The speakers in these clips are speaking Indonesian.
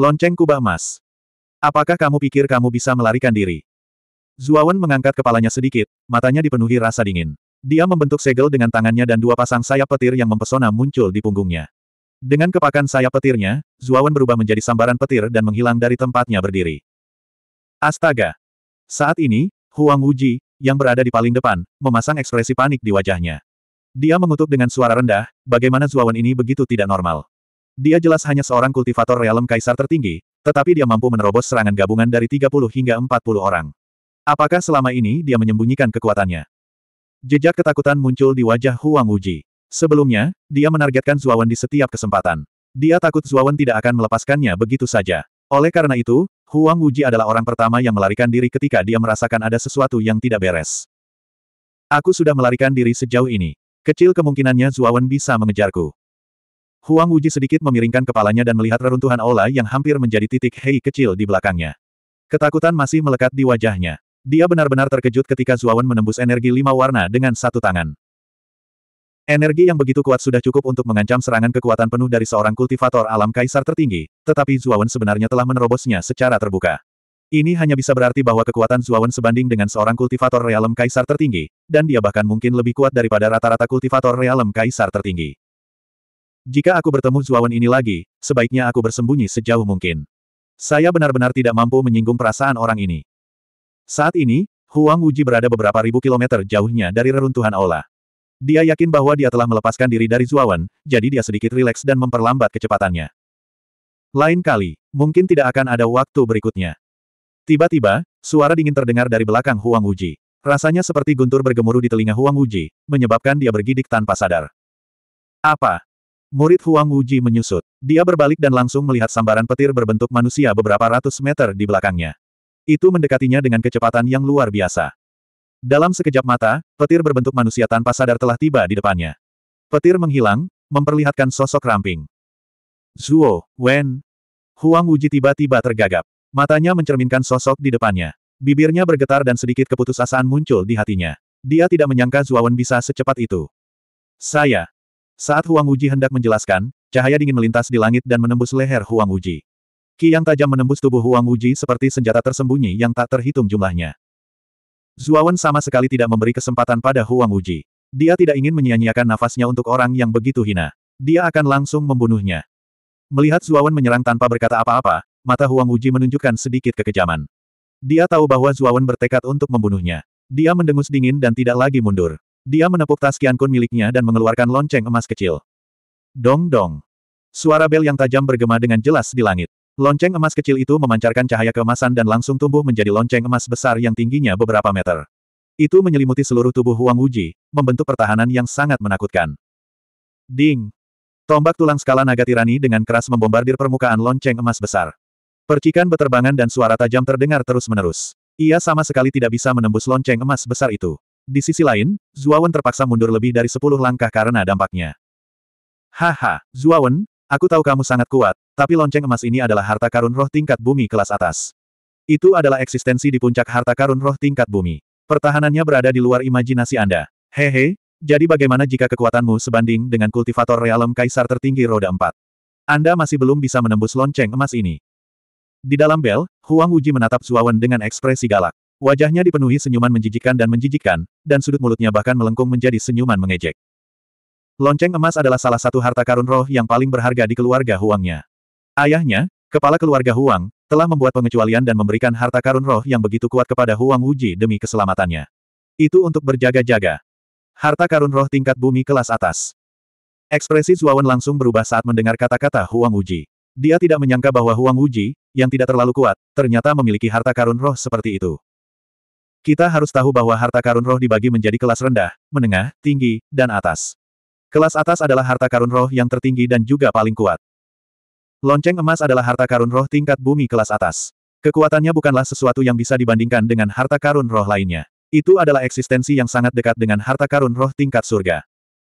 Lonceng kubah emas. Apakah kamu pikir kamu bisa melarikan diri? Zuawan mengangkat kepalanya sedikit, matanya dipenuhi rasa dingin. Dia membentuk segel dengan tangannya dan dua pasang sayap petir yang mempesona muncul di punggungnya. Dengan kepakan sayap petirnya, Zuawan berubah menjadi sambaran petir dan menghilang dari tempatnya berdiri. Astaga! Saat ini, Huang Wuji, yang berada di paling depan, memasang ekspresi panik di wajahnya. Dia mengutuk dengan suara rendah, bagaimana Zuawan ini begitu tidak normal. Dia jelas hanya seorang kultivator realem kaisar tertinggi, tetapi dia mampu menerobos serangan gabungan dari 30 hingga 40 orang. Apakah selama ini dia menyembunyikan kekuatannya? Jejak ketakutan muncul di wajah Huang Wuji. Sebelumnya, dia menargetkan Zuawan di setiap kesempatan. Dia takut Zuawan tidak akan melepaskannya begitu saja. Oleh karena itu, Huang Wuji adalah orang pertama yang melarikan diri ketika dia merasakan ada sesuatu yang tidak beres. Aku sudah melarikan diri sejauh ini. Kecil kemungkinannya Zuawan bisa mengejarku. Huang Wuji sedikit memiringkan kepalanya dan melihat reruntuhan aula yang hampir menjadi titik hei kecil di belakangnya. Ketakutan masih melekat di wajahnya. Dia benar-benar terkejut ketika Zuawan menembus energi lima warna dengan satu tangan. Energi yang begitu kuat sudah cukup untuk mengancam serangan kekuatan penuh dari seorang kultivator alam kaisar tertinggi, tetapi Zuawan sebenarnya telah menerobosnya secara terbuka. Ini hanya bisa berarti bahwa kekuatan Zuawan sebanding dengan seorang kultivator realem kaisar tertinggi, dan dia bahkan mungkin lebih kuat daripada rata-rata kultivator realem kaisar tertinggi. Jika aku bertemu Zuawan ini lagi, sebaiknya aku bersembunyi sejauh mungkin. Saya benar-benar tidak mampu menyinggung perasaan orang ini. Saat ini, Huang Wuji berada beberapa ribu kilometer jauhnya dari reruntuhan aula. Dia yakin bahwa dia telah melepaskan diri dari Zuawan, jadi dia sedikit rileks dan memperlambat kecepatannya. Lain kali, mungkin tidak akan ada waktu berikutnya. Tiba-tiba, suara dingin terdengar dari belakang Huang Wuji. Rasanya seperti guntur bergemuruh di telinga Huang Wuji, menyebabkan dia bergidik tanpa sadar. Apa? Murid Huang Wuji menyusut. Dia berbalik dan langsung melihat sambaran petir berbentuk manusia beberapa ratus meter di belakangnya. Itu mendekatinya dengan kecepatan yang luar biasa. Dalam sekejap mata, petir berbentuk manusia tanpa sadar telah tiba di depannya. Petir menghilang, memperlihatkan sosok ramping. Zuo, Wen. Huang Wuji tiba-tiba tergagap. Matanya mencerminkan sosok di depannya. Bibirnya bergetar dan sedikit keputusasaan muncul di hatinya. Dia tidak menyangka Wen bisa secepat itu. Saya, saat Huang Uji hendak menjelaskan, cahaya dingin melintas di langit dan menembus leher Huang Uji. Ki yang tajam menembus tubuh Huang Uji seperti senjata tersembunyi yang tak terhitung jumlahnya. Zuawan sama sekali tidak memberi kesempatan pada Huang Uji. Dia tidak ingin menyia-nyiakan nafasnya untuk orang yang begitu hina. Dia akan langsung membunuhnya. Melihat Zuawan menyerang tanpa berkata apa-apa, mata Huang Uji menunjukkan sedikit kekejaman. Dia tahu bahwa Zuawan bertekad untuk membunuhnya. Dia mendengus dingin dan tidak lagi mundur. Dia menepuk tas kian Kun miliknya dan mengeluarkan lonceng emas kecil. Dong-dong. Suara bel yang tajam bergema dengan jelas di langit. Lonceng emas kecil itu memancarkan cahaya keemasan dan langsung tumbuh menjadi lonceng emas besar yang tingginya beberapa meter. Itu menyelimuti seluruh tubuh Huang Wuji, membentuk pertahanan yang sangat menakutkan. Ding! Tombak tulang skala naga tirani dengan keras membombardir permukaan lonceng emas besar. Percikan beterbangan dan suara tajam terdengar terus-menerus. Ia sama sekali tidak bisa menembus lonceng emas besar itu. Di sisi lain, Zuawan terpaksa mundur lebih dari sepuluh langkah karena dampaknya. Haha, Zuawan, aku tahu kamu sangat kuat, tapi lonceng emas ini adalah harta karun roh tingkat bumi kelas atas. Itu adalah eksistensi di puncak harta karun roh tingkat bumi. Pertahanannya berada di luar imajinasi Anda. Hehe, jadi bagaimana jika kekuatanmu sebanding dengan kultivator realem kaisar tertinggi roda empat? Anda masih belum bisa menembus lonceng emas ini. Di dalam bel, Huang Wuji menatap Zuawan dengan ekspresi galak. Wajahnya dipenuhi senyuman menjijikan dan menjijikan, dan sudut mulutnya bahkan melengkung menjadi senyuman mengejek. Lonceng emas adalah salah satu harta karun roh yang paling berharga di keluarga Huangnya. Ayahnya, kepala keluarga Huang, telah membuat pengecualian dan memberikan harta karun roh yang begitu kuat kepada Huang Wuji demi keselamatannya. Itu untuk berjaga-jaga. Harta karun roh tingkat bumi kelas atas. Ekspresi Zuawan langsung berubah saat mendengar kata-kata Huang Wuji. Dia tidak menyangka bahwa Huang Wuji, yang tidak terlalu kuat, ternyata memiliki harta karun roh seperti itu. Kita harus tahu bahwa harta karun roh dibagi menjadi kelas rendah, menengah, tinggi, dan atas. Kelas atas adalah harta karun roh yang tertinggi dan juga paling kuat. Lonceng emas adalah harta karun roh tingkat bumi kelas atas. Kekuatannya bukanlah sesuatu yang bisa dibandingkan dengan harta karun roh lainnya. Itu adalah eksistensi yang sangat dekat dengan harta karun roh tingkat surga.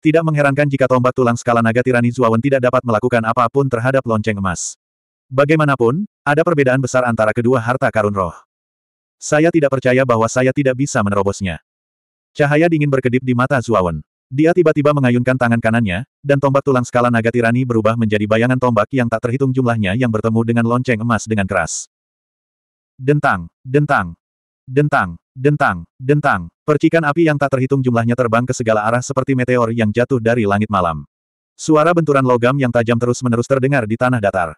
Tidak mengherankan jika tombak tulang skala naga tirani Zuawan tidak dapat melakukan apapun terhadap lonceng emas. Bagaimanapun, ada perbedaan besar antara kedua harta karun roh. Saya tidak percaya bahwa saya tidak bisa menerobosnya. Cahaya dingin berkedip di mata Zuawan. Dia tiba-tiba mengayunkan tangan kanannya, dan tombak tulang skala naga tirani berubah menjadi bayangan tombak yang tak terhitung jumlahnya yang bertemu dengan lonceng emas dengan keras. Dentang, dentang, dentang, dentang, dentang, percikan api yang tak terhitung jumlahnya terbang ke segala arah seperti meteor yang jatuh dari langit malam. Suara benturan logam yang tajam terus-menerus terdengar di tanah datar.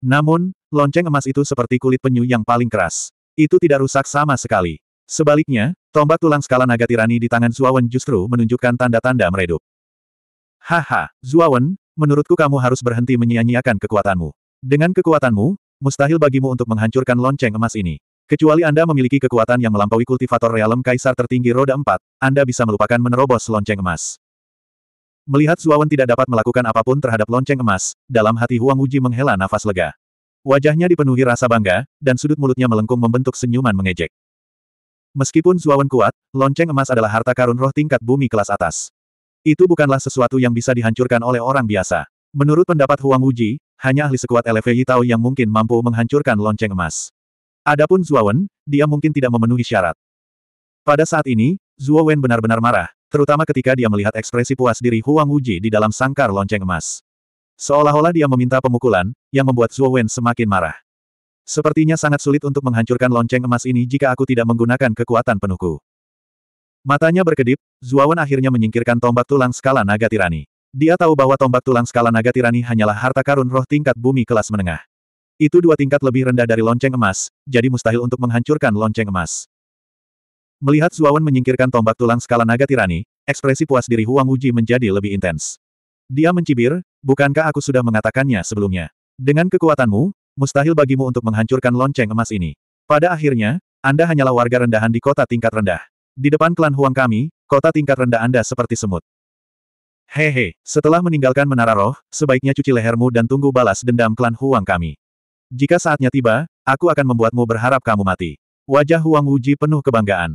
Namun, lonceng emas itu seperti kulit penyu yang paling keras. Itu tidak rusak sama sekali. Sebaliknya, tombak tulang skala naga tirani di tangan Zuawan justru menunjukkan tanda-tanda meredup. Haha, Zuawan, menurutku kamu harus berhenti menyia-nyiakan kekuatanmu. Dengan kekuatanmu, mustahil bagimu untuk menghancurkan lonceng emas ini. Kecuali Anda memiliki kekuatan yang melampaui kultivator realem kaisar tertinggi roda 4, Anda bisa melupakan menerobos lonceng emas. Melihat Zuawan tidak dapat melakukan apapun terhadap lonceng emas, dalam hati Huang Uji menghela nafas lega. Wajahnya dipenuhi rasa bangga, dan sudut mulutnya melengkung membentuk senyuman mengejek. Meskipun Zuawan kuat, lonceng emas adalah harta karun roh tingkat bumi kelas atas. Itu bukanlah sesuatu yang bisa dihancurkan oleh orang biasa. Menurut pendapat Huang Wuji, hanya ahli sekuat LV Yitao yang mungkin mampu menghancurkan lonceng emas. Adapun Zuawan, dia mungkin tidak memenuhi syarat. Pada saat ini, Zuawan benar-benar marah, terutama ketika dia melihat ekspresi puas diri Huang Wuji di dalam sangkar lonceng emas. Seolah-olah dia meminta pemukulan, yang membuat Zhou Wen semakin marah. Sepertinya sangat sulit untuk menghancurkan lonceng emas ini jika aku tidak menggunakan kekuatan penuku. Matanya berkedip, Zuawan akhirnya menyingkirkan tombak tulang skala naga tirani. Dia tahu bahwa tombak tulang skala naga tirani hanyalah harta karun roh tingkat bumi kelas menengah. Itu dua tingkat lebih rendah dari lonceng emas, jadi mustahil untuk menghancurkan lonceng emas. Melihat Zuawan menyingkirkan tombak tulang skala naga tirani, ekspresi puas diri Huang Uji menjadi lebih intens. Dia mencibir, bukankah aku sudah mengatakannya sebelumnya? Dengan kekuatanmu, mustahil bagimu untuk menghancurkan lonceng emas ini. Pada akhirnya, Anda hanyalah warga rendahan di kota tingkat rendah. Di depan klan Huang kami, kota tingkat rendah Anda seperti semut. Hehe, setelah meninggalkan menara roh, sebaiknya cuci lehermu dan tunggu balas dendam klan Huang kami. Jika saatnya tiba, aku akan membuatmu berharap kamu mati. Wajah Huang Wuji penuh kebanggaan.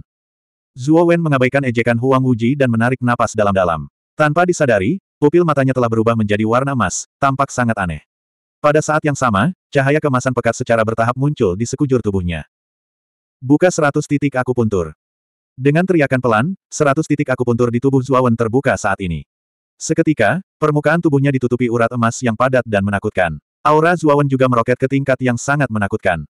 Zhuo Wen mengabaikan ejekan Huang Wuji dan menarik napas dalam-dalam. Tanpa disadari, Pupil matanya telah berubah menjadi warna emas, tampak sangat aneh. Pada saat yang sama, cahaya kemasan pekat secara bertahap muncul di sekujur tubuhnya. Buka seratus titik akupuntur. Dengan teriakan pelan, seratus titik akupuntur di tubuh Zuawan terbuka saat ini. Seketika, permukaan tubuhnya ditutupi urat emas yang padat dan menakutkan. Aura Zuawan juga meroket ke tingkat yang sangat menakutkan.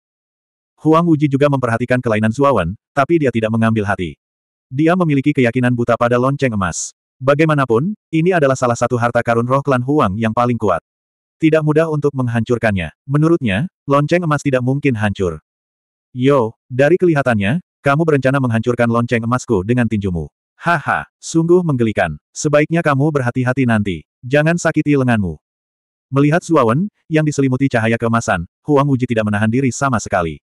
Huang Wuji juga memperhatikan kelainan Zuawan, tapi dia tidak mengambil hati. Dia memiliki keyakinan buta pada lonceng emas. Bagaimanapun, ini adalah salah satu harta karun roh klan Huang yang paling kuat. Tidak mudah untuk menghancurkannya. Menurutnya, lonceng emas tidak mungkin hancur. Yo, dari kelihatannya, kamu berencana menghancurkan lonceng emasku dengan tinjumu. Haha, sungguh menggelikan. Sebaiknya kamu berhati-hati nanti. Jangan sakiti lenganmu. Melihat Zuawan, yang diselimuti cahaya kemasan, Huang Wuji tidak menahan diri sama sekali.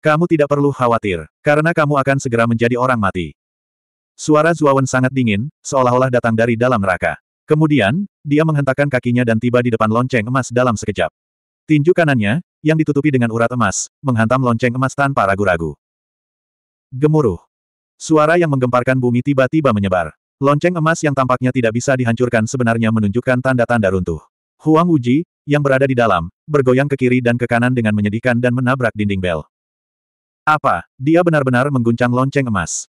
Kamu tidak perlu khawatir, karena kamu akan segera menjadi orang mati. Suara Zuawan sangat dingin, seolah-olah datang dari dalam neraka. Kemudian, dia menghentakkan kakinya dan tiba di depan lonceng emas dalam sekejap. Tinju kanannya, yang ditutupi dengan urat emas, menghantam lonceng emas tanpa ragu-ragu. Gemuruh. Suara yang menggemparkan bumi tiba-tiba menyebar. Lonceng emas yang tampaknya tidak bisa dihancurkan sebenarnya menunjukkan tanda-tanda runtuh. Huang Wuji, yang berada di dalam, bergoyang ke kiri dan ke kanan dengan menyedihkan dan menabrak dinding bel. Apa? Dia benar-benar mengguncang lonceng emas.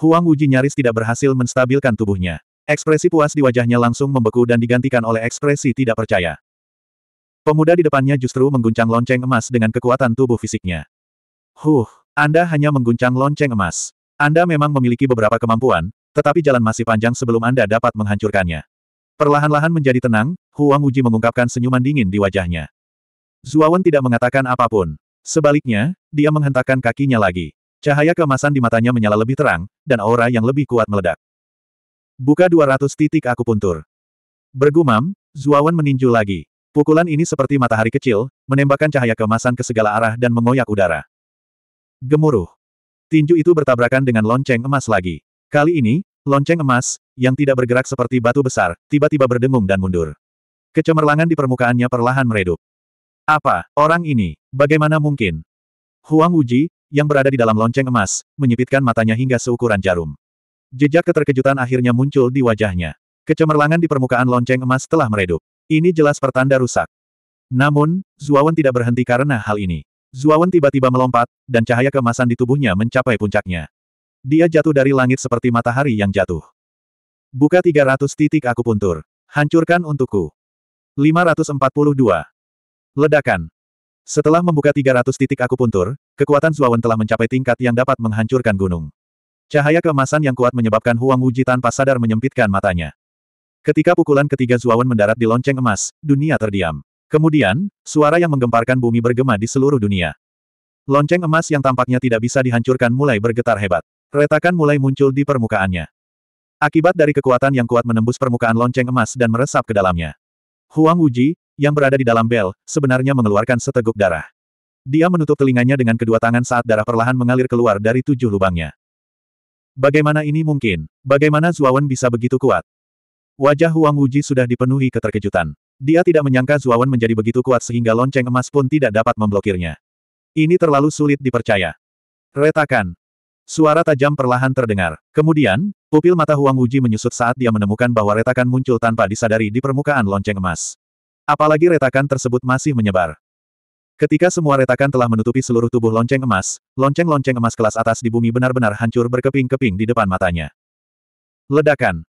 Huang Wuji nyaris tidak berhasil menstabilkan tubuhnya. Ekspresi puas di wajahnya langsung membeku dan digantikan oleh ekspresi tidak percaya. Pemuda di depannya justru mengguncang lonceng emas dengan kekuatan tubuh fisiknya. Huh, Anda hanya mengguncang lonceng emas. Anda memang memiliki beberapa kemampuan, tetapi jalan masih panjang sebelum Anda dapat menghancurkannya. Perlahan-lahan menjadi tenang, Huang Wuji mengungkapkan senyuman dingin di wajahnya. Zuawan tidak mengatakan apapun. Sebaliknya, dia menghentakkan kakinya lagi. Cahaya kemasan di matanya menyala lebih terang, dan aura yang lebih kuat meledak. Buka 200 titik aku puntur. Bergumam, Zuawan meninju lagi. Pukulan ini seperti matahari kecil, menembakkan cahaya kemasan ke segala arah dan mengoyak udara. Gemuruh. Tinju itu bertabrakan dengan lonceng emas lagi. Kali ini, lonceng emas, yang tidak bergerak seperti batu besar, tiba-tiba berdengung dan mundur. Kecemerlangan di permukaannya perlahan meredup. Apa, orang ini, bagaimana mungkin? Huang Wuji, yang berada di dalam lonceng emas, menyipitkan matanya hingga seukuran jarum. Jejak keterkejutan akhirnya muncul di wajahnya. Kecemerlangan di permukaan lonceng emas telah meredup. Ini jelas pertanda rusak. Namun, Zuawan tidak berhenti karena hal ini. Zuawan tiba-tiba melompat, dan cahaya kemasan di tubuhnya mencapai puncaknya. Dia jatuh dari langit seperti matahari yang jatuh. Buka 300 titik aku puntur. Hancurkan untukku. 542. Ledakan. Setelah membuka 300 titik akupuntur, kekuatan Zuawan telah mencapai tingkat yang dapat menghancurkan gunung. Cahaya keemasan yang kuat menyebabkan Huang Wuji tanpa sadar menyempitkan matanya. Ketika pukulan ketiga Zuawan mendarat di lonceng emas, dunia terdiam. Kemudian, suara yang menggemparkan bumi bergema di seluruh dunia. Lonceng emas yang tampaknya tidak bisa dihancurkan mulai bergetar hebat. Retakan mulai muncul di permukaannya. Akibat dari kekuatan yang kuat menembus permukaan lonceng emas dan meresap ke dalamnya. Huang Wuji, yang berada di dalam bel, sebenarnya mengeluarkan seteguk darah. Dia menutup telinganya dengan kedua tangan saat darah perlahan mengalir keluar dari tujuh lubangnya. Bagaimana ini mungkin? Bagaimana Zuawan bisa begitu kuat? Wajah Huang Wuji sudah dipenuhi keterkejutan. Dia tidak menyangka Zuawan menjadi begitu kuat sehingga lonceng emas pun tidak dapat memblokirnya. Ini terlalu sulit dipercaya. Retakan. Suara tajam perlahan terdengar. Kemudian, pupil mata Huang Wuji menyusut saat dia menemukan bahwa retakan muncul tanpa disadari di permukaan lonceng emas. Apalagi retakan tersebut masih menyebar. Ketika semua retakan telah menutupi seluruh tubuh lonceng emas, lonceng-lonceng emas kelas atas di bumi benar-benar hancur berkeping-keping di depan matanya. Ledakan.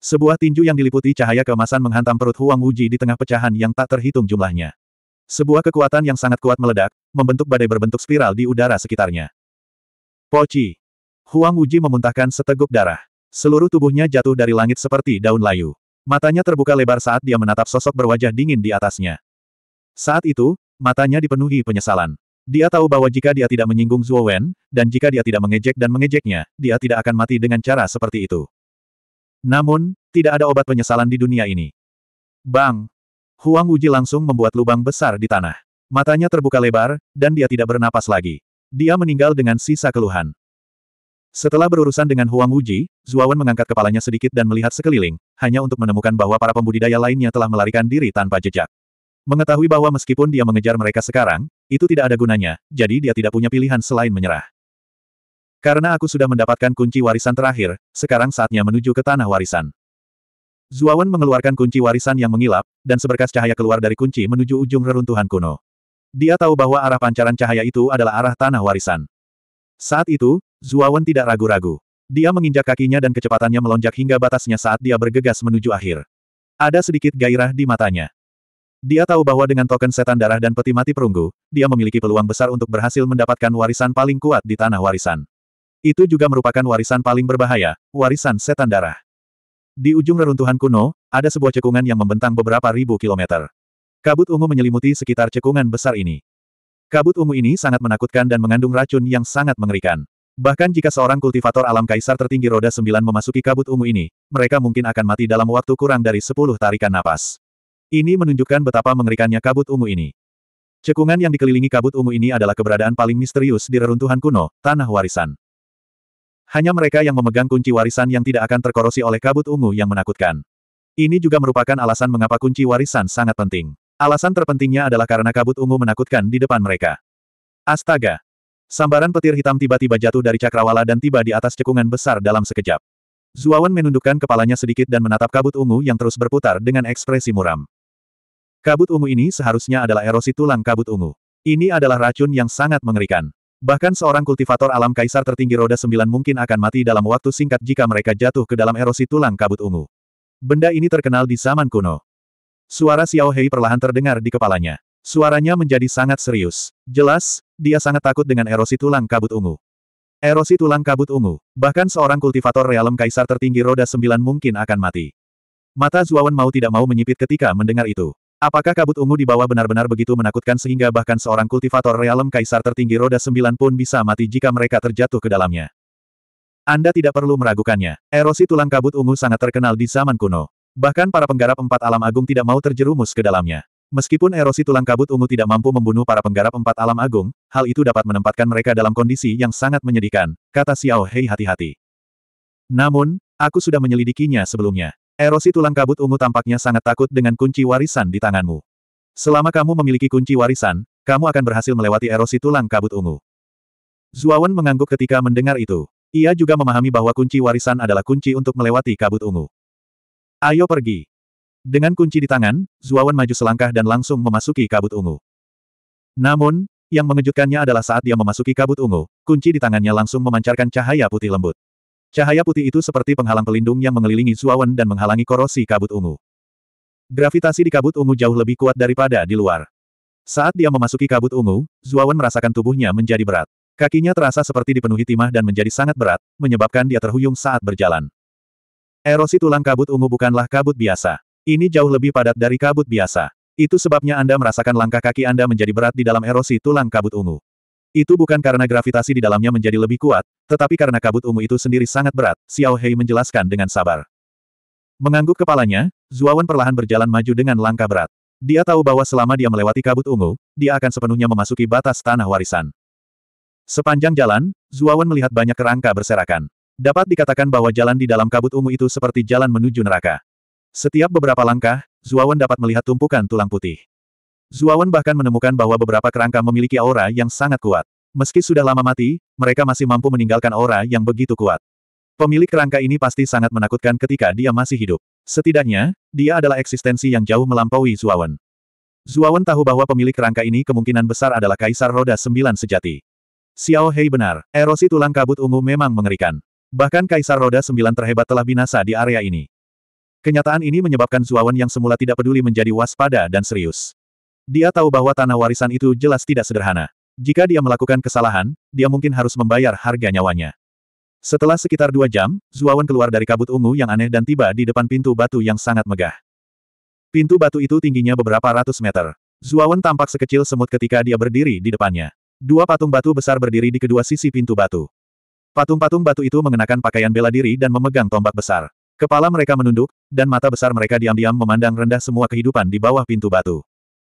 Sebuah tinju yang diliputi cahaya keemasan menghantam perut Huang Wuji di tengah pecahan yang tak terhitung jumlahnya. Sebuah kekuatan yang sangat kuat meledak, membentuk badai berbentuk spiral di udara sekitarnya. Poci. Huang Wuji memuntahkan seteguk darah. Seluruh tubuhnya jatuh dari langit seperti daun layu. Matanya terbuka lebar saat dia menatap sosok berwajah dingin di atasnya. Saat itu, matanya dipenuhi penyesalan. Dia tahu bahwa jika dia tidak menyinggung Zhuo Wen, dan jika dia tidak mengejek dan mengejeknya, dia tidak akan mati dengan cara seperti itu. Namun, tidak ada obat penyesalan di dunia ini. Bang! Huang Wuji langsung membuat lubang besar di tanah. Matanya terbuka lebar, dan dia tidak bernapas lagi. Dia meninggal dengan sisa keluhan. Setelah berurusan dengan Huang Wuji, Zuawan mengangkat kepalanya sedikit dan melihat sekeliling, hanya untuk menemukan bahwa para pembudidaya lainnya telah melarikan diri tanpa jejak. Mengetahui bahwa meskipun dia mengejar mereka sekarang, itu tidak ada gunanya, jadi dia tidak punya pilihan selain menyerah. Karena aku sudah mendapatkan kunci warisan terakhir, sekarang saatnya menuju ke tanah warisan. Zuawan mengeluarkan kunci warisan yang mengilap, dan seberkas cahaya keluar dari kunci menuju ujung reruntuhan kuno. Dia tahu bahwa arah pancaran cahaya itu adalah arah tanah warisan. Saat itu, Zuawan tidak ragu-ragu. Dia menginjak kakinya dan kecepatannya melonjak hingga batasnya saat dia bergegas menuju akhir. Ada sedikit gairah di matanya. Dia tahu bahwa dengan token setan darah dan peti mati perunggu, dia memiliki peluang besar untuk berhasil mendapatkan warisan paling kuat di tanah warisan. Itu juga merupakan warisan paling berbahaya, warisan setan darah. Di ujung reruntuhan kuno, ada sebuah cekungan yang membentang beberapa ribu kilometer. Kabut ungu menyelimuti sekitar cekungan besar ini. Kabut ungu ini sangat menakutkan dan mengandung racun yang sangat mengerikan. Bahkan jika seorang kultivator alam kaisar tertinggi roda sembilan memasuki kabut ungu ini, mereka mungkin akan mati dalam waktu kurang dari sepuluh tarikan napas. Ini menunjukkan betapa mengerikannya kabut ungu ini. Cekungan yang dikelilingi kabut ungu ini adalah keberadaan paling misterius di reruntuhan kuno, tanah warisan. Hanya mereka yang memegang kunci warisan yang tidak akan terkorosi oleh kabut ungu yang menakutkan. Ini juga merupakan alasan mengapa kunci warisan sangat penting. Alasan terpentingnya adalah karena kabut ungu menakutkan di depan mereka. Astaga! Sambaran petir hitam tiba-tiba jatuh dari cakrawala dan tiba di atas cekungan besar dalam sekejap. Zuawan menundukkan kepalanya sedikit dan menatap kabut ungu yang terus berputar dengan ekspresi muram. Kabut ungu ini seharusnya adalah erosi tulang kabut ungu. Ini adalah racun yang sangat mengerikan. Bahkan seorang kultivator alam kaisar tertinggi roda sembilan mungkin akan mati dalam waktu singkat jika mereka jatuh ke dalam erosi tulang kabut ungu. Benda ini terkenal di zaman kuno. Suara Xiao Hei perlahan terdengar di kepalanya. Suaranya menjadi sangat serius. Jelas, dia sangat takut dengan erosi tulang kabut ungu. Erosi tulang kabut ungu, bahkan seorang kultivator realem kaisar tertinggi roda sembilan mungkin akan mati. Mata Zuawan mau tidak mau menyipit ketika mendengar itu. Apakah kabut ungu di bawah benar-benar begitu menakutkan sehingga bahkan seorang kultivator realem kaisar tertinggi roda sembilan pun bisa mati jika mereka terjatuh ke dalamnya? Anda tidak perlu meragukannya. Erosi tulang kabut ungu sangat terkenal di zaman kuno. Bahkan para penggarap empat alam agung tidak mau terjerumus ke dalamnya. Meskipun erosi tulang kabut ungu tidak mampu membunuh para penggarap empat alam agung, hal itu dapat menempatkan mereka dalam kondisi yang sangat menyedihkan, kata Xiao Hei hati-hati. Namun, aku sudah menyelidikinya sebelumnya. Erosi tulang kabut ungu tampaknya sangat takut dengan kunci warisan di tanganmu. Selama kamu memiliki kunci warisan, kamu akan berhasil melewati erosi tulang kabut ungu. Zuawan mengangguk ketika mendengar itu. Ia juga memahami bahwa kunci warisan adalah kunci untuk melewati kabut ungu. Ayo pergi. Dengan kunci di tangan, Zuawan maju selangkah dan langsung memasuki kabut ungu. Namun, yang mengejutkannya adalah saat dia memasuki kabut ungu, kunci di tangannya langsung memancarkan cahaya putih lembut. Cahaya putih itu seperti penghalang pelindung yang mengelilingi Zuawan dan menghalangi korosi kabut ungu. Gravitasi di kabut ungu jauh lebih kuat daripada di luar. Saat dia memasuki kabut ungu, Zuawan merasakan tubuhnya menjadi berat. Kakinya terasa seperti dipenuhi timah dan menjadi sangat berat, menyebabkan dia terhuyung saat berjalan. Erosi tulang kabut ungu bukanlah kabut biasa. Ini jauh lebih padat dari kabut biasa. Itu sebabnya Anda merasakan langkah kaki Anda menjadi berat di dalam erosi tulang kabut ungu. Itu bukan karena gravitasi di dalamnya menjadi lebih kuat, tetapi karena kabut ungu itu sendiri sangat berat, Xiao Hei menjelaskan dengan sabar. Mengangguk kepalanya, Zuawan perlahan berjalan maju dengan langkah berat. Dia tahu bahwa selama dia melewati kabut ungu, dia akan sepenuhnya memasuki batas tanah warisan. Sepanjang jalan, Zuawan melihat banyak kerangka berserakan. Dapat dikatakan bahwa jalan di dalam kabut ungu itu seperti jalan menuju neraka. Setiap beberapa langkah, Zuawan dapat melihat tumpukan tulang putih. Zuawan bahkan menemukan bahwa beberapa kerangka memiliki aura yang sangat kuat. Meski sudah lama mati, mereka masih mampu meninggalkan aura yang begitu kuat. Pemilik kerangka ini pasti sangat menakutkan ketika dia masih hidup. Setidaknya, dia adalah eksistensi yang jauh melampaui Zuawan. Zuawan tahu bahwa pemilik kerangka ini kemungkinan besar adalah Kaisar Roda Sembilan Sejati. Xiao Hei benar, erosi tulang kabut ungu memang mengerikan. Bahkan Kaisar Roda Sembilan terhebat telah binasa di area ini. Kenyataan ini menyebabkan Zuawan yang semula tidak peduli menjadi waspada dan serius. Dia tahu bahwa tanah warisan itu jelas tidak sederhana. Jika dia melakukan kesalahan, dia mungkin harus membayar harga nyawanya. Setelah sekitar dua jam, Zuawan keluar dari kabut ungu yang aneh dan tiba di depan pintu batu yang sangat megah. Pintu batu itu tingginya beberapa ratus meter. Zuawan tampak sekecil semut ketika dia berdiri di depannya. Dua patung batu besar berdiri di kedua sisi pintu batu. Patung-patung batu itu mengenakan pakaian bela diri dan memegang tombak besar. Kepala mereka menunduk, dan mata besar mereka diam-diam memandang rendah semua kehidupan di bawah pintu batu.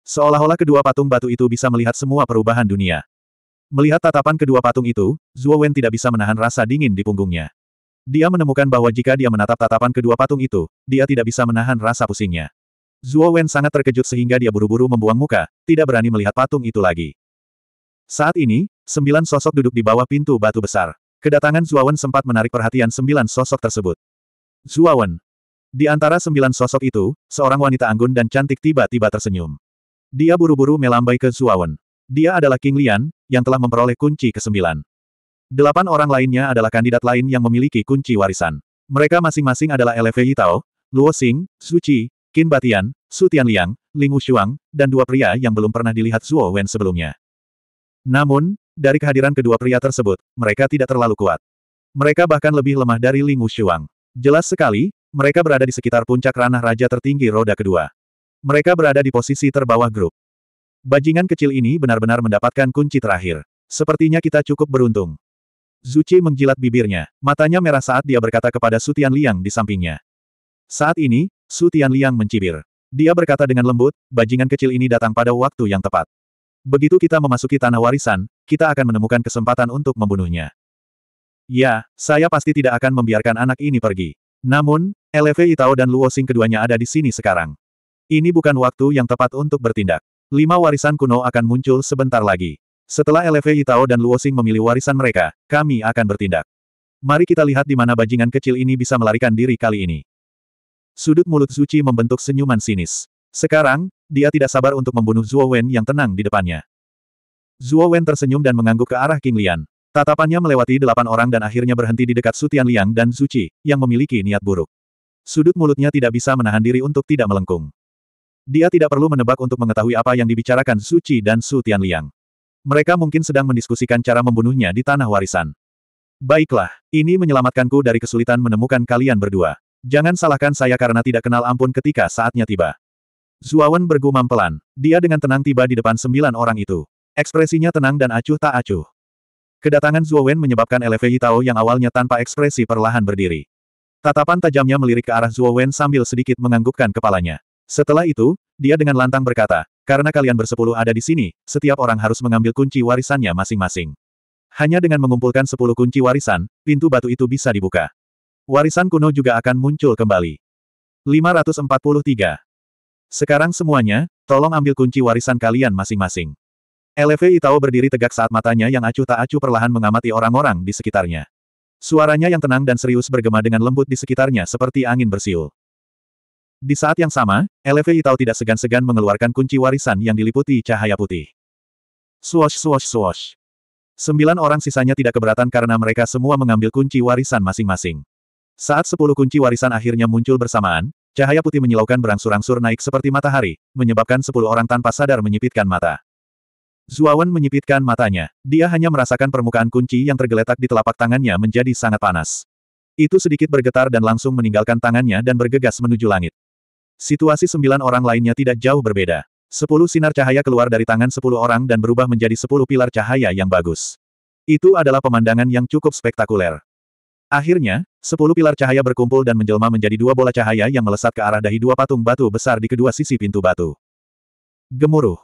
Seolah-olah kedua patung batu itu bisa melihat semua perubahan dunia. Melihat tatapan kedua patung itu, Zhuo Wen tidak bisa menahan rasa dingin di punggungnya. Dia menemukan bahwa jika dia menatap tatapan kedua patung itu, dia tidak bisa menahan rasa pusingnya. Zhuo Wen sangat terkejut sehingga dia buru-buru membuang muka, tidak berani melihat patung itu lagi. Saat ini, sembilan sosok duduk di bawah pintu batu besar. Kedatangan Zhuo Wen sempat menarik perhatian sembilan sosok tersebut. Zuawan. Di antara sembilan sosok itu, seorang wanita anggun dan cantik tiba-tiba tersenyum. Dia buru-buru melambai ke Zuawan. Dia adalah King Lian, yang telah memperoleh kunci kesembilan. Delapan orang lainnya adalah kandidat lain yang memiliki kunci warisan. Mereka masing-masing adalah Eleve Yitao, Luo Xing, Su Qi, Qin Batian, Su Tianliang, Ling Shuang, dan dua pria yang belum pernah dilihat Zuo Wen sebelumnya. Namun, dari kehadiran kedua pria tersebut, mereka tidak terlalu kuat. Mereka bahkan lebih lemah dari Ling Shuang. Jelas sekali, mereka berada di sekitar puncak ranah raja tertinggi roda kedua. Mereka berada di posisi terbawah grup. Bajingan kecil ini benar-benar mendapatkan kunci terakhir. Sepertinya kita cukup beruntung. Zuci menjilat bibirnya, matanya merah saat dia berkata kepada Sutian Liang di sampingnya. Saat ini, Sutian Liang mencibir. Dia berkata dengan lembut, bajingan kecil ini datang pada waktu yang tepat. Begitu kita memasuki tanah warisan, kita akan menemukan kesempatan untuk membunuhnya. Ya, saya pasti tidak akan membiarkan anak ini pergi. Namun, LV Itao dan Luo Xing keduanya ada di sini sekarang. Ini bukan waktu yang tepat untuk bertindak. Lima warisan kuno akan muncul sebentar lagi. Setelah LV Itao dan Luo Xing memilih warisan mereka, kami akan bertindak. Mari kita lihat di mana bajingan kecil ini bisa melarikan diri kali ini. Sudut mulut Zuci membentuk senyuman sinis. Sekarang, dia tidak sabar untuk membunuh Zuo Wen yang tenang di depannya. Zuo Wen tersenyum dan mengangguk ke arah King Lian. Tatapannya melewati delapan orang dan akhirnya berhenti di dekat Sutian Liang dan Zuci, yang memiliki niat buruk. Sudut mulutnya tidak bisa menahan diri untuk tidak melengkung. Dia tidak perlu menebak untuk mengetahui apa yang dibicarakan Suci dan Sutian Liang. Mereka mungkin sedang mendiskusikan cara membunuhnya di tanah warisan. Baiklah, ini menyelamatkanku dari kesulitan menemukan kalian berdua. Jangan salahkan saya karena tidak kenal ampun ketika saatnya tiba. Zuawan bergumam pelan. Dia dengan tenang tiba di depan sembilan orang itu. Ekspresinya tenang dan acuh tak acuh. Kedatangan Zhuo Wen menyebabkan LFI Tao yang awalnya tanpa ekspresi perlahan berdiri. Tatapan tajamnya melirik ke arah Zhuo Wen sambil sedikit menganggukkan kepalanya. Setelah itu, dia dengan lantang berkata, karena kalian bersepuluh ada di sini, setiap orang harus mengambil kunci warisannya masing-masing. Hanya dengan mengumpulkan sepuluh kunci warisan, pintu batu itu bisa dibuka. Warisan kuno juga akan muncul kembali. 543. Sekarang semuanya, tolong ambil kunci warisan kalian masing-masing. LV Itao berdiri tegak saat matanya yang acuh tak acuh perlahan mengamati orang-orang di sekitarnya. Suaranya yang tenang dan serius bergema dengan lembut di sekitarnya seperti angin bersiul. Di saat yang sama, LV Itao tidak segan-segan mengeluarkan kunci warisan yang diliputi cahaya putih. Swash swash swash. Sembilan orang sisanya tidak keberatan karena mereka semua mengambil kunci warisan masing-masing. Saat sepuluh kunci warisan akhirnya muncul bersamaan, cahaya putih menyilaukan berangsur-angsur naik seperti matahari, menyebabkan sepuluh orang tanpa sadar menyipitkan mata. Zuawan menyipitkan matanya. Dia hanya merasakan permukaan kunci yang tergeletak di telapak tangannya menjadi sangat panas. Itu sedikit bergetar dan langsung meninggalkan tangannya dan bergegas menuju langit. Situasi sembilan orang lainnya tidak jauh berbeda. Sepuluh sinar cahaya keluar dari tangan sepuluh orang dan berubah menjadi sepuluh pilar cahaya yang bagus. Itu adalah pemandangan yang cukup spektakuler. Akhirnya, sepuluh pilar cahaya berkumpul dan menjelma menjadi dua bola cahaya yang melesat ke arah dahi dua patung batu besar di kedua sisi pintu batu. Gemuruh.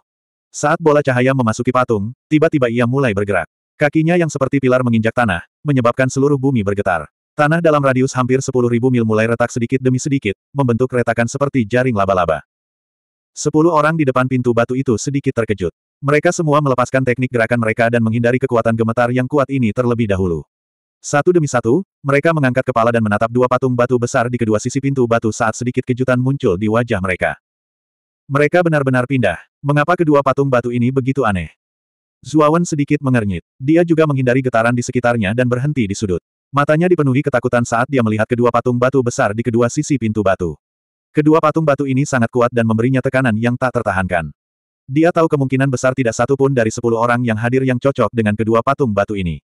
Saat bola cahaya memasuki patung, tiba-tiba ia mulai bergerak. Kakinya yang seperti pilar menginjak tanah, menyebabkan seluruh bumi bergetar. Tanah dalam radius hampir 10.000 mil mulai retak sedikit demi sedikit, membentuk retakan seperti jaring laba-laba. Sepuluh orang di depan pintu batu itu sedikit terkejut. Mereka semua melepaskan teknik gerakan mereka dan menghindari kekuatan gemetar yang kuat ini terlebih dahulu. Satu demi satu, mereka mengangkat kepala dan menatap dua patung batu besar di kedua sisi pintu batu saat sedikit kejutan muncul di wajah mereka. Mereka benar-benar pindah, Mengapa kedua patung batu ini begitu aneh? Zuawan sedikit mengernyit. Dia juga menghindari getaran di sekitarnya dan berhenti di sudut. Matanya dipenuhi ketakutan saat dia melihat kedua patung batu besar di kedua sisi pintu batu. Kedua patung batu ini sangat kuat dan memberinya tekanan yang tak tertahankan. Dia tahu kemungkinan besar tidak satu pun dari sepuluh orang yang hadir yang cocok dengan kedua patung batu ini.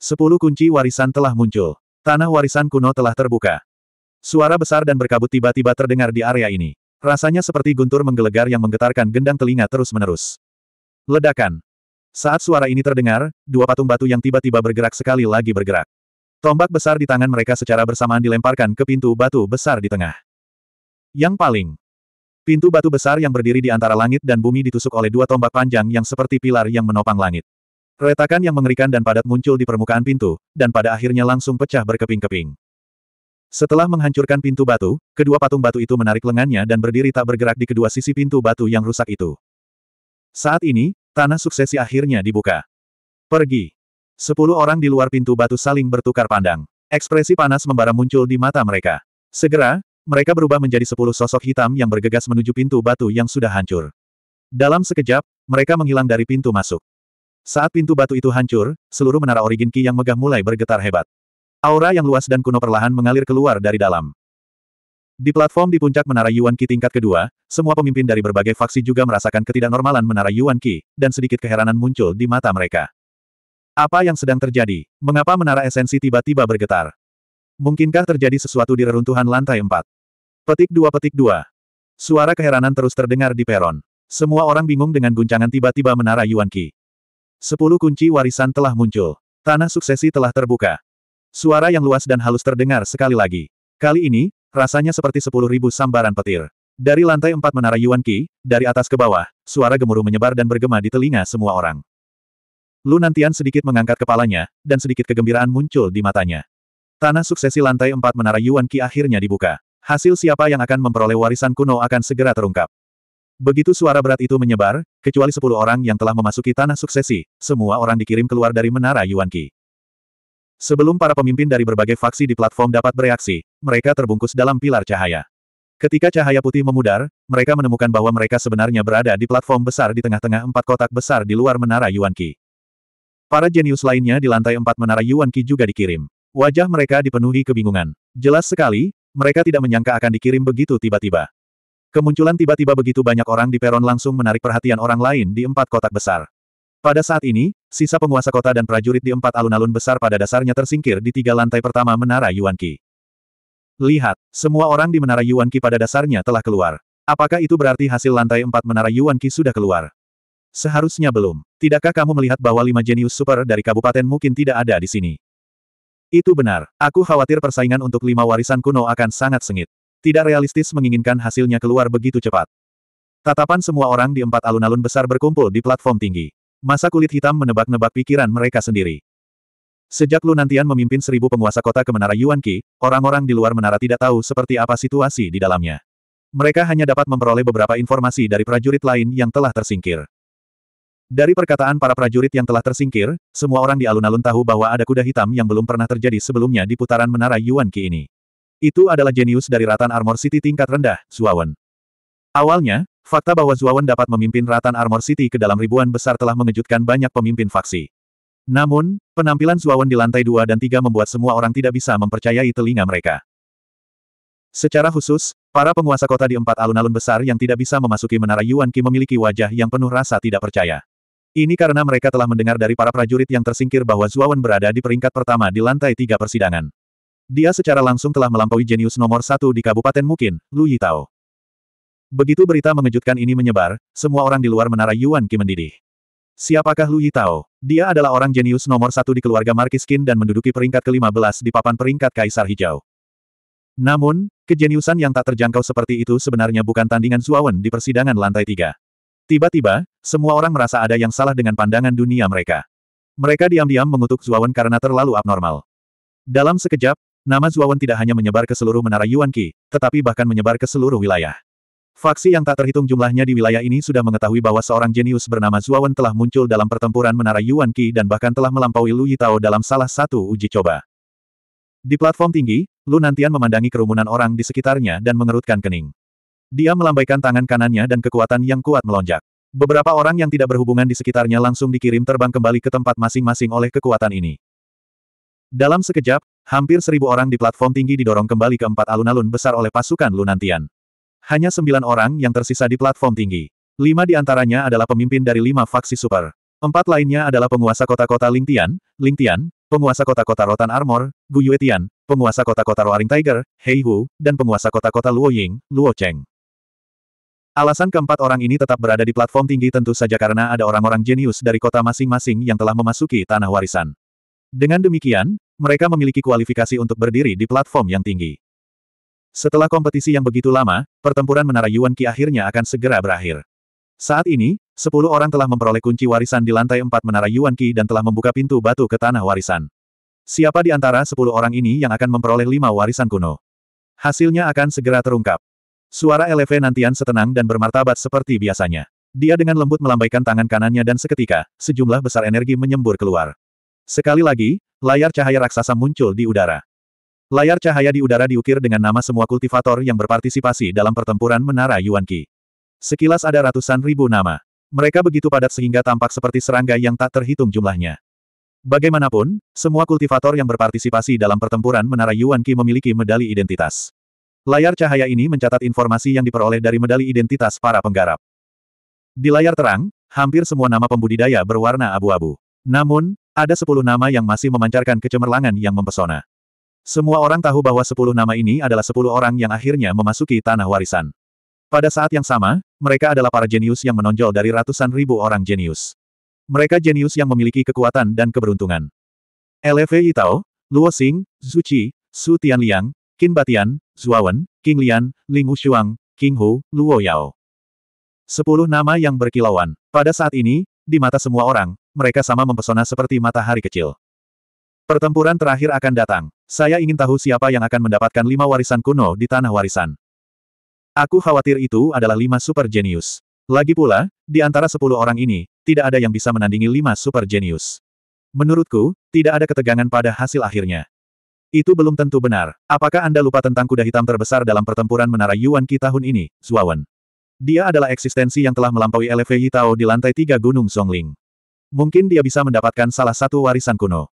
Sepuluh kunci warisan telah muncul. Tanah warisan kuno telah terbuka. Suara besar dan berkabut tiba-tiba terdengar di area ini. Rasanya seperti guntur menggelegar yang menggetarkan gendang telinga terus-menerus. Ledakan. Saat suara ini terdengar, dua patung batu yang tiba-tiba bergerak sekali lagi bergerak. Tombak besar di tangan mereka secara bersamaan dilemparkan ke pintu batu besar di tengah. Yang paling. Pintu batu besar yang berdiri di antara langit dan bumi ditusuk oleh dua tombak panjang yang seperti pilar yang menopang langit. Retakan yang mengerikan dan padat muncul di permukaan pintu, dan pada akhirnya langsung pecah berkeping-keping. Setelah menghancurkan pintu batu, kedua patung batu itu menarik lengannya dan berdiri tak bergerak di kedua sisi pintu batu yang rusak itu. Saat ini, tanah suksesi akhirnya dibuka. Pergi. Sepuluh orang di luar pintu batu saling bertukar pandang. Ekspresi panas membara muncul di mata mereka. Segera, mereka berubah menjadi sepuluh sosok hitam yang bergegas menuju pintu batu yang sudah hancur. Dalam sekejap, mereka menghilang dari pintu masuk. Saat pintu batu itu hancur, seluruh menara origin Ki yang megah mulai bergetar hebat. Aura yang luas dan kuno perlahan mengalir keluar dari dalam. Di platform di puncak Menara Yuan Qi tingkat kedua, semua pemimpin dari berbagai faksi juga merasakan ketidaknormalan Menara Yuan Qi, dan sedikit keheranan muncul di mata mereka. Apa yang sedang terjadi? Mengapa Menara Esensi tiba-tiba bergetar? Mungkinkah terjadi sesuatu di reruntuhan lantai 4? Petik 2 petik 2. Suara keheranan terus terdengar di peron. Semua orang bingung dengan guncangan tiba-tiba Menara Yuan Qi. Sepuluh kunci warisan telah muncul. Tanah suksesi telah terbuka. Suara yang luas dan halus terdengar sekali lagi. Kali ini, rasanya seperti sepuluh ribu sambaran petir. Dari lantai empat menara Yuan Qi, dari atas ke bawah, suara gemuruh menyebar dan bergema di telinga semua orang. Lu Nantian sedikit mengangkat kepalanya, dan sedikit kegembiraan muncul di matanya. Tanah suksesi lantai empat menara Yuan Qi akhirnya dibuka. Hasil siapa yang akan memperoleh warisan kuno akan segera terungkap. Begitu suara berat itu menyebar, kecuali sepuluh orang yang telah memasuki tanah suksesi, semua orang dikirim keluar dari menara Yuan Qi. Sebelum para pemimpin dari berbagai faksi di platform dapat bereaksi, mereka terbungkus dalam pilar cahaya. Ketika cahaya putih memudar, mereka menemukan bahwa mereka sebenarnya berada di platform besar di tengah-tengah empat kotak besar di luar menara Yuan Qi. Para jenius lainnya di lantai empat menara Yuan Qi juga dikirim. Wajah mereka dipenuhi kebingungan. Jelas sekali, mereka tidak menyangka akan dikirim begitu tiba-tiba. Kemunculan tiba-tiba begitu banyak orang di peron langsung menarik perhatian orang lain di empat kotak besar. Pada saat ini, sisa penguasa kota dan prajurit di empat alun-alun besar pada dasarnya tersingkir di tiga lantai pertama Menara Yuan Qi. Lihat, semua orang di Menara Yuan Qi pada dasarnya telah keluar. Apakah itu berarti hasil lantai empat Menara Yuan Qi sudah keluar? Seharusnya belum. Tidakkah kamu melihat bahwa lima jenius super dari kabupaten mungkin tidak ada di sini? Itu benar. Aku khawatir persaingan untuk lima warisan kuno akan sangat sengit. Tidak realistis menginginkan hasilnya keluar begitu cepat. Tatapan semua orang di empat alun-alun besar berkumpul di platform tinggi. Masa kulit hitam menebak-nebak pikiran mereka sendiri. Sejak Lunantian memimpin seribu penguasa kota ke Menara Yuan Qi, orang-orang di luar menara tidak tahu seperti apa situasi di dalamnya. Mereka hanya dapat memperoleh beberapa informasi dari prajurit lain yang telah tersingkir. Dari perkataan para prajurit yang telah tersingkir, semua orang di alun-alun tahu bahwa ada kuda hitam yang belum pernah terjadi sebelumnya di putaran menara Yuan Qi ini. Itu adalah jenius dari Ratan Armor City tingkat rendah, Zuawan. Awalnya, fakta bahwa Zuawan dapat memimpin Ratan Armor City ke dalam ribuan besar telah mengejutkan banyak pemimpin faksi. Namun, penampilan Zuawan di lantai dua dan tiga membuat semua orang tidak bisa mempercayai telinga mereka. Secara khusus, para penguasa kota di empat alun-alun besar yang tidak bisa memasuki menara Yuan Qi memiliki wajah yang penuh rasa tidak percaya. Ini karena mereka telah mendengar dari para prajurit yang tersingkir bahwa Zuawan berada di peringkat pertama di lantai tiga persidangan. Dia secara langsung telah melampaui jenius nomor satu di Kabupaten Mukin, Lu Yitao. Begitu berita mengejutkan ini menyebar, semua orang di luar menara Yuan Qi mendidih. Siapakah Lu Yitao? Dia adalah orang jenius nomor satu di keluarga Markis Qin dan menduduki peringkat ke-15 di papan peringkat Kaisar Hijau. Namun, kejeniusan yang tak terjangkau seperti itu sebenarnya bukan tandingan Zuawan di persidangan lantai tiga. Tiba-tiba, semua orang merasa ada yang salah dengan pandangan dunia mereka. Mereka diam-diam mengutuk Zuawan karena terlalu abnormal. Dalam sekejap, nama Zuawan tidak hanya menyebar ke seluruh menara Yuan Qi, tetapi bahkan menyebar ke seluruh wilayah. Faksi yang tak terhitung jumlahnya di wilayah ini sudah mengetahui bahwa seorang jenius bernama Zuawan telah muncul dalam pertempuran menara Yuan Qi dan bahkan telah melampaui Lu Yitao dalam salah satu uji coba. Di platform tinggi, Lu Nantian memandangi kerumunan orang di sekitarnya dan mengerutkan kening. Dia melambaikan tangan kanannya dan kekuatan yang kuat melonjak. Beberapa orang yang tidak berhubungan di sekitarnya langsung dikirim terbang kembali ke tempat masing-masing oleh kekuatan ini. Dalam sekejap, hampir seribu orang di platform tinggi didorong kembali ke empat alun-alun besar oleh pasukan Lunantian. Hanya sembilan orang yang tersisa di platform tinggi. Lima di antaranya adalah pemimpin dari lima faksi super. Empat lainnya adalah penguasa kota-kota Lingtian, Lingtian, penguasa kota-kota Rotan Armor, Guyuetian, penguasa kota-kota Roaring Tiger, Hei dan penguasa kota-kota Luo Ying, Luo Cheng. Alasan keempat orang ini tetap berada di platform tinggi tentu saja karena ada orang-orang jenius dari kota masing-masing yang telah memasuki tanah warisan. Dengan demikian, mereka memiliki kualifikasi untuk berdiri di platform yang tinggi. Setelah kompetisi yang begitu lama, pertempuran Menara Yuan Qi akhirnya akan segera berakhir. Saat ini, sepuluh orang telah memperoleh kunci warisan di lantai empat Menara Yuan Qi dan telah membuka pintu batu ke tanah warisan. Siapa di antara sepuluh orang ini yang akan memperoleh lima warisan kuno? Hasilnya akan segera terungkap. Suara Eleve Nantian setenang dan bermartabat seperti biasanya. Dia dengan lembut melambaikan tangan kanannya dan seketika, sejumlah besar energi menyembur keluar. Sekali lagi, layar cahaya raksasa muncul di udara. Layar cahaya di udara diukir dengan nama semua kultivator yang berpartisipasi dalam pertempuran Menara Yuan Qi. Sekilas ada ratusan ribu nama. Mereka begitu padat sehingga tampak seperti serangga yang tak terhitung jumlahnya. Bagaimanapun, semua kultivator yang berpartisipasi dalam pertempuran Menara Yuan Qi memiliki medali identitas. Layar cahaya ini mencatat informasi yang diperoleh dari medali identitas para penggarap. Di layar terang, hampir semua nama pembudidaya berwarna abu-abu. Namun, ada sepuluh nama yang masih memancarkan kecemerlangan yang mempesona. Semua orang tahu bahwa sepuluh nama ini adalah sepuluh orang yang akhirnya memasuki tanah warisan. Pada saat yang sama, mereka adalah para jenius yang menonjol dari ratusan ribu orang jenius. Mereka jenius yang memiliki kekuatan dan keberuntungan. LV Itao, Luo Xing, Zhu Qi, Su Tianliang, Qin Batian, Zhuawan, King Lian, Ling Wuxuang, King Hu, Luo Yao. Sepuluh nama yang berkilauan. Pada saat ini, di mata semua orang, mereka sama mempesona seperti matahari kecil. Pertempuran terakhir akan datang. Saya ingin tahu siapa yang akan mendapatkan lima warisan kuno di tanah warisan. Aku khawatir itu adalah lima super genius. Lagi pula, di antara sepuluh orang ini, tidak ada yang bisa menandingi lima super genius. Menurutku, tidak ada ketegangan pada hasil akhirnya. Itu belum tentu benar. Apakah Anda lupa tentang kuda hitam terbesar dalam pertempuran Menara Yuan Ki tahun ini, Zuawan? Dia adalah eksistensi yang telah melampaui LFI Tao di lantai tiga Gunung Songling. Mungkin dia bisa mendapatkan salah satu warisan kuno.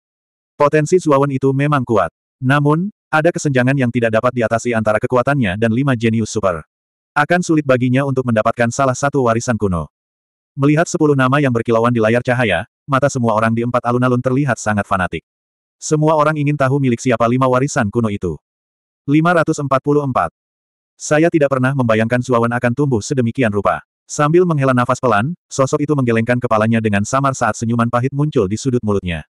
Potensi Zuawan itu memang kuat. Namun, ada kesenjangan yang tidak dapat diatasi antara kekuatannya dan lima jenius super. Akan sulit baginya untuk mendapatkan salah satu warisan kuno. Melihat sepuluh nama yang berkilauan di layar cahaya, mata semua orang di empat alun-alun terlihat sangat fanatik. Semua orang ingin tahu milik siapa lima warisan kuno itu. 544. Saya tidak pernah membayangkan Zuawan akan tumbuh sedemikian rupa. Sambil menghela nafas pelan, sosok itu menggelengkan kepalanya dengan samar saat senyuman pahit muncul di sudut mulutnya.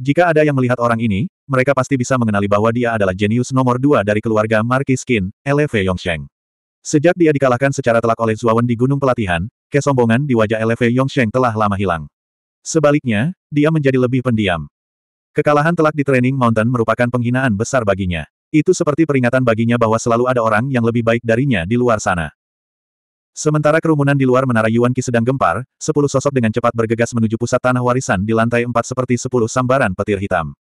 Jika ada yang melihat orang ini, mereka pasti bisa mengenali bahwa dia adalah jenius nomor dua dari keluarga Marquis Qin, Eleve Yongsheng. Sejak dia dikalahkan secara telak oleh Zuawan di Gunung Pelatihan, kesombongan di wajah Eleve Yongsheng telah lama hilang. Sebaliknya, dia menjadi lebih pendiam. Kekalahan telak di Training Mountain merupakan penghinaan besar baginya. Itu seperti peringatan baginya bahwa selalu ada orang yang lebih baik darinya di luar sana. Sementara kerumunan di luar menara Yuan Qi sedang gempar, sepuluh sosok dengan cepat bergegas menuju pusat tanah warisan di lantai empat seperti sepuluh sambaran petir hitam.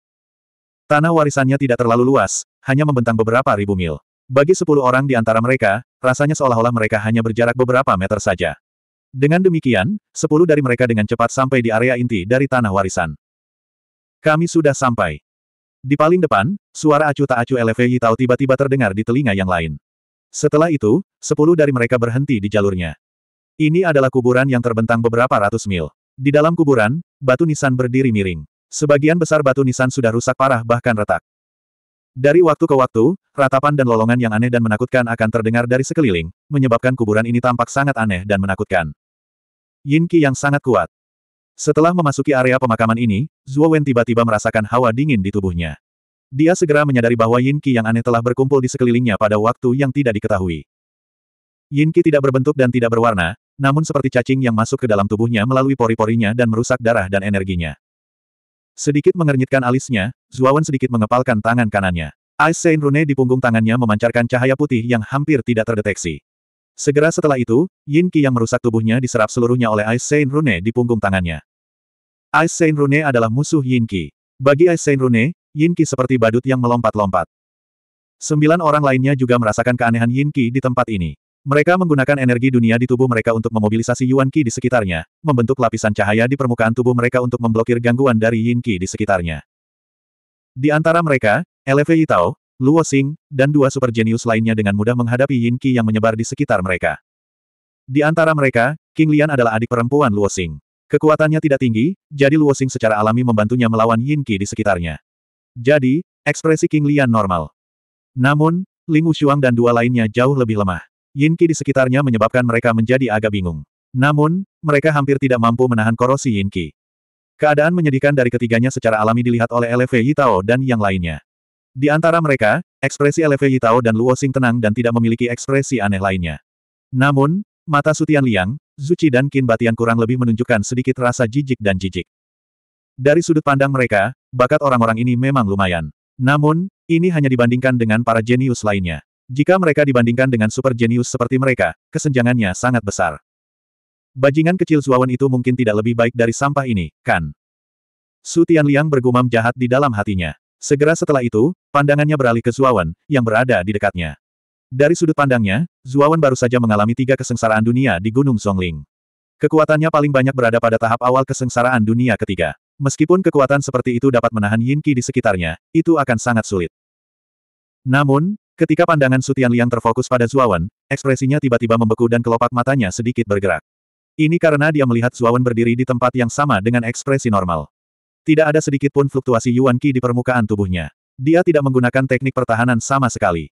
Tanah warisannya tidak terlalu luas, hanya membentang beberapa ribu mil. Bagi sepuluh orang di antara mereka, rasanya seolah-olah mereka hanya berjarak beberapa meter saja. Dengan demikian, sepuluh dari mereka dengan cepat sampai di area inti dari tanah warisan. Kami sudah sampai. Di paling depan, suara acu tak acu LFI tahu tiba-tiba terdengar di telinga yang lain. Setelah itu, sepuluh dari mereka berhenti di jalurnya. Ini adalah kuburan yang terbentang beberapa ratus mil. Di dalam kuburan, batu nisan berdiri miring. Sebagian besar batu nisan sudah rusak parah bahkan retak. Dari waktu ke waktu, ratapan dan lolongan yang aneh dan menakutkan akan terdengar dari sekeliling, menyebabkan kuburan ini tampak sangat aneh dan menakutkan. Yin Qi yang sangat kuat. Setelah memasuki area pemakaman ini, Zhuo Wen tiba-tiba merasakan hawa dingin di tubuhnya. Dia segera menyadari bahwa Yin Qi yang aneh telah berkumpul di sekelilingnya pada waktu yang tidak diketahui. Yin Qi tidak berbentuk dan tidak berwarna, namun seperti cacing yang masuk ke dalam tubuhnya melalui pori-porinya dan merusak darah dan energinya. Sedikit mengernyitkan alisnya, Zuawan sedikit mengepalkan tangan kanannya. Ice Sein Rune di punggung tangannya memancarkan cahaya putih yang hampir tidak terdeteksi. Segera setelah itu, Yin Qi yang merusak tubuhnya diserap seluruhnya oleh Ice Sein Rune di punggung tangannya. Ice Sein Rune adalah musuh Yin Qi. Bagi Ice Sein Rune, Yin Qi seperti badut yang melompat-lompat. Sembilan orang lainnya juga merasakan keanehan Yin Qi di tempat ini. Mereka menggunakan energi dunia di tubuh mereka untuk memobilisasi Yuan Qi di sekitarnya, membentuk lapisan cahaya di permukaan tubuh mereka untuk memblokir gangguan dari Yin Qi di sekitarnya. Di antara mereka, Eleve Yitao, Luo Xing, dan dua super jenius lainnya dengan mudah menghadapi Yin Qi yang menyebar di sekitar mereka. Di antara mereka, King Lian adalah adik perempuan Luo Xing. Kekuatannya tidak tinggi, jadi Luo Xing secara alami membantunya melawan Yin Qi di sekitarnya. Jadi, ekspresi King Lian normal. Namun, Ling Shuang dan dua lainnya jauh lebih lemah. Yin Qi di sekitarnya menyebabkan mereka menjadi agak bingung. Namun, mereka hampir tidak mampu menahan korosi Yin Qi. Keadaan menyedihkan dari ketiganya secara alami dilihat oleh LV Yitao dan yang lainnya. Di antara mereka, ekspresi LV Yitao dan Luo Xing tenang dan tidak memiliki ekspresi aneh lainnya. Namun, mata Sutian Liang, Zuchi dan Qin Batian kurang lebih menunjukkan sedikit rasa jijik dan jijik. Dari sudut pandang mereka, Bakat orang-orang ini memang lumayan. Namun, ini hanya dibandingkan dengan para jenius lainnya. Jika mereka dibandingkan dengan super jenius seperti mereka, kesenjangannya sangat besar. Bajingan kecil Zuawan itu mungkin tidak lebih baik dari sampah ini, kan? Su Tianliang bergumam jahat di dalam hatinya. Segera setelah itu, pandangannya beralih ke Zuawan, yang berada di dekatnya. Dari sudut pandangnya, Zuawan baru saja mengalami tiga kesengsaraan dunia di Gunung Songling. Kekuatannya paling banyak berada pada tahap awal kesengsaraan dunia ketiga. Meskipun kekuatan seperti itu dapat menahan Yin Qi di sekitarnya, itu akan sangat sulit. Namun, ketika pandangan Sutian Liang terfokus pada Zuawan, ekspresinya tiba-tiba membeku dan kelopak matanya sedikit bergerak. Ini karena dia melihat Zuawan berdiri di tempat yang sama dengan ekspresi normal. Tidak ada sedikit pun fluktuasi Yuan Qi di permukaan tubuhnya. Dia tidak menggunakan teknik pertahanan sama sekali.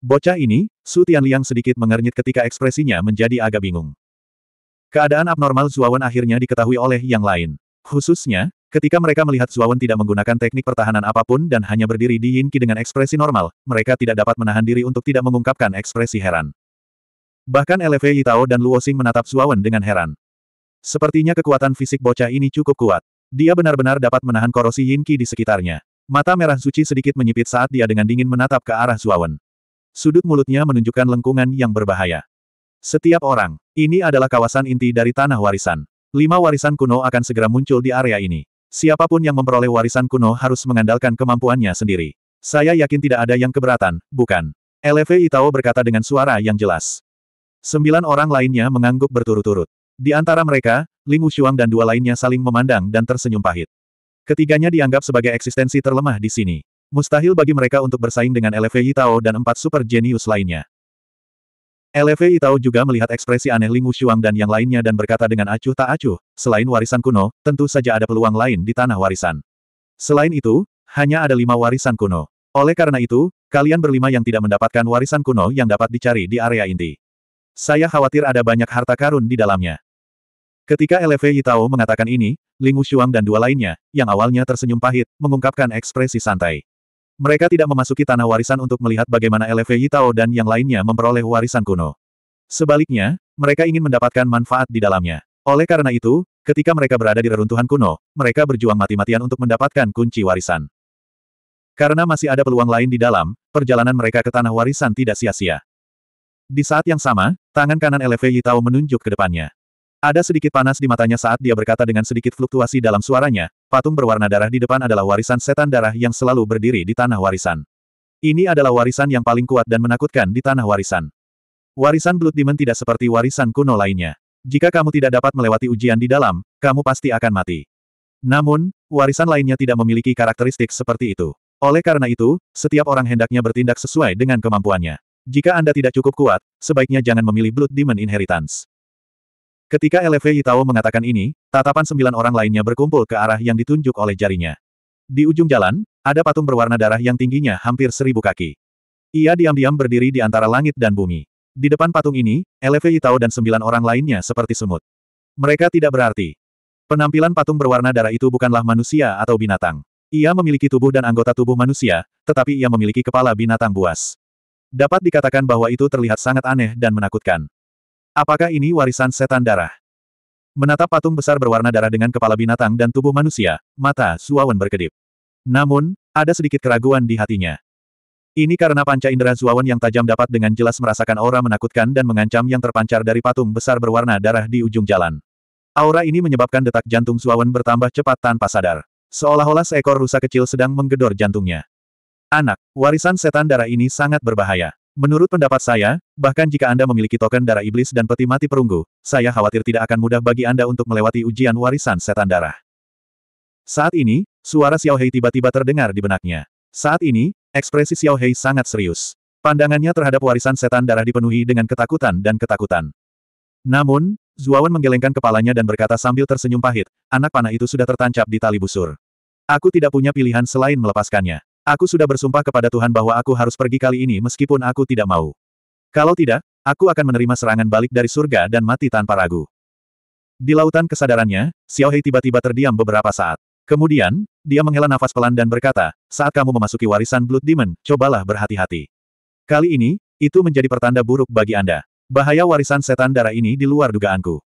Bocah ini, Su Liang sedikit mengernyit ketika ekspresinya menjadi agak bingung. Keadaan abnormal Zuawan akhirnya diketahui oleh yang lain. Khususnya, Ketika mereka melihat Zuawan tidak menggunakan teknik pertahanan apapun dan hanya berdiri di Yin Qi dengan ekspresi normal, mereka tidak dapat menahan diri untuk tidak mengungkapkan ekspresi heran. Bahkan Eleve Yitao dan Luo Xing menatap Zuawan dengan heran. Sepertinya kekuatan fisik bocah ini cukup kuat. Dia benar-benar dapat menahan korosi Yin Qi di sekitarnya. Mata merah suci sedikit menyipit saat dia dengan dingin menatap ke arah Zuawan. Sudut mulutnya menunjukkan lengkungan yang berbahaya. Setiap orang, ini adalah kawasan inti dari tanah warisan. Lima warisan kuno akan segera muncul di area ini. Siapapun yang memperoleh warisan kuno harus mengandalkan kemampuannya sendiri. Saya yakin tidak ada yang keberatan, bukan? LV Itao berkata dengan suara yang jelas. Sembilan orang lainnya mengangguk berturut-turut. Di antara mereka, Ling Wuxuang dan dua lainnya saling memandang dan tersenyum pahit. Ketiganya dianggap sebagai eksistensi terlemah di sini. Mustahil bagi mereka untuk bersaing dengan LV Itao dan empat super jenius lainnya. LFI Tao juga melihat ekspresi aneh Ling Wuxuang dan yang lainnya dan berkata dengan acuh tak acuh, selain warisan kuno, tentu saja ada peluang lain di tanah warisan. Selain itu, hanya ada lima warisan kuno. Oleh karena itu, kalian berlima yang tidak mendapatkan warisan kuno yang dapat dicari di area inti. Saya khawatir ada banyak harta karun di dalamnya. Ketika LFI Tao mengatakan ini, Ling Wuxuang dan dua lainnya, yang awalnya tersenyum pahit, mengungkapkan ekspresi santai. Mereka tidak memasuki tanah warisan untuk melihat bagaimana LV Yitao dan yang lainnya memperoleh warisan kuno. Sebaliknya, mereka ingin mendapatkan manfaat di dalamnya. Oleh karena itu, ketika mereka berada di reruntuhan kuno, mereka berjuang mati-matian untuk mendapatkan kunci warisan. Karena masih ada peluang lain di dalam, perjalanan mereka ke tanah warisan tidak sia-sia. Di saat yang sama, tangan kanan LV Yitao menunjuk ke depannya. Ada sedikit panas di matanya saat dia berkata dengan sedikit fluktuasi dalam suaranya, patung berwarna darah di depan adalah warisan setan darah yang selalu berdiri di tanah warisan. Ini adalah warisan yang paling kuat dan menakutkan di tanah warisan. Warisan Blood Demon tidak seperti warisan kuno lainnya. Jika kamu tidak dapat melewati ujian di dalam, kamu pasti akan mati. Namun, warisan lainnya tidak memiliki karakteristik seperti itu. Oleh karena itu, setiap orang hendaknya bertindak sesuai dengan kemampuannya. Jika Anda tidak cukup kuat, sebaiknya jangan memilih Blood Demon Inheritance. Ketika LFV Itao mengatakan ini, tatapan sembilan orang lainnya berkumpul ke arah yang ditunjuk oleh jarinya. Di ujung jalan, ada patung berwarna darah yang tingginya hampir seribu kaki. Ia diam-diam berdiri di antara langit dan bumi. Di depan patung ini, LFV Itao dan sembilan orang lainnya seperti semut. Mereka tidak berarti. Penampilan patung berwarna darah itu bukanlah manusia atau binatang. Ia memiliki tubuh dan anggota tubuh manusia, tetapi ia memiliki kepala binatang buas. Dapat dikatakan bahwa itu terlihat sangat aneh dan menakutkan. Apakah ini warisan setan darah? Menatap patung besar berwarna darah dengan kepala binatang dan tubuh manusia, mata Zuawan berkedip. Namun, ada sedikit keraguan di hatinya. Ini karena panca indera Zuawan yang tajam dapat dengan jelas merasakan aura menakutkan dan mengancam yang terpancar dari patung besar berwarna darah di ujung jalan. Aura ini menyebabkan detak jantung Zuawan bertambah cepat tanpa sadar. Seolah-olah seekor rusa kecil sedang menggedor jantungnya. Anak, warisan setan darah ini sangat berbahaya. Menurut pendapat saya, bahkan jika Anda memiliki token darah iblis dan peti mati perunggu, saya khawatir tidak akan mudah bagi Anda untuk melewati ujian warisan setan darah. Saat ini, suara Xiao Hei tiba-tiba terdengar di benaknya. Saat ini, ekspresi Xiao Hei sangat serius. Pandangannya terhadap warisan setan darah dipenuhi dengan ketakutan dan ketakutan. Namun, Zuawan menggelengkan kepalanya dan berkata sambil tersenyum pahit, anak panah itu sudah tertancap di tali busur. Aku tidak punya pilihan selain melepaskannya. Aku sudah bersumpah kepada Tuhan bahwa aku harus pergi kali ini meskipun aku tidak mau. Kalau tidak, aku akan menerima serangan balik dari surga dan mati tanpa ragu. Di lautan kesadarannya, Xiao Xiaohei tiba-tiba terdiam beberapa saat. Kemudian, dia menghela nafas pelan dan berkata, saat kamu memasuki warisan Blood Demon, cobalah berhati-hati. Kali ini, itu menjadi pertanda buruk bagi Anda. Bahaya warisan setan darah ini di luar dugaanku.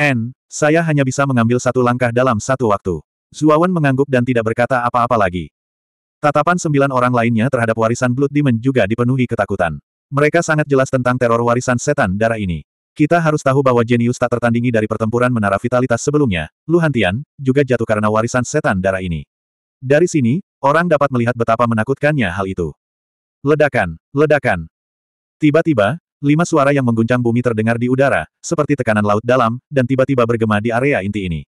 N, saya hanya bisa mengambil satu langkah dalam satu waktu. Zuawan mengangguk dan tidak berkata apa-apa lagi. Tatapan sembilan orang lainnya terhadap warisan Blood Demon juga dipenuhi ketakutan. Mereka sangat jelas tentang teror warisan setan darah ini. Kita harus tahu bahwa jenius tak tertandingi dari pertempuran menara vitalitas sebelumnya, Luhantian, juga jatuh karena warisan setan darah ini. Dari sini, orang dapat melihat betapa menakutkannya hal itu. Ledakan, ledakan. Tiba-tiba, lima suara yang mengguncang bumi terdengar di udara, seperti tekanan laut dalam, dan tiba-tiba bergema di area inti ini.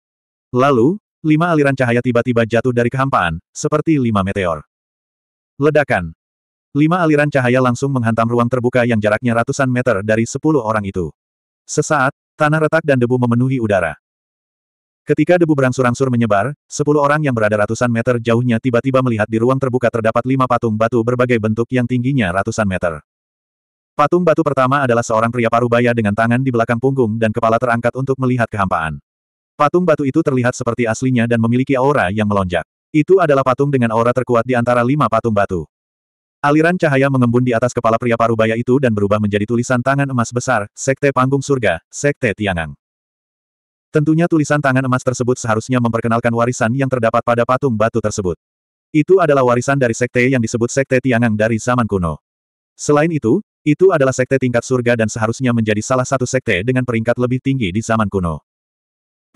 Lalu, Lima aliran cahaya tiba-tiba jatuh dari kehampaan, seperti lima meteor. Ledakan. Lima aliran cahaya langsung menghantam ruang terbuka yang jaraknya ratusan meter dari sepuluh orang itu. Sesaat, tanah retak dan debu memenuhi udara. Ketika debu berangsur-angsur menyebar, sepuluh orang yang berada ratusan meter jauhnya tiba-tiba melihat di ruang terbuka terdapat lima patung batu berbagai bentuk yang tingginya ratusan meter. Patung batu pertama adalah seorang pria parubaya dengan tangan di belakang punggung dan kepala terangkat untuk melihat kehampaan. Patung batu itu terlihat seperti aslinya dan memiliki aura yang melonjak. Itu adalah patung dengan aura terkuat di antara lima patung batu. Aliran cahaya mengembun di atas kepala pria parubaya itu dan berubah menjadi tulisan tangan emas besar, Sekte Panggung Surga, Sekte Tiangang. Tentunya tulisan tangan emas tersebut seharusnya memperkenalkan warisan yang terdapat pada patung batu tersebut. Itu adalah warisan dari sekte yang disebut Sekte Tiangang dari zaman kuno. Selain itu, itu adalah sekte tingkat surga dan seharusnya menjadi salah satu sekte dengan peringkat lebih tinggi di zaman kuno.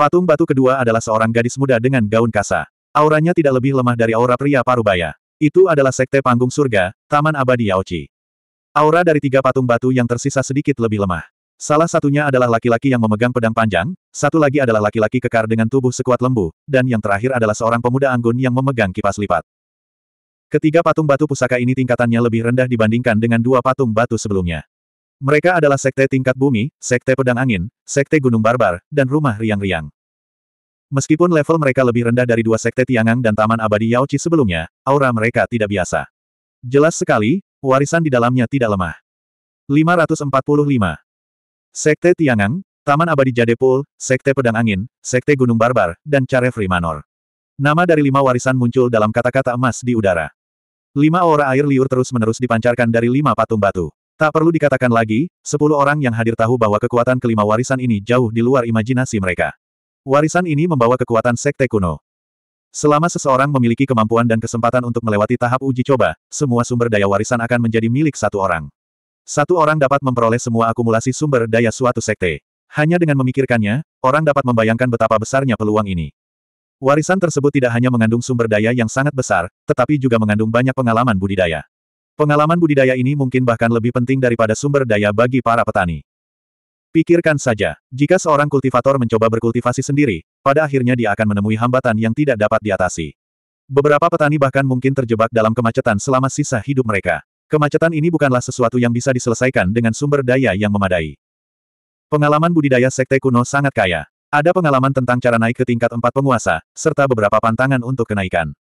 Patung batu kedua adalah seorang gadis muda dengan gaun kasa. Auranya tidak lebih lemah dari aura pria parubaya. Itu adalah sekte panggung surga, Taman Abadi Yaochi. Aura dari tiga patung batu yang tersisa sedikit lebih lemah. Salah satunya adalah laki-laki yang memegang pedang panjang, satu lagi adalah laki-laki kekar dengan tubuh sekuat lembu, dan yang terakhir adalah seorang pemuda anggun yang memegang kipas lipat. Ketiga patung batu pusaka ini tingkatannya lebih rendah dibandingkan dengan dua patung batu sebelumnya. Mereka adalah sekte tingkat bumi, sekte pedang angin, sekte gunung barbar, dan rumah riang-riang. Meskipun level mereka lebih rendah dari dua sekte Tiangang dan Taman Abadi Yaochi sebelumnya, aura mereka tidak biasa. Jelas sekali, warisan di dalamnya tidak lemah. 545. Sekte Tiangang, Taman Abadi Jadepul, Sekte Pedang Angin, Sekte Gunung Barbar, dan Carefree Manor. Nama dari lima warisan muncul dalam kata-kata emas di udara. Lima aura air liur terus-menerus dipancarkan dari lima patung batu. Tak perlu dikatakan lagi, sepuluh orang yang hadir tahu bahwa kekuatan kelima warisan ini jauh di luar imajinasi mereka. Warisan ini membawa kekuatan sekte kuno. Selama seseorang memiliki kemampuan dan kesempatan untuk melewati tahap uji coba, semua sumber daya warisan akan menjadi milik satu orang. Satu orang dapat memperoleh semua akumulasi sumber daya suatu sekte. Hanya dengan memikirkannya, orang dapat membayangkan betapa besarnya peluang ini. Warisan tersebut tidak hanya mengandung sumber daya yang sangat besar, tetapi juga mengandung banyak pengalaman budidaya. Pengalaman budidaya ini mungkin bahkan lebih penting daripada sumber daya bagi para petani. Pikirkan saja, jika seorang kultivator mencoba berkultivasi sendiri, pada akhirnya dia akan menemui hambatan yang tidak dapat diatasi. Beberapa petani bahkan mungkin terjebak dalam kemacetan selama sisa hidup mereka. Kemacetan ini bukanlah sesuatu yang bisa diselesaikan dengan sumber daya yang memadai. Pengalaman budidaya sekte kuno sangat kaya. Ada pengalaman tentang cara naik ke tingkat empat penguasa, serta beberapa pantangan untuk kenaikan.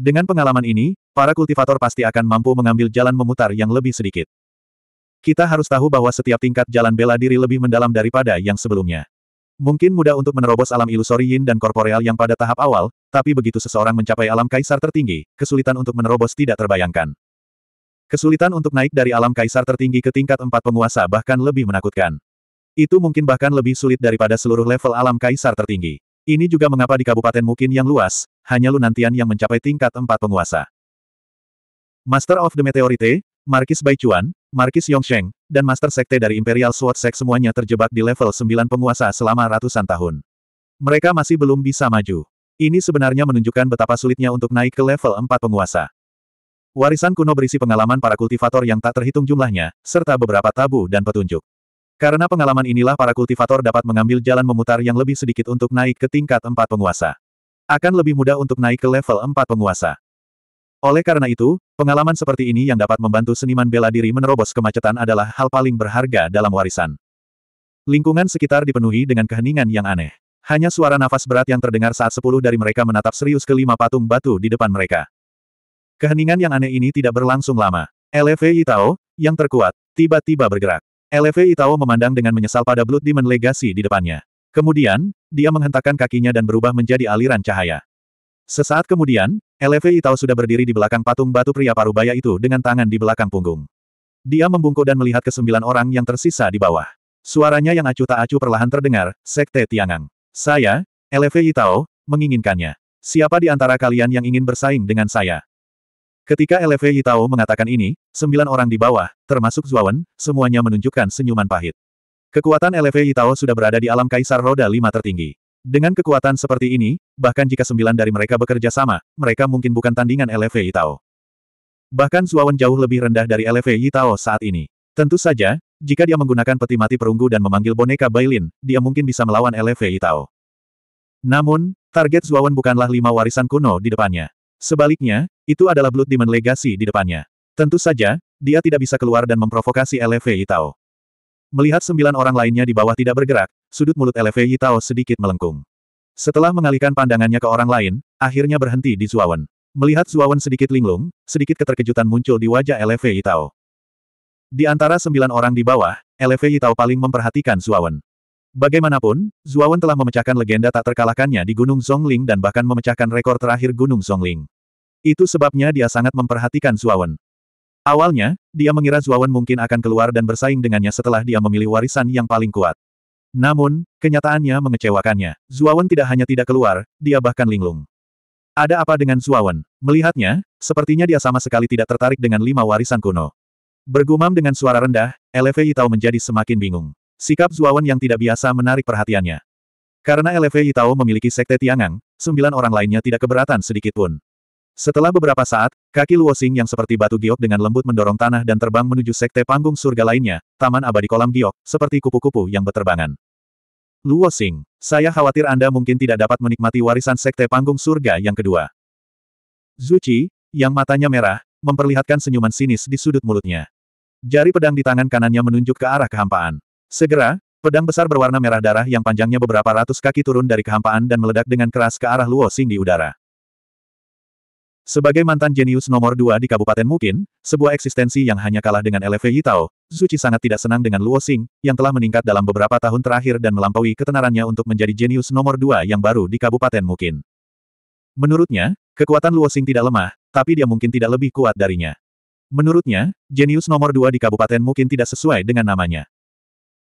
Dengan pengalaman ini, para kultivator pasti akan mampu mengambil jalan memutar yang lebih sedikit. Kita harus tahu bahwa setiap tingkat jalan bela diri lebih mendalam daripada yang sebelumnya. Mungkin mudah untuk menerobos alam ilusori yin dan korporeal yang pada tahap awal, tapi begitu seseorang mencapai alam kaisar tertinggi, kesulitan untuk menerobos tidak terbayangkan. Kesulitan untuk naik dari alam kaisar tertinggi ke tingkat empat penguasa bahkan lebih menakutkan. Itu mungkin bahkan lebih sulit daripada seluruh level alam kaisar tertinggi. Ini juga mengapa di kabupaten Mungkin yang luas, hanya Lunantian yang mencapai tingkat empat penguasa. Master of the Meteorite, Markis Baichuan, Markis Yongsheng, dan Master Sekte dari Imperial Sword Sect semuanya terjebak di level sembilan penguasa selama ratusan tahun. Mereka masih belum bisa maju. Ini sebenarnya menunjukkan betapa sulitnya untuk naik ke level empat penguasa. Warisan kuno berisi pengalaman para kultivator yang tak terhitung jumlahnya, serta beberapa tabu dan petunjuk. Karena pengalaman inilah para kultivator dapat mengambil jalan memutar yang lebih sedikit untuk naik ke tingkat empat penguasa. Akan lebih mudah untuk naik ke level empat penguasa. Oleh karena itu, pengalaman seperti ini yang dapat membantu seniman bela diri menerobos kemacetan adalah hal paling berharga dalam warisan. Lingkungan sekitar dipenuhi dengan keheningan yang aneh. Hanya suara nafas berat yang terdengar saat sepuluh dari mereka menatap serius ke lima patung batu di depan mereka. Keheningan yang aneh ini tidak berlangsung lama. LFI Tao, yang terkuat, tiba-tiba bergerak. LV Itao memandang dengan menyesal pada Blood Demon Legacy di depannya. Kemudian, dia menghentakkan kakinya dan berubah menjadi aliran cahaya. Sesaat kemudian, LV Itao sudah berdiri di belakang patung batu pria parubaya itu dengan tangan di belakang punggung. Dia membungkuk dan melihat ke sembilan orang yang tersisa di bawah. Suaranya yang acuh tak acuh perlahan terdengar, Sekte Tiangang. Saya, LV Itao, menginginkannya. Siapa di antara kalian yang ingin bersaing dengan saya? Ketika LFV Yitao mengatakan ini, sembilan orang di bawah, termasuk Zuawan, semuanya menunjukkan senyuman pahit. Kekuatan LFV Yitao sudah berada di alam kaisar roda lima tertinggi. Dengan kekuatan seperti ini, bahkan jika sembilan dari mereka bekerja sama, mereka mungkin bukan tandingan LFV Yitao. Bahkan Zuawan jauh lebih rendah dari LFV Yitao saat ini. Tentu saja, jika dia menggunakan peti mati perunggu dan memanggil boneka Bailin, dia mungkin bisa melawan LFV Yitao. Namun, target Zuawan bukanlah lima warisan kuno di depannya. Sebaliknya, itu adalah Blood Demon Legacy di depannya. Tentu saja, dia tidak bisa keluar dan memprovokasi LV Itao. Melihat sembilan orang lainnya di bawah tidak bergerak, sudut mulut LV Itao sedikit melengkung. Setelah mengalihkan pandangannya ke orang lain, akhirnya berhenti di Zuawan. Melihat Zuawan sedikit linglung, sedikit keterkejutan muncul di wajah LV Itao. Di antara sembilan orang di bawah, LV Itao paling memperhatikan Zuawan. Bagaimanapun, Zuawan telah memecahkan legenda tak terkalahkannya di Gunung Zhongling dan bahkan memecahkan rekor terakhir Gunung Zhongling. Itu sebabnya dia sangat memperhatikan Zuawan. Awalnya, dia mengira Zuawan mungkin akan keluar dan bersaing dengannya setelah dia memilih warisan yang paling kuat. Namun, kenyataannya mengecewakannya. Zuawan tidak hanya tidak keluar, dia bahkan linglung. Ada apa dengan Zuawan? Melihatnya, sepertinya dia sama sekali tidak tertarik dengan lima warisan kuno. Bergumam dengan suara rendah, Elevei Yitao menjadi semakin bingung. Sikap Zuawan yang tidak biasa menarik perhatiannya. Karena Elevei Yitao memiliki sekte Tiangang, sembilan orang lainnya tidak keberatan sedikit pun. Setelah beberapa saat, kaki Luosing yang seperti batu giok dengan lembut mendorong tanah dan terbang menuju sekte panggung surga lainnya, taman abadi kolam giok, seperti kupu-kupu yang beterbangan. Luosing, saya khawatir Anda mungkin tidak dapat menikmati warisan sekte panggung surga yang kedua. Zuci, yang matanya merah, memperlihatkan senyuman sinis di sudut mulutnya. Jari pedang di tangan kanannya menunjuk ke arah kehampaan. Segera, pedang besar berwarna merah darah yang panjangnya beberapa ratus kaki turun dari kehampaan dan meledak dengan keras ke arah Luosing di udara. Sebagai mantan jenius nomor dua di Kabupaten Mukin, sebuah eksistensi yang hanya kalah dengan LV Yitao, Zuci sangat tidak senang dengan Luo Xing, yang telah meningkat dalam beberapa tahun terakhir dan melampaui ketenarannya untuk menjadi jenius nomor dua yang baru di Kabupaten Mukin. Menurutnya, kekuatan Luo Xing tidak lemah, tapi dia mungkin tidak lebih kuat darinya. Menurutnya, jenius nomor dua di Kabupaten Mukin tidak sesuai dengan namanya.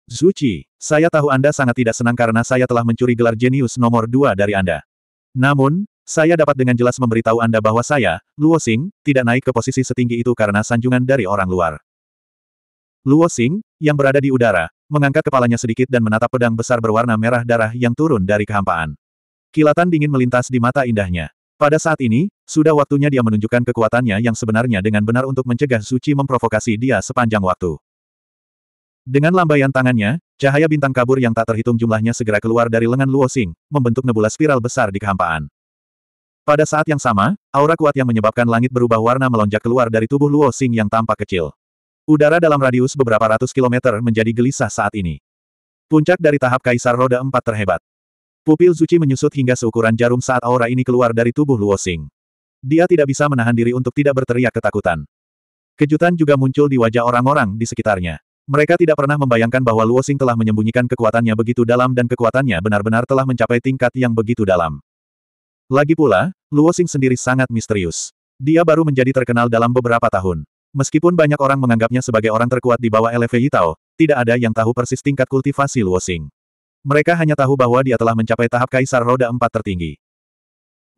Zuci, saya tahu Anda sangat tidak senang karena saya telah mencuri gelar jenius nomor dua dari Anda. Namun, saya dapat dengan jelas memberitahu Anda bahwa saya, Luo Xing, tidak naik ke posisi setinggi itu karena sanjungan dari orang luar. Luo Xing, yang berada di udara, mengangkat kepalanya sedikit dan menatap pedang besar berwarna merah darah yang turun dari kehampaan. Kilatan dingin melintas di mata indahnya. Pada saat ini, sudah waktunya dia menunjukkan kekuatannya yang sebenarnya dengan benar untuk mencegah Suci memprovokasi dia sepanjang waktu. Dengan lambaian tangannya, cahaya bintang kabur yang tak terhitung jumlahnya segera keluar dari lengan Luo Xing, membentuk nebula spiral besar di kehampaan. Pada saat yang sama, aura kuat yang menyebabkan langit berubah warna melonjak keluar dari tubuh Luo Xing yang tampak kecil. Udara dalam radius beberapa ratus kilometer menjadi gelisah saat ini. Puncak dari tahap Kaisar Roda Empat terhebat. Pupil Zuci menyusut hingga seukuran jarum saat aura ini keluar dari tubuh Luo Xing. Dia tidak bisa menahan diri untuk tidak berteriak ketakutan. Kejutan juga muncul di wajah orang-orang di sekitarnya. Mereka tidak pernah membayangkan bahwa Luo Xing telah menyembunyikan kekuatannya begitu dalam dan kekuatannya benar-benar telah mencapai tingkat yang begitu dalam. Lagi pula, Luo Xing sendiri sangat misterius. Dia baru menjadi terkenal dalam beberapa tahun. Meskipun banyak orang menganggapnya sebagai orang terkuat di bawah LV Yitao, tidak ada yang tahu persis tingkat kultivasi Luo Xing. Mereka hanya tahu bahwa dia telah mencapai tahap kaisar roda empat tertinggi.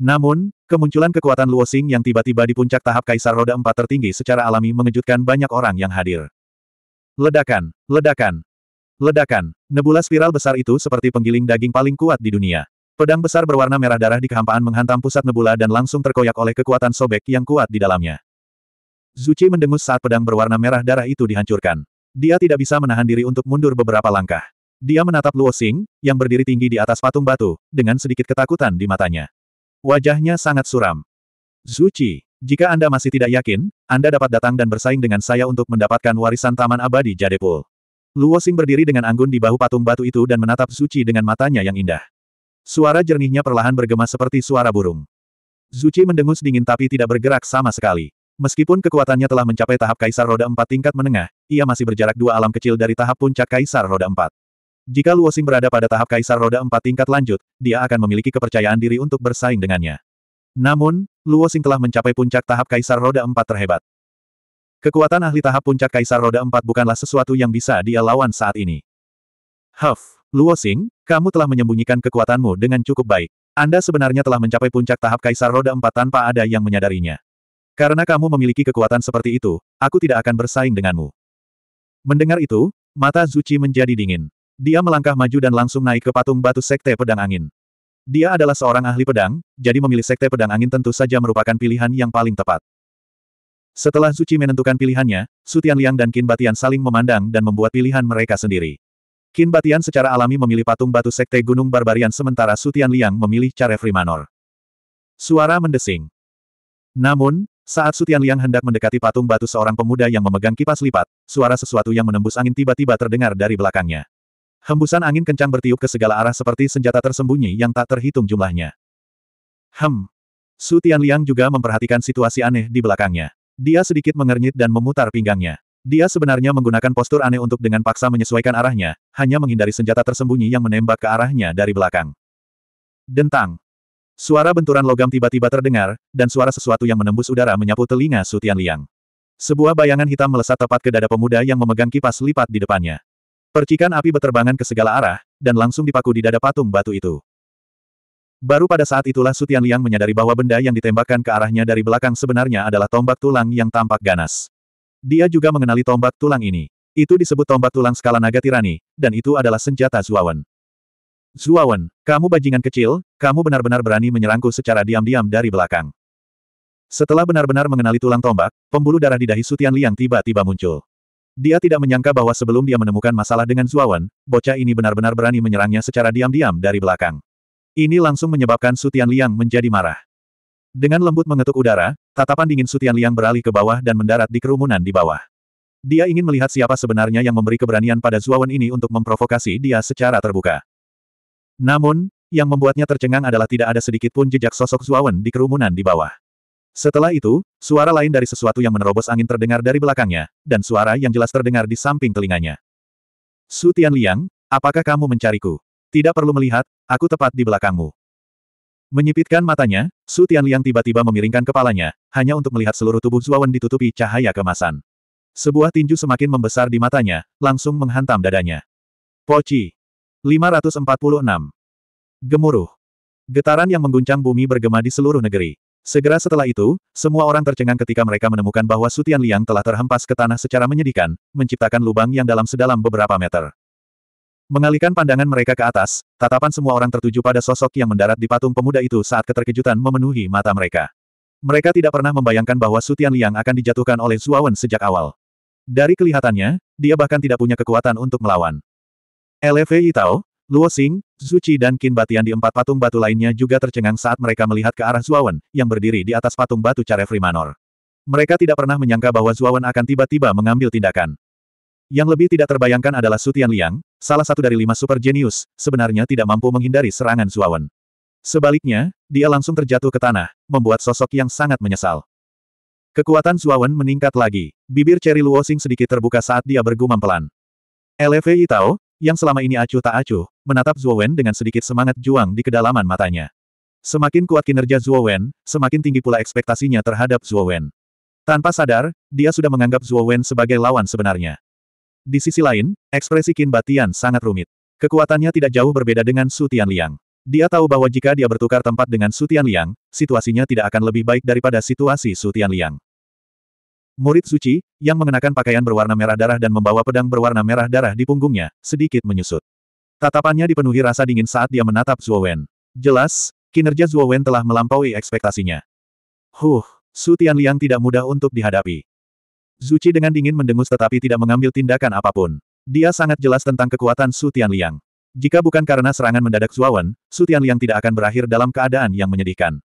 Namun, kemunculan kekuatan Luo Xing yang tiba-tiba di puncak tahap kaisar roda empat tertinggi secara alami mengejutkan banyak orang yang hadir. Ledakan, ledakan, ledakan. Nebula spiral besar itu seperti penggiling daging paling kuat di dunia. Pedang besar berwarna merah darah di kehampaan menghantam pusat nebula dan langsung terkoyak oleh kekuatan sobek yang kuat di dalamnya. Zuci mendengus saat pedang berwarna merah darah itu dihancurkan. Dia tidak bisa menahan diri untuk mundur beberapa langkah. Dia menatap Luo Xing, yang berdiri tinggi di atas patung batu, dengan sedikit ketakutan di matanya. Wajahnya sangat suram. Zuci, jika Anda masih tidak yakin, Anda dapat datang dan bersaing dengan saya untuk mendapatkan warisan Taman Abadi Jadepul. Luo Xing berdiri dengan anggun di bahu patung batu itu dan menatap Zuci dengan matanya yang indah. Suara jernihnya perlahan bergema seperti suara burung. Zuci mendengus dingin tapi tidak bergerak sama sekali. Meskipun kekuatannya telah mencapai tahap kaisar roda empat tingkat menengah, ia masih berjarak dua alam kecil dari tahap puncak kaisar roda empat. Jika Luosing berada pada tahap kaisar roda empat tingkat lanjut, dia akan memiliki kepercayaan diri untuk bersaing dengannya. Namun, Luosing telah mencapai puncak tahap kaisar roda empat terhebat. Kekuatan ahli tahap puncak kaisar roda empat bukanlah sesuatu yang bisa dia lawan saat ini. Huff, Luosing, kamu telah menyembunyikan kekuatanmu dengan cukup baik. Anda sebenarnya telah mencapai puncak tahap Kaisar Roda Empat tanpa ada yang menyadarinya. Karena kamu memiliki kekuatan seperti itu, aku tidak akan bersaing denganmu. Mendengar itu, mata Zuci menjadi dingin. Dia melangkah maju dan langsung naik ke patung batu Sekte Pedang Angin. Dia adalah seorang ahli pedang, jadi memilih Sekte Pedang Angin tentu saja merupakan pilihan yang paling tepat. Setelah Zuci menentukan pilihannya, Sutian Liang dan Qin Batian saling memandang dan membuat pilihan mereka sendiri. Kin Batian secara alami memilih patung batu sekte Gunung Barbarian sementara Sutian Liang memilih Carefree Manor. Suara mendesing. Namun, saat Sutian Liang hendak mendekati patung batu seorang pemuda yang memegang kipas lipat, suara sesuatu yang menembus angin tiba-tiba terdengar dari belakangnya. Hembusan angin kencang bertiup ke segala arah seperti senjata tersembunyi yang tak terhitung jumlahnya. Hem. Sutian Liang juga memperhatikan situasi aneh di belakangnya. Dia sedikit mengernyit dan memutar pinggangnya. Dia sebenarnya menggunakan postur aneh untuk dengan paksa menyesuaikan arahnya, hanya menghindari senjata tersembunyi yang menembak ke arahnya dari belakang. Dentang. Suara benturan logam tiba-tiba terdengar, dan suara sesuatu yang menembus udara menyapu telinga Sutian Liang. Sebuah bayangan hitam melesat tepat ke dada pemuda yang memegang kipas lipat di depannya. Percikan api beterbangan ke segala arah, dan langsung dipaku di dada patung batu itu. Baru pada saat itulah Sutian Liang menyadari bahwa benda yang ditembakkan ke arahnya dari belakang sebenarnya adalah tombak tulang yang tampak ganas. Dia juga mengenali tombak tulang ini. Itu disebut tombak tulang skala naga tirani, dan itu adalah senjata Zuawan. Zuawan, kamu bajingan kecil, kamu benar-benar berani menyerangku secara diam-diam dari belakang. Setelah benar-benar mengenali tulang tombak, pembuluh darah di dahi Sutian Liang tiba-tiba muncul. Dia tidak menyangka bahwa sebelum dia menemukan masalah dengan Zuawan, bocah ini benar-benar berani menyerangnya secara diam-diam dari belakang. Ini langsung menyebabkan Sutian Liang menjadi marah. Dengan lembut mengetuk udara, tatapan dingin Sutian Liang beralih ke bawah dan mendarat di kerumunan di bawah. Dia ingin melihat siapa sebenarnya yang memberi keberanian pada Zuawan ini untuk memprovokasi dia secara terbuka. Namun, yang membuatnya tercengang adalah tidak ada sedikit pun jejak sosok Zuawan di kerumunan di bawah. Setelah itu, suara lain dari sesuatu yang menerobos angin terdengar dari belakangnya, dan suara yang jelas terdengar di samping telinganya. Sutian Liang, apakah kamu mencariku? Tidak perlu melihat, aku tepat di belakangmu. Menyipitkan matanya, Su Tianliang tiba-tiba memiringkan kepalanya, hanya untuk melihat seluruh tubuh Zuawan ditutupi cahaya kemasan. Sebuah tinju semakin membesar di matanya, langsung menghantam dadanya. Poci. 546. Gemuruh. Getaran yang mengguncang bumi bergema di seluruh negeri. Segera setelah itu, semua orang tercengang ketika mereka menemukan bahwa Su Tianliang telah terhempas ke tanah secara menyedihkan, menciptakan lubang yang dalam sedalam beberapa meter. Mengalihkan pandangan mereka ke atas, tatapan semua orang tertuju pada sosok yang mendarat di patung pemuda itu saat keterkejutan memenuhi mata mereka. Mereka tidak pernah membayangkan bahwa Sutian Liang akan dijatuhkan oleh Zuawan sejak awal. Dari kelihatannya, dia bahkan tidak punya kekuatan untuk melawan. LFE Itao, Luo Xing, Zuci dan Qin Batian di empat patung batu lainnya juga tercengang saat mereka melihat ke arah Zuawan, yang berdiri di atas patung batu Carefree Manor. Mereka tidak pernah menyangka bahwa Zuawan akan tiba-tiba mengambil tindakan. Yang lebih tidak terbayangkan adalah Sutian Liang, salah satu dari lima super genius, sebenarnya tidak mampu menghindari serangan Zuawan. Sebaliknya, dia langsung terjatuh ke tanah, membuat sosok yang sangat menyesal. Kekuatan Zuawan meningkat lagi. Bibir Cherry Luosing sedikit terbuka saat dia bergumam pelan. Eleve Itao, yang selama ini acuh tak acuh, menatap Zuawan dengan sedikit semangat juang di kedalaman matanya. Semakin kuat kinerja Zuawan, semakin tinggi pula ekspektasinya terhadap Zuawan. Tanpa sadar, dia sudah menganggap Zuawan sebagai lawan sebenarnya. Di sisi lain, ekspresi Qin Batian sangat rumit. Kekuatannya tidak jauh berbeda dengan Su Liang. Dia tahu bahwa jika dia bertukar tempat dengan Su Liang, situasinya tidak akan lebih baik daripada situasi Su Liang. Murid suci, yang mengenakan pakaian berwarna merah darah dan membawa pedang berwarna merah darah di punggungnya, sedikit menyusut. Tatapannya dipenuhi rasa dingin saat dia menatap Zhuo Wen. Jelas, kinerja Zhuo Wen telah melampaui ekspektasinya. Huh, Su Liang tidak mudah untuk dihadapi. Zuci dengan dingin mendengus tetapi tidak mengambil tindakan apapun. Dia sangat jelas tentang kekuatan Su Tianliang. Jika bukan karena serangan mendadak Zuawan, Su Tianliang tidak akan berakhir dalam keadaan yang menyedihkan.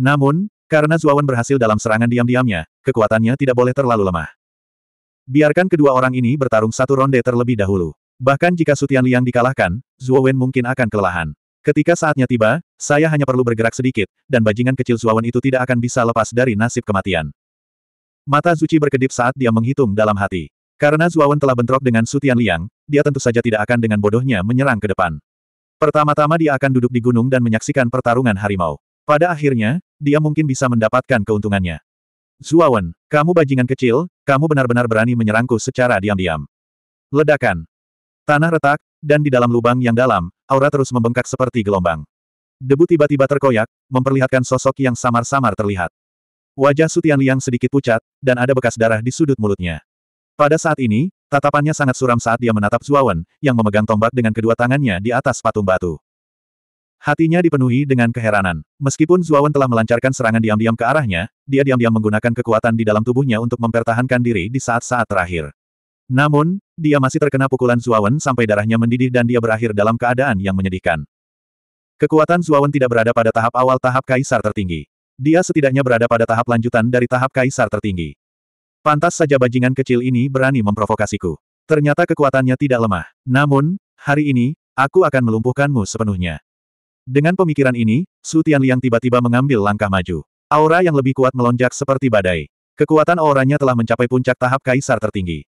Namun, karena Zuawan berhasil dalam serangan diam-diamnya, kekuatannya tidak boleh terlalu lemah. Biarkan kedua orang ini bertarung satu ronde terlebih dahulu. Bahkan jika Su Tianliang dikalahkan, Zuawan mungkin akan kelelahan. Ketika saatnya tiba, saya hanya perlu bergerak sedikit, dan bajingan kecil Zuawan itu tidak akan bisa lepas dari nasib kematian. Mata Zuci berkedip saat dia menghitung dalam hati. Karena Zuawan telah bentrok dengan Sutian Liang, dia tentu saja tidak akan dengan bodohnya menyerang ke depan. Pertama-tama dia akan duduk di gunung dan menyaksikan pertarungan harimau. Pada akhirnya, dia mungkin bisa mendapatkan keuntungannya. Zuawan, kamu bajingan kecil, kamu benar-benar berani menyerangku secara diam-diam. Ledakan. Tanah retak, dan di dalam lubang yang dalam, aura terus membengkak seperti gelombang. Debu tiba-tiba terkoyak, memperlihatkan sosok yang samar-samar terlihat. Wajah Sutian Liang sedikit pucat, dan ada bekas darah di sudut mulutnya. Pada saat ini, tatapannya sangat suram saat dia menatap Zuawan, yang memegang tombak dengan kedua tangannya di atas patung batu. Hatinya dipenuhi dengan keheranan. Meskipun Zuawan telah melancarkan serangan diam-diam ke arahnya, dia diam-diam menggunakan kekuatan di dalam tubuhnya untuk mempertahankan diri di saat-saat terakhir. Namun, dia masih terkena pukulan Zuawan sampai darahnya mendidih dan dia berakhir dalam keadaan yang menyedihkan. Kekuatan Zuawan tidak berada pada tahap awal tahap kaisar tertinggi. Dia setidaknya berada pada tahap lanjutan dari tahap kaisar tertinggi. Pantas saja bajingan kecil ini berani memprovokasiku. Ternyata kekuatannya tidak lemah. Namun, hari ini, aku akan melumpuhkanmu sepenuhnya. Dengan pemikiran ini, Su Tianliang tiba-tiba mengambil langkah maju. Aura yang lebih kuat melonjak seperti badai. Kekuatan auranya telah mencapai puncak tahap kaisar tertinggi.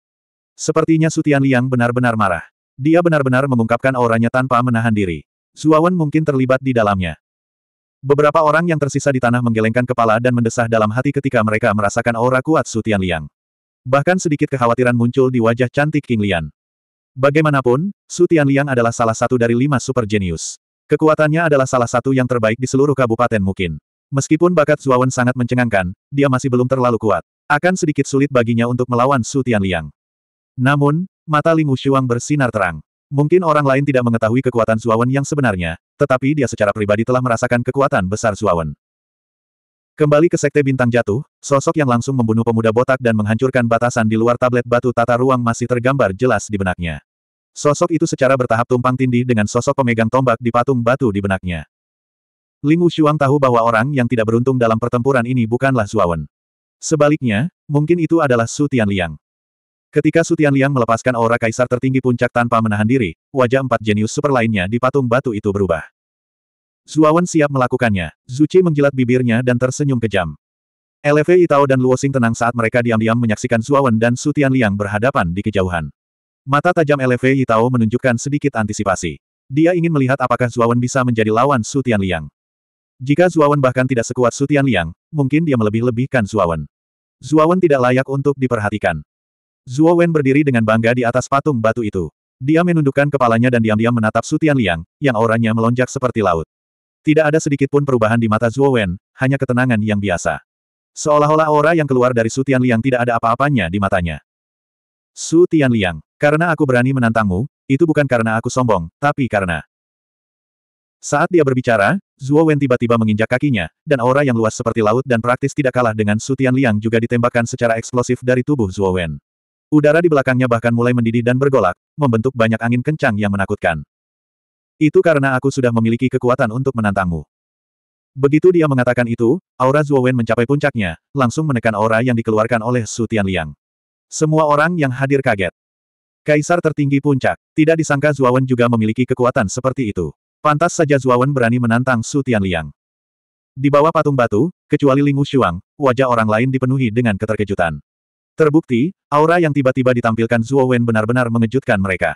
Sepertinya Su Tianliang benar-benar marah. Dia benar-benar mengungkapkan auranya tanpa menahan diri. Zuawan mungkin terlibat di dalamnya. Beberapa orang yang tersisa di tanah menggelengkan kepala dan mendesah dalam hati ketika mereka merasakan aura kuat Su Liang. Bahkan sedikit kekhawatiran muncul di wajah cantik King Lian. Bagaimanapun, Su Liang adalah salah satu dari lima super genius. Kekuatannya adalah salah satu yang terbaik di seluruh kabupaten mungkin. Meskipun bakat Zuawan sangat mencengangkan, dia masih belum terlalu kuat. Akan sedikit sulit baginya untuk melawan Su Liang. Namun, mata Ling Shuang bersinar terang. Mungkin orang lain tidak mengetahui kekuatan Suawen yang sebenarnya, tetapi dia secara pribadi telah merasakan kekuatan besar Suawen. Kembali ke Sekte Bintang Jatuh, sosok yang langsung membunuh pemuda botak dan menghancurkan batasan di luar tablet batu tata ruang masih tergambar jelas di benaknya. Sosok itu secara bertahap tumpang tindih dengan sosok pemegang tombak di patung batu di benaknya. Ling Wushuang tahu bahwa orang yang tidak beruntung dalam pertempuran ini bukanlah Suawen. Sebaliknya, mungkin itu adalah Su Tianliang. Ketika Sutian Liang melepaskan aura kaisar tertinggi puncak tanpa menahan diri, wajah empat jenius super lainnya di patung batu itu berubah. Zuawan siap melakukannya. Zuci menjilat bibirnya dan tersenyum kejam. LV Itao dan Luosing tenang saat mereka diam-diam menyaksikan Zuawan dan Sutian Liang berhadapan di kejauhan. Mata tajam LV Itao menunjukkan sedikit antisipasi. Dia ingin melihat apakah Zuawan bisa menjadi lawan Sutian Liang. Jika Zuawan bahkan tidak sekuat Sutian Liang, mungkin dia melebih-lebihkan Zuawan. Zuawan tidak layak untuk diperhatikan. Zuo Wen berdiri dengan bangga di atas patung batu itu. Dia menundukkan kepalanya dan diam-diam menatap Sutian Liang, yang auranya melonjak seperti laut. Tidak ada sedikit pun perubahan di mata Zuo Wen, hanya ketenangan yang biasa. Seolah-olah aura yang keluar dari Sutian Liang tidak ada apa-apanya di matanya. Su Liang, karena aku berani menantangmu, itu bukan karena aku sombong, tapi karena... Saat dia berbicara, Zuo Wen tiba-tiba menginjak kakinya, dan aura yang luas seperti laut dan praktis tidak kalah dengan Su Liang juga ditembakkan secara eksplosif dari tubuh Zuo Wen. Udara di belakangnya bahkan mulai mendidih dan bergolak, membentuk banyak angin kencang yang menakutkan. Itu karena aku sudah memiliki kekuatan untuk menantangmu. Begitu dia mengatakan itu, aura Zuo Wen mencapai puncaknya, langsung menekan aura yang dikeluarkan oleh Su Liang. Semua orang yang hadir kaget. Kaisar tertinggi puncak, tidak disangka Zuo Wen juga memiliki kekuatan seperti itu. Pantas saja Zuo Wen berani menantang Su Liang. Di bawah patung batu, kecuali Lingu Shuang, wajah orang lain dipenuhi dengan keterkejutan. Terbukti, aura yang tiba-tiba ditampilkan Zuo Wen benar-benar mengejutkan mereka.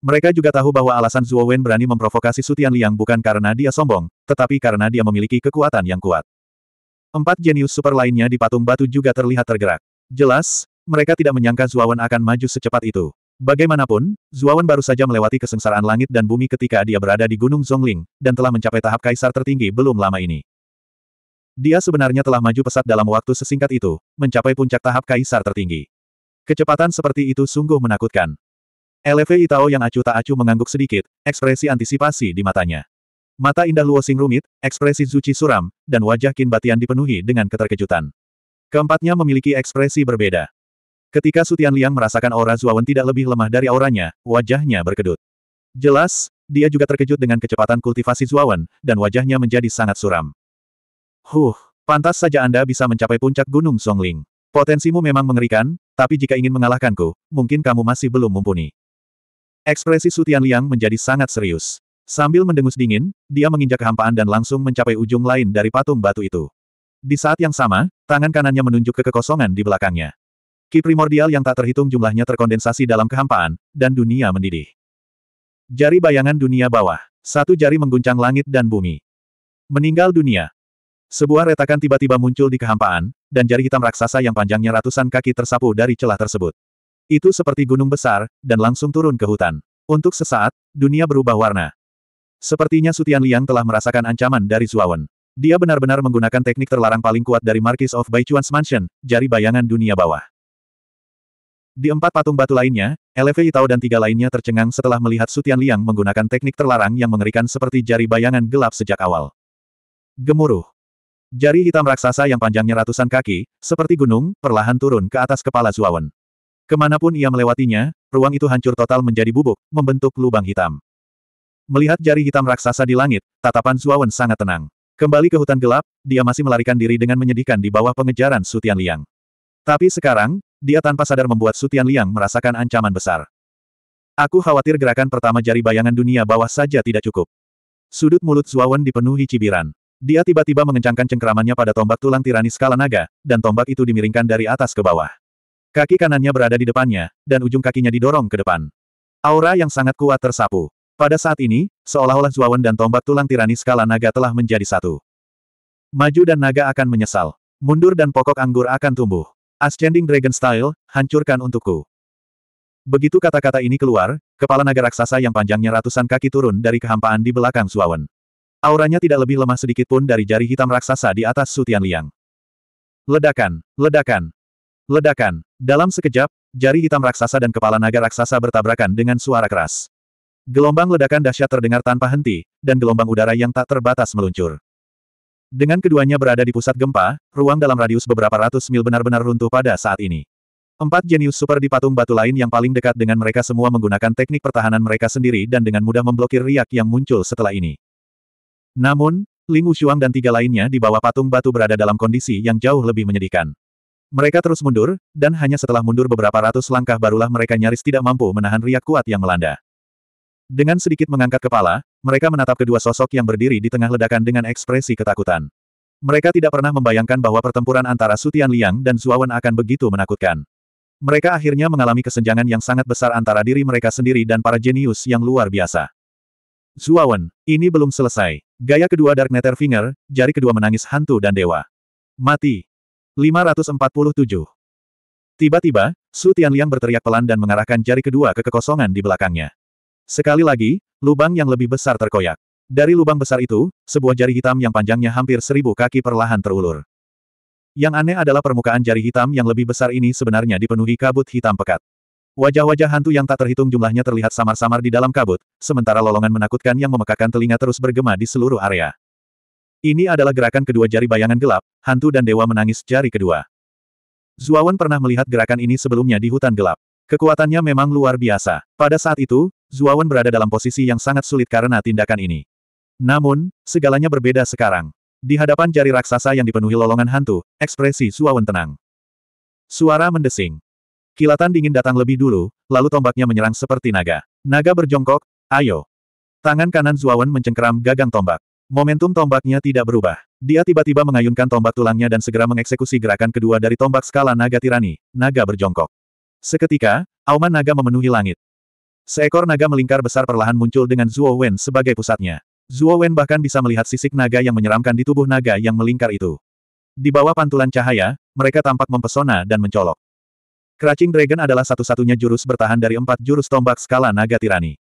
Mereka juga tahu bahwa alasan Zuo Wen berani memprovokasi Sutian Liang bukan karena dia sombong, tetapi karena dia memiliki kekuatan yang kuat. Empat jenius super lainnya di patung batu juga terlihat tergerak. Jelas, mereka tidak menyangka Wen akan maju secepat itu. Bagaimanapun, Wen baru saja melewati kesengsaraan langit dan bumi ketika dia berada di Gunung Zhongling, dan telah mencapai tahap kaisar tertinggi belum lama ini. Dia sebenarnya telah maju pesat dalam waktu sesingkat itu, mencapai puncak tahap kaisar tertinggi. Kecepatan seperti itu sungguh menakutkan. LV Itao yang acuh tak acuh mengangguk sedikit, ekspresi antisipasi di matanya. Mata indah Luosing rumit, ekspresi Zuci suram, dan wajah Qin Batian dipenuhi dengan keterkejutan. Keempatnya memiliki ekspresi berbeda. Ketika Sutian Liang merasakan aura Zuawan tidak lebih lemah dari auranya, wajahnya berkedut. Jelas, dia juga terkejut dengan kecepatan kultivasi Zuawan, dan wajahnya menjadi sangat suram. Huh, pantas saja Anda bisa mencapai puncak Gunung Songling. Potensimu memang mengerikan, tapi jika ingin mengalahkanku, mungkin kamu masih belum mumpuni. Ekspresi Sutian Liang menjadi sangat serius. Sambil mendengus dingin, dia menginjak kehampaan dan langsung mencapai ujung lain dari patung batu itu. Di saat yang sama, tangan kanannya menunjuk ke kekosongan di belakangnya. Ki primordial yang tak terhitung jumlahnya terkondensasi dalam kehampaan, dan dunia mendidih. Jari bayangan dunia bawah. Satu jari mengguncang langit dan bumi. Meninggal dunia, sebuah retakan tiba-tiba muncul di kehampaan, dan jari hitam raksasa yang panjangnya ratusan kaki tersapu dari celah tersebut. Itu seperti gunung besar, dan langsung turun ke hutan. Untuk sesaat, dunia berubah warna. Sepertinya Sutian Liang telah merasakan ancaman dari Zuawan. Dia benar-benar menggunakan teknik terlarang paling kuat dari Marquis of Baichuan's Mansion, jari bayangan dunia bawah. Di empat patung batu lainnya, Eleve Itao dan tiga lainnya tercengang setelah melihat Sutian Liang menggunakan teknik terlarang yang mengerikan seperti jari bayangan gelap sejak awal. Gemuruh. Jari hitam raksasa yang panjangnya ratusan kaki, seperti gunung, perlahan turun ke atas kepala Zuawan. Kemanapun ia melewatinya, ruang itu hancur total menjadi bubuk, membentuk lubang hitam. Melihat jari hitam raksasa di langit, tatapan Zuawan sangat tenang. Kembali ke hutan gelap, dia masih melarikan diri dengan menyedihkan di bawah pengejaran Sutian Liang. Tapi sekarang, dia tanpa sadar membuat Sutian Liang merasakan ancaman besar. Aku khawatir gerakan pertama jari bayangan dunia bawah saja tidak cukup. Sudut mulut Zuawan dipenuhi cibiran. Dia tiba-tiba mengencangkan cengkeramannya pada tombak tulang tirani skala naga, dan tombak itu dimiringkan dari atas ke bawah. Kaki kanannya berada di depannya, dan ujung kakinya didorong ke depan. Aura yang sangat kuat tersapu. Pada saat ini, seolah-olah Zuawan dan tombak tulang tirani skala naga telah menjadi satu. Maju dan naga akan menyesal. Mundur dan pokok anggur akan tumbuh. Ascending Dragon Style, hancurkan untukku. Begitu kata-kata ini keluar, kepala naga raksasa yang panjangnya ratusan kaki turun dari kehampaan di belakang Zuawan. Auranya tidak lebih lemah sedikit pun dari jari hitam raksasa di atas Sutian Liang. Ledakan, ledakan, ledakan. Dalam sekejap, jari hitam raksasa dan kepala naga raksasa bertabrakan dengan suara keras. Gelombang ledakan dahsyat terdengar tanpa henti, dan gelombang udara yang tak terbatas meluncur. Dengan keduanya berada di pusat gempa, ruang dalam radius beberapa ratus mil benar-benar runtuh pada saat ini. Empat jenius super di patung batu lain yang paling dekat dengan mereka semua menggunakan teknik pertahanan mereka sendiri dan dengan mudah memblokir riak yang muncul setelah ini. Namun, Ling Wushuang dan tiga lainnya di bawah patung batu berada dalam kondisi yang jauh lebih menyedihkan. Mereka terus mundur, dan hanya setelah mundur beberapa ratus langkah barulah mereka nyaris tidak mampu menahan riak kuat yang melanda. Dengan sedikit mengangkat kepala, mereka menatap kedua sosok yang berdiri di tengah ledakan dengan ekspresi ketakutan. Mereka tidak pernah membayangkan bahwa pertempuran antara Sutian Liang dan Zuawan akan begitu menakutkan. Mereka akhirnya mengalami kesenjangan yang sangat besar antara diri mereka sendiri dan para jenius yang luar biasa. Zuawan, ini belum selesai. Gaya kedua Dark Nether Finger, jari kedua menangis hantu dan dewa. Mati. 547. Tiba-tiba, Su Tianliang berteriak pelan dan mengarahkan jari kedua ke kekosongan di belakangnya. Sekali lagi, lubang yang lebih besar terkoyak. Dari lubang besar itu, sebuah jari hitam yang panjangnya hampir seribu kaki perlahan terulur. Yang aneh adalah permukaan jari hitam yang lebih besar ini sebenarnya dipenuhi kabut hitam pekat. Wajah-wajah hantu yang tak terhitung jumlahnya terlihat samar-samar di dalam kabut, sementara lolongan menakutkan yang memekakan telinga terus bergema di seluruh area. Ini adalah gerakan kedua jari bayangan gelap, hantu dan dewa menangis jari kedua. Zuawan pernah melihat gerakan ini sebelumnya di hutan gelap. Kekuatannya memang luar biasa. Pada saat itu, Zuawan berada dalam posisi yang sangat sulit karena tindakan ini. Namun, segalanya berbeda sekarang. Di hadapan jari raksasa yang dipenuhi lolongan hantu, ekspresi Zuawan tenang. Suara mendesing. Kilatan dingin datang lebih dulu, lalu tombaknya menyerang seperti naga. Naga berjongkok, ayo. Tangan kanan Zuawan mencengkeram gagang tombak. Momentum tombaknya tidak berubah. Dia tiba-tiba mengayunkan tombak tulangnya dan segera mengeksekusi gerakan kedua dari tombak skala naga tirani, naga berjongkok. Seketika, auman naga memenuhi langit. Seekor naga melingkar besar perlahan muncul dengan Zuo Wen sebagai pusatnya. Zuo Wen bahkan bisa melihat sisik naga yang menyeramkan di tubuh naga yang melingkar itu. Di bawah pantulan cahaya, mereka tampak mempesona dan mencolok. Kracing Dragon adalah satu-satunya jurus bertahan dari empat jurus tombak skala naga tirani.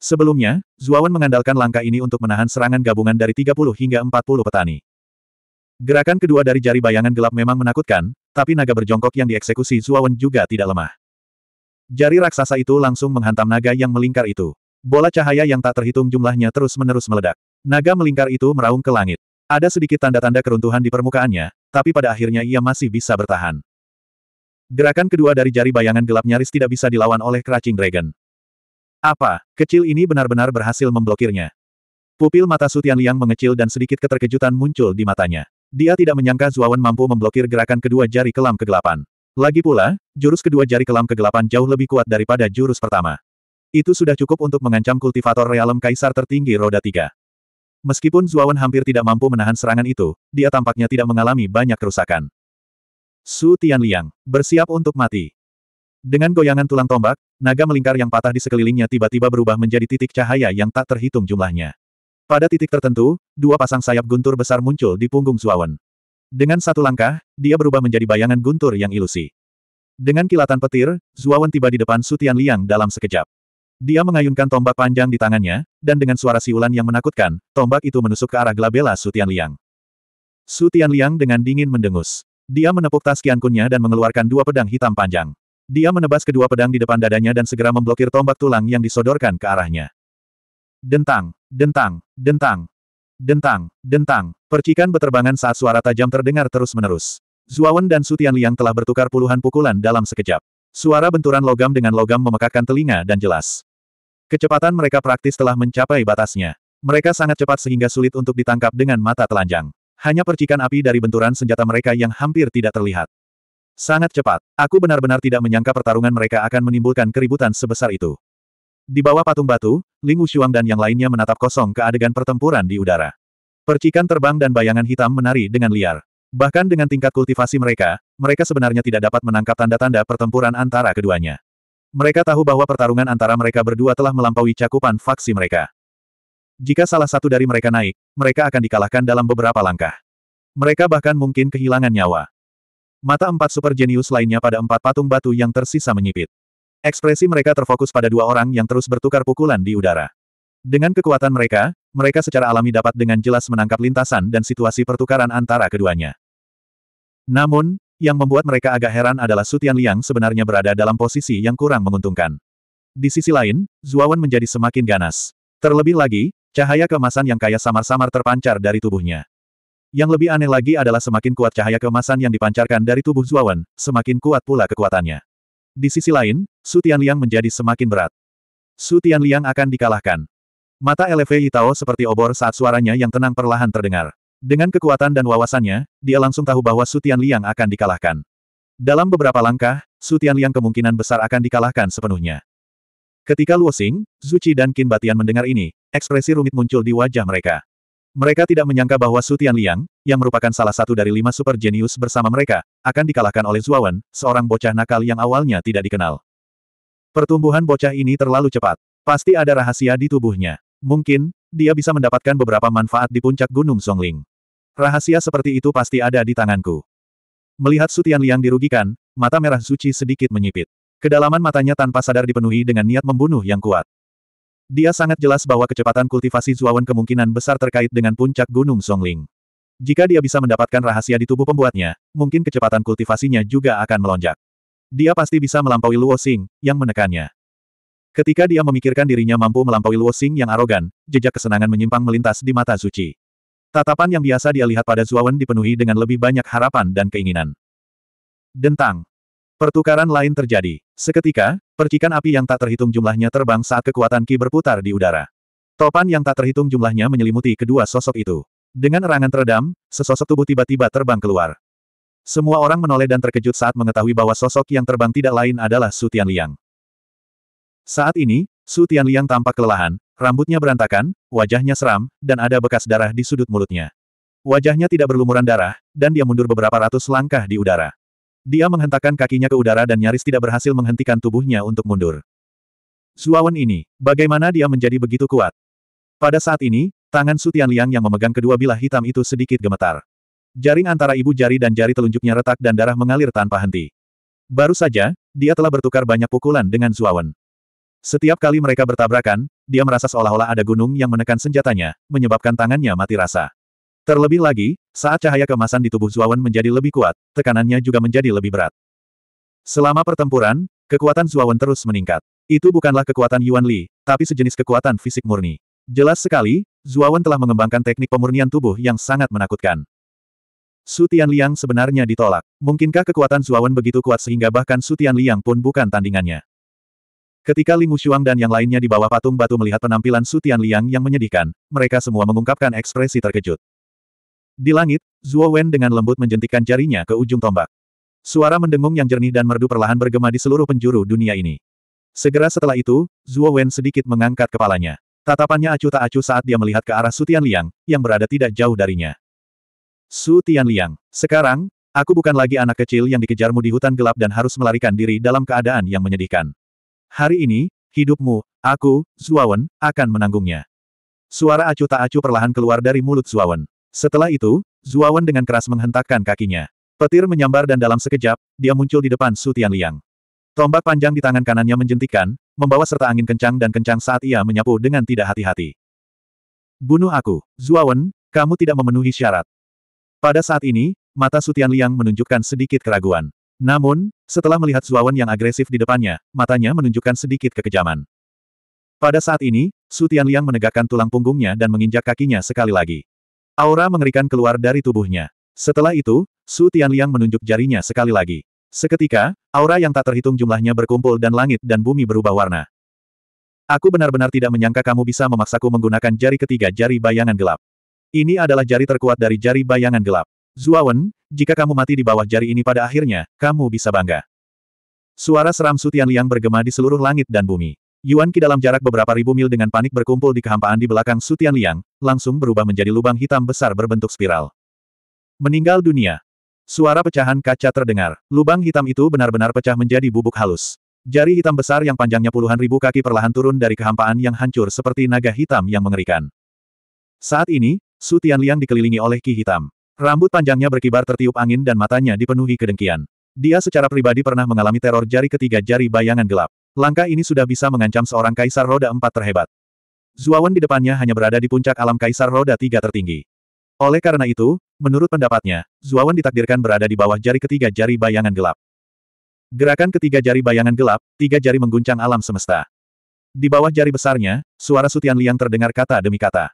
Sebelumnya, Zuawan mengandalkan langkah ini untuk menahan serangan gabungan dari 30 hingga 40 petani. Gerakan kedua dari jari bayangan gelap memang menakutkan, tapi naga berjongkok yang dieksekusi Zuawan juga tidak lemah. Jari raksasa itu langsung menghantam naga yang melingkar itu. Bola cahaya yang tak terhitung jumlahnya terus-menerus meledak. Naga melingkar itu meraung ke langit. Ada sedikit tanda-tanda keruntuhan di permukaannya, tapi pada akhirnya ia masih bisa bertahan. Gerakan kedua dari jari bayangan gelap nyaris tidak bisa dilawan oleh keracing Dragon. Apa, kecil ini benar-benar berhasil memblokirnya. Pupil mata Sutian Liang mengecil dan sedikit keterkejutan muncul di matanya. Dia tidak menyangka Zuawan mampu memblokir gerakan kedua jari kelam kegelapan. Lagi pula, jurus kedua jari kelam kegelapan jauh lebih kuat daripada jurus pertama. Itu sudah cukup untuk mengancam kultivator realem kaisar tertinggi roda tiga. Meskipun Zuawan hampir tidak mampu menahan serangan itu, dia tampaknya tidak mengalami banyak kerusakan. Su Tianliang, bersiap untuk mati. Dengan goyangan tulang tombak, naga melingkar yang patah di sekelilingnya tiba-tiba berubah menjadi titik cahaya yang tak terhitung jumlahnya. Pada titik tertentu, dua pasang sayap guntur besar muncul di punggung Zuawan. Dengan satu langkah, dia berubah menjadi bayangan guntur yang ilusi. Dengan kilatan petir, Zuawan tiba di depan Su Tianliang dalam sekejap. Dia mengayunkan tombak panjang di tangannya, dan dengan suara siulan yang menakutkan, tombak itu menusuk ke arah gelabela Su Tianliang. Su Tianliang dengan dingin mendengus. Dia menepuk tas kiankunnya dan mengeluarkan dua pedang hitam panjang. Dia menebas kedua pedang di depan dadanya dan segera memblokir tombak tulang yang disodorkan ke arahnya. Dentang, dentang, dentang, dentang, dentang, percikan beterbangan saat suara tajam terdengar terus-menerus. Zuawan dan Sutian Liang telah bertukar puluhan pukulan dalam sekejap. Suara benturan logam dengan logam memekakkan telinga dan jelas. Kecepatan mereka praktis telah mencapai batasnya. Mereka sangat cepat sehingga sulit untuk ditangkap dengan mata telanjang. Hanya percikan api dari benturan senjata mereka yang hampir tidak terlihat. Sangat cepat, aku benar-benar tidak menyangka pertarungan mereka akan menimbulkan keributan sebesar itu. Di bawah patung batu, Ling Wushuang dan yang lainnya menatap kosong ke adegan pertempuran di udara. Percikan terbang dan bayangan hitam menari dengan liar. Bahkan dengan tingkat kultivasi mereka, mereka sebenarnya tidak dapat menangkap tanda-tanda pertempuran antara keduanya. Mereka tahu bahwa pertarungan antara mereka berdua telah melampaui cakupan faksi mereka. Jika salah satu dari mereka naik, mereka akan dikalahkan dalam beberapa langkah. Mereka bahkan mungkin kehilangan nyawa. Mata empat super jenius lainnya pada empat patung batu yang tersisa menyipit. Ekspresi mereka terfokus pada dua orang yang terus bertukar pukulan di udara. Dengan kekuatan mereka, mereka secara alami dapat dengan jelas menangkap lintasan dan situasi pertukaran antara keduanya. Namun, yang membuat mereka agak heran adalah Sutian Liang sebenarnya berada dalam posisi yang kurang menguntungkan. Di sisi lain, Zuawan menjadi semakin ganas. Terlebih lagi, Cahaya kemasan yang kaya samar-samar terpancar dari tubuhnya. Yang lebih aneh lagi adalah semakin kuat cahaya kemasan yang dipancarkan dari tubuh Zuawan, semakin kuat pula kekuatannya. Di sisi lain, Su Tianliang menjadi semakin berat. Su Tianliang akan dikalahkan. Mata LV Itao seperti obor saat suaranya yang tenang perlahan terdengar. Dengan kekuatan dan wawasannya, dia langsung tahu bahwa Su Tianliang akan dikalahkan. Dalam beberapa langkah, Su Tianliang kemungkinan besar akan dikalahkan sepenuhnya. Ketika Luo Xing, Zuchi dan Qin Batian mendengar ini, ekspresi rumit muncul di wajah mereka. Mereka tidak menyangka bahwa Su Tianliang, yang merupakan salah satu dari lima super jenius bersama mereka, akan dikalahkan oleh Zuawan, seorang bocah nakal yang awalnya tidak dikenal. Pertumbuhan bocah ini terlalu cepat. Pasti ada rahasia di tubuhnya. Mungkin, dia bisa mendapatkan beberapa manfaat di puncak Gunung Songling. Rahasia seperti itu pasti ada di tanganku. Melihat Su Tianliang dirugikan, mata merah suci sedikit menyipit. Kedalaman matanya tanpa sadar dipenuhi dengan niat membunuh yang kuat. Dia sangat jelas bahwa kecepatan kultivasi Zuawan kemungkinan besar terkait dengan puncak Gunung Songling. Jika dia bisa mendapatkan rahasia di tubuh pembuatnya, mungkin kecepatan kultivasinya juga akan melonjak. Dia pasti bisa melampaui Luo Xing, yang menekannya. Ketika dia memikirkan dirinya mampu melampaui Luo Xing yang arogan, jejak kesenangan menyimpang melintas di mata suci. Tatapan yang biasa dia lihat pada Zuawan dipenuhi dengan lebih banyak harapan dan keinginan. Dentang. Pertukaran lain terjadi. Seketika, percikan api yang tak terhitung jumlahnya terbang saat kekuatan Ki berputar di udara. Topan yang tak terhitung jumlahnya menyelimuti kedua sosok itu. Dengan erangan teredam, sesosok tubuh tiba-tiba terbang keluar. Semua orang menoleh dan terkejut saat mengetahui bahwa sosok yang terbang tidak lain adalah Su Tianliang. Saat ini, Su Tianliang tampak kelelahan, rambutnya berantakan, wajahnya seram, dan ada bekas darah di sudut mulutnya. Wajahnya tidak berlumuran darah, dan dia mundur beberapa ratus langkah di udara. Dia menghentakkan kakinya ke udara dan nyaris tidak berhasil menghentikan tubuhnya untuk mundur. Zuawan ini, bagaimana dia menjadi begitu kuat? Pada saat ini, tangan Sutian Liang yang memegang kedua bilah hitam itu sedikit gemetar. Jaring antara ibu jari dan jari telunjuknya retak dan darah mengalir tanpa henti. Baru saja, dia telah bertukar banyak pukulan dengan Zuawan. Setiap kali mereka bertabrakan, dia merasa seolah-olah ada gunung yang menekan senjatanya, menyebabkan tangannya mati rasa. Terlebih lagi, saat cahaya kemasan di tubuh Zuawan menjadi lebih kuat, tekanannya juga menjadi lebih berat. Selama pertempuran, kekuatan Zuawan terus meningkat. Itu bukanlah kekuatan Yuan Li, tapi sejenis kekuatan fisik murni. Jelas sekali, Zuawan telah mengembangkan teknik pemurnian tubuh yang sangat menakutkan. Su Liang sebenarnya ditolak. Mungkinkah kekuatan Zuawan begitu kuat sehingga bahkan Su Liang pun bukan tandingannya? Ketika Ling Shuang dan yang lainnya di bawah patung batu melihat penampilan Su Liang yang menyedihkan, mereka semua mengungkapkan ekspresi terkejut. Di langit, Zuo Wen dengan lembut menjentikan jarinya ke ujung tombak. Suara mendengung yang jernih dan merdu perlahan bergema di seluruh penjuru dunia ini. Segera setelah itu, Zuo Wen sedikit mengangkat kepalanya. Tatapannya acuh tak acuh saat dia melihat ke arah Su Liang, yang berada tidak jauh darinya. Su Liang, sekarang, aku bukan lagi anak kecil yang dikejarmu di hutan gelap dan harus melarikan diri dalam keadaan yang menyedihkan. Hari ini, hidupmu, aku, Wen, akan menanggungnya. Suara acuh tak acuh perlahan keluar dari mulut Wen. Setelah itu, Zuawan dengan keras menghentakkan kakinya. Petir menyambar dan dalam sekejap, dia muncul di depan Su Tianliang. Tombak panjang di tangan kanannya menjentikan, membawa serta angin kencang dan kencang saat ia menyapu dengan tidak hati-hati. Bunuh aku, Zuawan, kamu tidak memenuhi syarat. Pada saat ini, mata Sutian Liang menunjukkan sedikit keraguan. Namun, setelah melihat Zuawan yang agresif di depannya, matanya menunjukkan sedikit kekejaman. Pada saat ini, Sutian Liang menegakkan tulang punggungnya dan menginjak kakinya sekali lagi. Aura mengerikan keluar dari tubuhnya. Setelah itu, Su Tianliang menunjuk jarinya sekali lagi. Seketika, aura yang tak terhitung jumlahnya berkumpul dan langit dan bumi berubah warna. Aku benar-benar tidak menyangka kamu bisa memaksaku menggunakan jari ketiga jari bayangan gelap. Ini adalah jari terkuat dari jari bayangan gelap. Zuawan, jika kamu mati di bawah jari ini pada akhirnya, kamu bisa bangga. Suara seram Su Tianliang bergema di seluruh langit dan bumi. Yuan Qi dalam jarak beberapa ribu mil dengan panik berkumpul di kehampaan di belakang Su Tianliang, langsung berubah menjadi lubang hitam besar berbentuk spiral. Meninggal dunia. Suara pecahan kaca terdengar. Lubang hitam itu benar-benar pecah menjadi bubuk halus. Jari hitam besar yang panjangnya puluhan ribu kaki perlahan turun dari kehampaan yang hancur seperti naga hitam yang mengerikan. Saat ini, Su Tianliang dikelilingi oleh ki hitam. Rambut panjangnya berkibar tertiup angin dan matanya dipenuhi kedengkian. Dia secara pribadi pernah mengalami teror jari ketiga jari bayangan gelap. Langkah ini sudah bisa mengancam seorang kaisar roda empat terhebat. Zuawan di depannya hanya berada di puncak alam kaisar roda tiga tertinggi. Oleh karena itu, menurut pendapatnya, Zuawan ditakdirkan berada di bawah jari ketiga jari bayangan gelap. Gerakan ketiga jari bayangan gelap, tiga jari mengguncang alam semesta. Di bawah jari besarnya, suara Sutian Liang terdengar kata demi kata.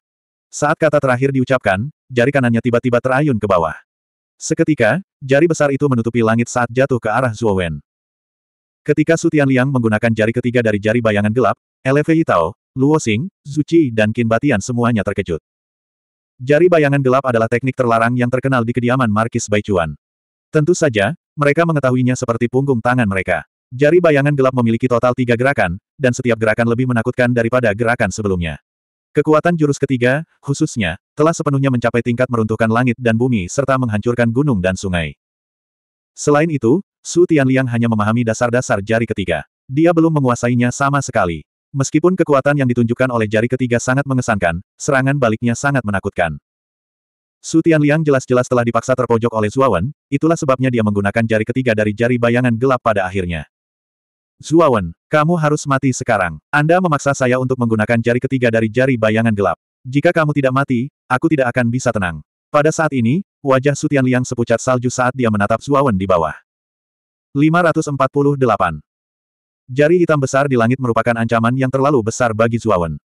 Saat kata terakhir diucapkan, jari kanannya tiba-tiba terayun ke bawah. Seketika, jari besar itu menutupi langit saat jatuh ke arah Zuowen. Ketika Sutian Liang menggunakan jari ketiga dari jari bayangan gelap, Elevei Tao, Luo Xing, Zuci dan Qin Batian semuanya terkejut. Jari bayangan gelap adalah teknik terlarang yang terkenal di kediaman Markis Baichuan. Tentu saja, mereka mengetahuinya seperti punggung tangan mereka. Jari bayangan gelap memiliki total tiga gerakan, dan setiap gerakan lebih menakutkan daripada gerakan sebelumnya. Kekuatan jurus ketiga, khususnya, telah sepenuhnya mencapai tingkat meruntuhkan langit dan bumi serta menghancurkan gunung dan sungai. Selain itu, Su Tianliang hanya memahami dasar-dasar jari ketiga. Dia belum menguasainya sama sekali. Meskipun kekuatan yang ditunjukkan oleh jari ketiga sangat mengesankan, serangan baliknya sangat menakutkan. Su Tianliang jelas-jelas telah dipaksa terpojok oleh Zuawan, itulah sebabnya dia menggunakan jari ketiga dari jari bayangan gelap pada akhirnya. Zuawan, kamu harus mati sekarang. Anda memaksa saya untuk menggunakan jari ketiga dari jari bayangan gelap. Jika kamu tidak mati, aku tidak akan bisa tenang. Pada saat ini, wajah Su Tianliang sepucat salju saat dia menatap Zuawan di bawah. 548. Jari hitam besar di langit merupakan ancaman yang terlalu besar bagi Zuawan.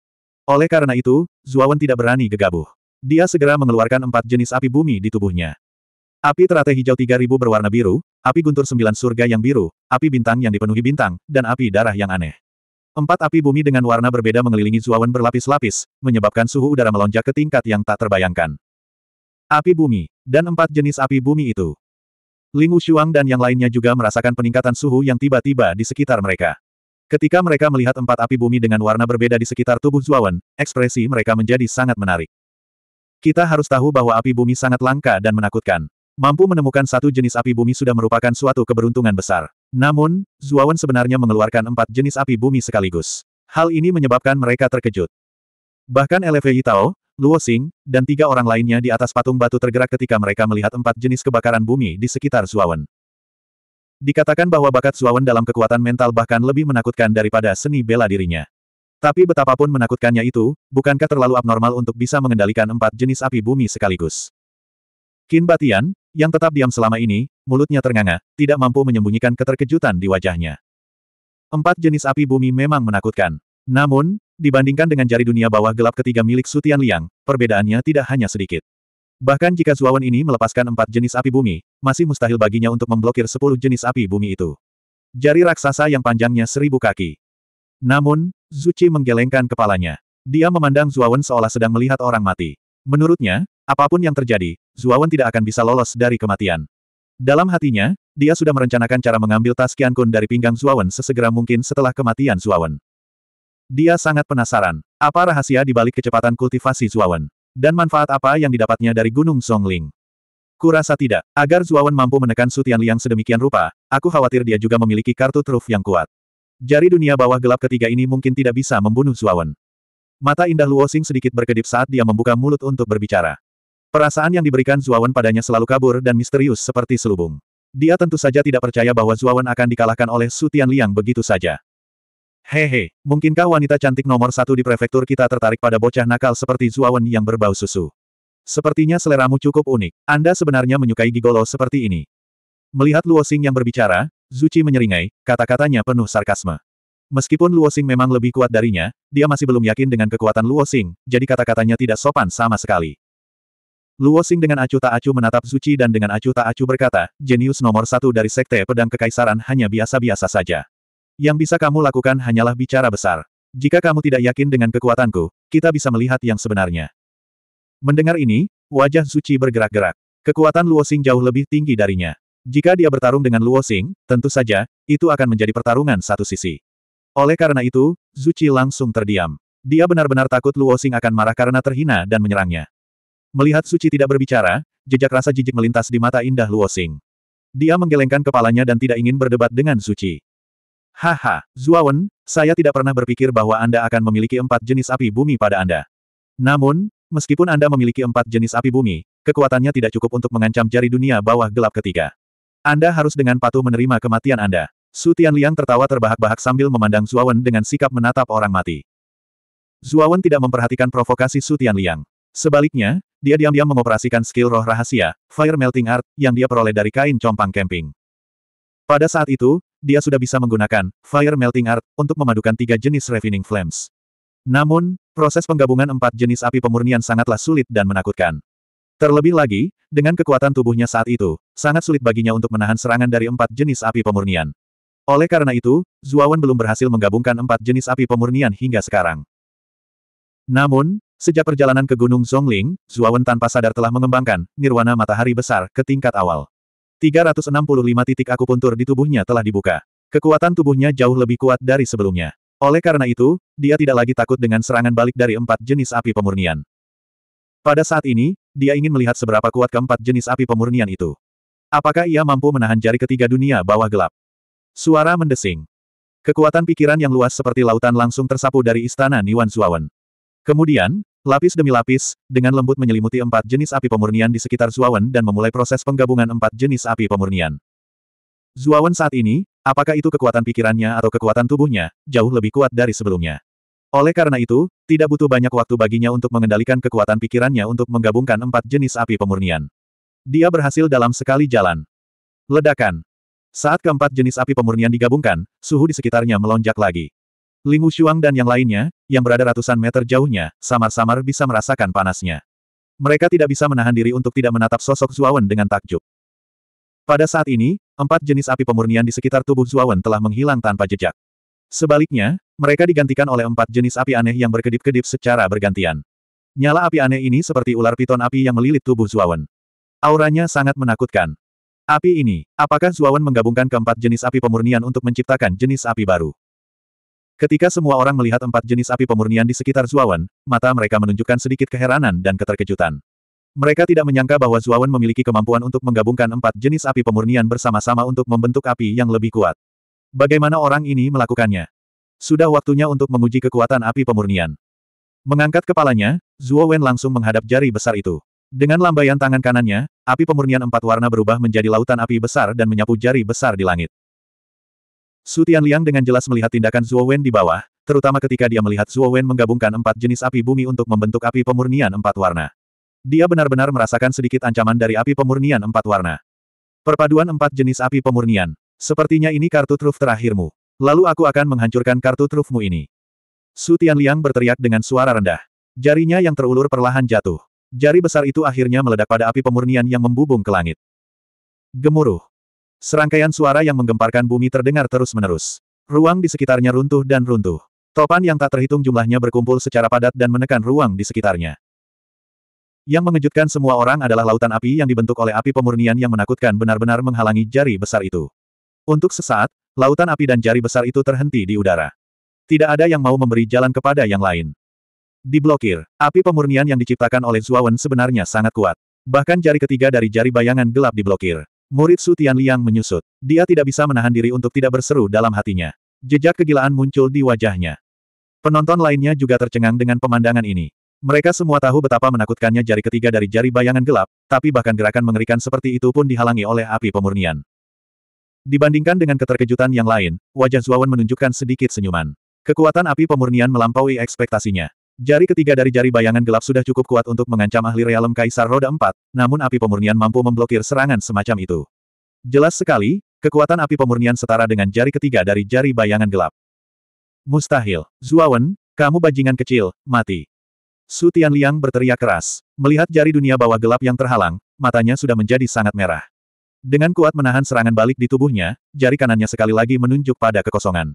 Oleh karena itu, Zuawan tidak berani gegabah. Dia segera mengeluarkan empat jenis api bumi di tubuhnya. Api teratai hijau 3000 berwarna biru, api guntur sembilan surga yang biru, api bintang yang dipenuhi bintang, dan api darah yang aneh. Empat api bumi dengan warna berbeda mengelilingi Zuawan berlapis-lapis, menyebabkan suhu udara melonjak ke tingkat yang tak terbayangkan. Api bumi, dan empat jenis api bumi itu. Limu Shuang dan yang lainnya juga merasakan peningkatan suhu yang tiba-tiba di sekitar mereka. Ketika mereka melihat empat api bumi dengan warna berbeda di sekitar tubuh Zuawan, ekspresi mereka menjadi sangat menarik. Kita harus tahu bahwa api bumi sangat langka dan menakutkan. Mampu menemukan satu jenis api bumi sudah merupakan suatu keberuntungan besar. Namun, Zuawan sebenarnya mengeluarkan empat jenis api bumi sekaligus. Hal ini menyebabkan mereka terkejut. Bahkan LV Itao, Luo Xing, dan tiga orang lainnya di atas patung batu tergerak ketika mereka melihat empat jenis kebakaran bumi di sekitar Zuawan. Dikatakan bahwa bakat Zuawan dalam kekuatan mental bahkan lebih menakutkan daripada seni bela dirinya. Tapi betapapun menakutkannya itu, bukankah terlalu abnormal untuk bisa mengendalikan empat jenis api bumi sekaligus? Qin Batian, yang tetap diam selama ini, mulutnya ternganga, tidak mampu menyembunyikan keterkejutan di wajahnya. Empat jenis api bumi memang menakutkan. Namun, dibandingkan dengan jari dunia bawah gelap ketiga milik Sutian Liang, perbedaannya tidak hanya sedikit. Bahkan jika Zuawan ini melepaskan empat jenis api bumi, masih mustahil baginya untuk memblokir sepuluh jenis api bumi itu. Jari raksasa yang panjangnya seribu kaki. Namun, Zuci menggelengkan kepalanya. Dia memandang Zuawan seolah sedang melihat orang mati. Menurutnya, apapun yang terjadi, Zuawan tidak akan bisa lolos dari kematian. Dalam hatinya, dia sudah merencanakan cara mengambil tas Kian Kun dari pinggang Zuawan sesegera mungkin setelah kematian Zuawan. Dia sangat penasaran. Apa rahasia di balik kecepatan kultivasi Zuawan? Dan manfaat apa yang didapatnya dari Gunung Songling? Kurasa tidak. Agar Zuawan mampu menekan Sutian Liang sedemikian rupa, aku khawatir dia juga memiliki kartu truf yang kuat. Jari dunia bawah gelap ketiga ini mungkin tidak bisa membunuh Zuawan. Mata indah Luosing sedikit berkedip saat dia membuka mulut untuk berbicara. Perasaan yang diberikan Zuawan padanya selalu kabur dan misterius seperti selubung. Dia tentu saja tidak percaya bahwa Zuawan akan dikalahkan oleh Sutian Liang begitu saja. Hehe, mungkinkah wanita cantik nomor satu di prefektur kita tertarik pada bocah nakal seperti Zuawan yang berbau susu? Sepertinya seleramu cukup unik. Anda sebenarnya menyukai gigolo seperti ini. Melihat Luo Luosing yang berbicara, Zuci menyeringai, kata-katanya penuh sarkasme. Meskipun Luo Luosing memang lebih kuat darinya, dia masih belum yakin dengan kekuatan Luo Luosing, jadi kata-katanya tidak sopan sama sekali. Luo Luosing dengan acuh tak acuh menatap Zuci dan dengan acuh tak acuh berkata, jenius nomor satu dari sekte pedang kekaisaran hanya biasa-biasa saja. Yang bisa kamu lakukan hanyalah bicara besar. Jika kamu tidak yakin dengan kekuatanku, kita bisa melihat yang sebenarnya. Mendengar ini, wajah Suci bergerak-gerak. Kekuatan Luosing jauh lebih tinggi darinya. Jika dia bertarung dengan Luosing, tentu saja, itu akan menjadi pertarungan satu sisi. Oleh karena itu, Zuci langsung terdiam. Dia benar-benar takut Luosing akan marah karena terhina dan menyerangnya. Melihat Suci tidak berbicara, jejak rasa jijik melintas di mata indah Luosing. Dia menggelengkan kepalanya dan tidak ingin berdebat dengan Suci. Haha, Zuawan, saya tidak pernah berpikir bahwa Anda akan memiliki empat jenis api bumi pada Anda. Namun, meskipun Anda memiliki empat jenis api bumi, kekuatannya tidak cukup untuk mengancam jari dunia bawah gelap ketiga. Anda harus dengan patuh menerima kematian Anda. Su Tianliang tertawa terbahak-bahak sambil memandang Zuawan dengan sikap menatap orang mati. Zuawan tidak memperhatikan provokasi Su Tianliang. Sebaliknya, dia diam-diam mengoperasikan skill roh rahasia, Fire Melting Art, yang dia peroleh dari kain compang camping. Pada saat itu, dia sudah bisa menggunakan Fire Melting Art untuk memadukan tiga jenis Refining Flames. Namun, proses penggabungan empat jenis api pemurnian sangatlah sulit dan menakutkan. Terlebih lagi, dengan kekuatan tubuhnya saat itu, sangat sulit baginya untuk menahan serangan dari empat jenis api pemurnian. Oleh karena itu, Zuawan belum berhasil menggabungkan empat jenis api pemurnian hingga sekarang. Namun, Sejak perjalanan ke Gunung Zhongling, Zuawan tanpa sadar telah mengembangkan Nirwana Matahari Besar ke tingkat awal. 365 titik akupuntur di tubuhnya telah dibuka. Kekuatan tubuhnya jauh lebih kuat dari sebelumnya. Oleh karena itu, dia tidak lagi takut dengan serangan balik dari empat jenis api pemurnian. Pada saat ini, dia ingin melihat seberapa kuat keempat jenis api pemurnian itu. Apakah ia mampu menahan jari ketiga dunia bawah gelap? Suara mendesing. Kekuatan pikiran yang luas seperti lautan langsung tersapu dari istana Niwan Zuawan. Kemudian, Lapis demi lapis, dengan lembut menyelimuti empat jenis api pemurnian di sekitar Zuawan dan memulai proses penggabungan empat jenis api pemurnian. Zuawan saat ini, apakah itu kekuatan pikirannya atau kekuatan tubuhnya, jauh lebih kuat dari sebelumnya. Oleh karena itu, tidak butuh banyak waktu baginya untuk mengendalikan kekuatan pikirannya untuk menggabungkan empat jenis api pemurnian. Dia berhasil dalam sekali jalan. Ledakan. Saat keempat jenis api pemurnian digabungkan, suhu di sekitarnya melonjak lagi. Lingu Shuang dan yang lainnya, yang berada ratusan meter jauhnya, samar-samar bisa merasakan panasnya. Mereka tidak bisa menahan diri untuk tidak menatap sosok Zuawan dengan takjub. Pada saat ini, empat jenis api pemurnian di sekitar tubuh Zuawan telah menghilang tanpa jejak. Sebaliknya, mereka digantikan oleh empat jenis api aneh yang berkedip-kedip secara bergantian. Nyala api aneh ini seperti ular piton api yang melilit tubuh Zuawan. Auranya sangat menakutkan. Api ini, apakah Zuawan menggabungkan keempat jenis api pemurnian untuk menciptakan jenis api baru? Ketika semua orang melihat empat jenis api pemurnian di sekitar Zuawan, mata mereka menunjukkan sedikit keheranan dan keterkejutan. Mereka tidak menyangka bahwa Zuawan memiliki kemampuan untuk menggabungkan empat jenis api pemurnian bersama-sama untuk membentuk api yang lebih kuat. Bagaimana orang ini melakukannya? Sudah waktunya untuk menguji kekuatan api pemurnian. Mengangkat kepalanya, Zuo Wen langsung menghadap jari besar itu. Dengan lambaian tangan kanannya, api pemurnian empat warna berubah menjadi lautan api besar dan menyapu jari besar di langit. Su Liang dengan jelas melihat tindakan Zuo Wen di bawah, terutama ketika dia melihat Zuo Wen menggabungkan empat jenis api bumi untuk membentuk api pemurnian empat warna. Dia benar-benar merasakan sedikit ancaman dari api pemurnian empat warna. Perpaduan empat jenis api pemurnian. Sepertinya ini kartu truf terakhirmu. Lalu aku akan menghancurkan kartu trufmu ini. Su Liang berteriak dengan suara rendah. Jarinya yang terulur perlahan jatuh. Jari besar itu akhirnya meledak pada api pemurnian yang membubung ke langit. Gemuruh. Serangkaian suara yang menggemparkan bumi terdengar terus-menerus. Ruang di sekitarnya runtuh dan runtuh. Topan yang tak terhitung jumlahnya berkumpul secara padat dan menekan ruang di sekitarnya. Yang mengejutkan semua orang adalah lautan api yang dibentuk oleh api pemurnian yang menakutkan benar-benar menghalangi jari besar itu. Untuk sesaat, lautan api dan jari besar itu terhenti di udara. Tidak ada yang mau memberi jalan kepada yang lain. Diblokir, api pemurnian yang diciptakan oleh Zuawan sebenarnya sangat kuat. Bahkan jari ketiga dari jari bayangan gelap diblokir. Murid Su Tianliang menyusut. Dia tidak bisa menahan diri untuk tidak berseru dalam hatinya. Jejak kegilaan muncul di wajahnya. Penonton lainnya juga tercengang dengan pemandangan ini. Mereka semua tahu betapa menakutkannya jari ketiga dari jari bayangan gelap, tapi bahkan gerakan mengerikan seperti itu pun dihalangi oleh api pemurnian. Dibandingkan dengan keterkejutan yang lain, wajah Zuawan menunjukkan sedikit senyuman. Kekuatan api pemurnian melampaui ekspektasinya. Jari ketiga dari jari bayangan gelap sudah cukup kuat untuk mengancam ahli realem Kaisar Roda empat. namun api pemurnian mampu memblokir serangan semacam itu. Jelas sekali, kekuatan api pemurnian setara dengan jari ketiga dari jari bayangan gelap. Mustahil. Zuawan, kamu bajingan kecil, mati. Su Tianliang berteriak keras. Melihat jari dunia bawah gelap yang terhalang, matanya sudah menjadi sangat merah. Dengan kuat menahan serangan balik di tubuhnya, jari kanannya sekali lagi menunjuk pada kekosongan.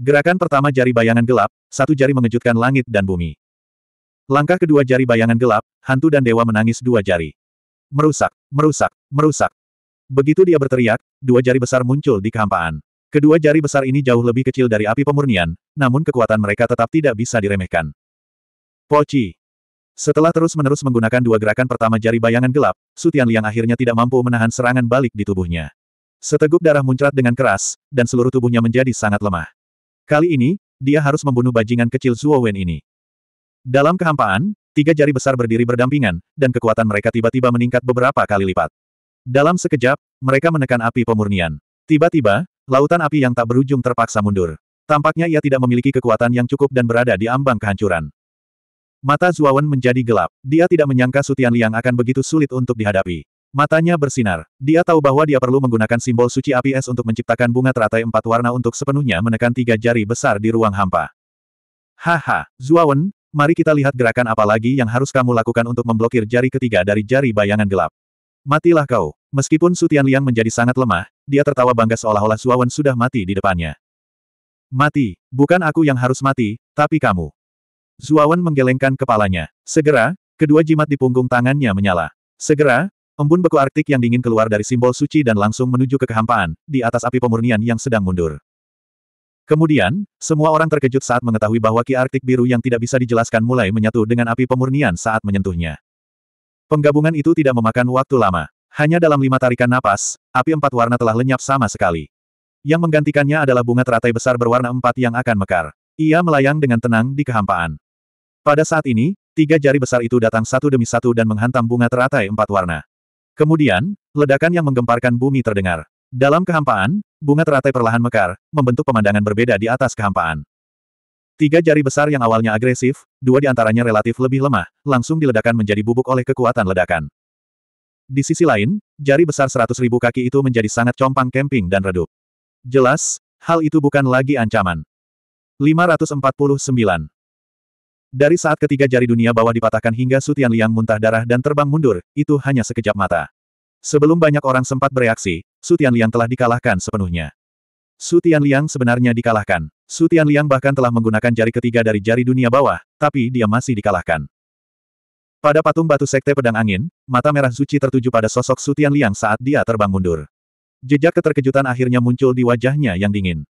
Gerakan pertama jari bayangan gelap, satu jari mengejutkan langit dan bumi. Langkah kedua jari bayangan gelap, hantu dan dewa menangis dua jari. Merusak, merusak, merusak. Begitu dia berteriak, dua jari besar muncul di kehampaan. Kedua jari besar ini jauh lebih kecil dari api pemurnian, namun kekuatan mereka tetap tidak bisa diremehkan. Poci. Setelah terus-menerus menggunakan dua gerakan pertama jari bayangan gelap, Sutian Liang akhirnya tidak mampu menahan serangan balik di tubuhnya. Seteguk darah muncrat dengan keras, dan seluruh tubuhnya menjadi sangat lemah. Kali ini, dia harus membunuh bajingan kecil Zuo Wen ini. Dalam kehampaan, tiga jari besar berdiri berdampingan, dan kekuatan mereka tiba-tiba meningkat beberapa kali lipat. Dalam sekejap, mereka menekan api pemurnian. Tiba-tiba, lautan api yang tak berujung terpaksa mundur. Tampaknya ia tidak memiliki kekuatan yang cukup dan berada di ambang kehancuran. Mata Zuawan menjadi gelap. Dia tidak menyangka Sutian Liang akan begitu sulit untuk dihadapi. Matanya bersinar. Dia tahu bahwa dia perlu menggunakan simbol suci api es untuk menciptakan bunga teratai empat warna untuk sepenuhnya menekan tiga jari besar di ruang hampa. Haha, Zuawan, mari kita lihat gerakan apa lagi yang harus kamu lakukan untuk memblokir jari ketiga dari jari bayangan gelap. Matilah kau. Meskipun Sutian Liang menjadi sangat lemah, dia tertawa bangga seolah-olah Zuawan sudah mati di depannya. Mati, bukan aku yang harus mati, tapi kamu. Zuawan menggelengkan kepalanya. Segera, kedua jimat di punggung tangannya menyala. Segera, Embun beku Arktik yang dingin keluar dari simbol suci dan langsung menuju ke kehampaan, di atas api pemurnian yang sedang mundur. Kemudian, semua orang terkejut saat mengetahui bahwa Ki Arktik biru yang tidak bisa dijelaskan mulai menyatu dengan api pemurnian saat menyentuhnya. Penggabungan itu tidak memakan waktu lama. Hanya dalam lima tarikan napas, api empat warna telah lenyap sama sekali. Yang menggantikannya adalah bunga teratai besar berwarna empat yang akan mekar. Ia melayang dengan tenang di kehampaan. Pada saat ini, tiga jari besar itu datang satu demi satu dan menghantam bunga teratai empat warna. Kemudian, ledakan yang menggemparkan bumi terdengar. Dalam kehampaan, bunga teratai perlahan mekar, membentuk pemandangan berbeda di atas kehampaan. Tiga jari besar yang awalnya agresif, dua di antaranya relatif lebih lemah, langsung diledakan menjadi bubuk oleh kekuatan ledakan. Di sisi lain, jari besar seratus ribu kaki itu menjadi sangat compang kemping dan redup. Jelas, hal itu bukan lagi ancaman. 549. Dari saat ketiga jari dunia bawah dipatahkan hingga Sutian Liang muntah darah dan terbang mundur, itu hanya sekejap mata. Sebelum banyak orang sempat bereaksi, Sutian Liang telah dikalahkan sepenuhnya. Sutian Liang sebenarnya dikalahkan. Sutian Liang bahkan telah menggunakan jari ketiga dari jari dunia bawah, tapi dia masih dikalahkan. Pada patung batu sekte pedang angin, mata merah suci tertuju pada sosok Sutian Liang saat dia terbang mundur. Jejak keterkejutan akhirnya muncul di wajahnya yang dingin.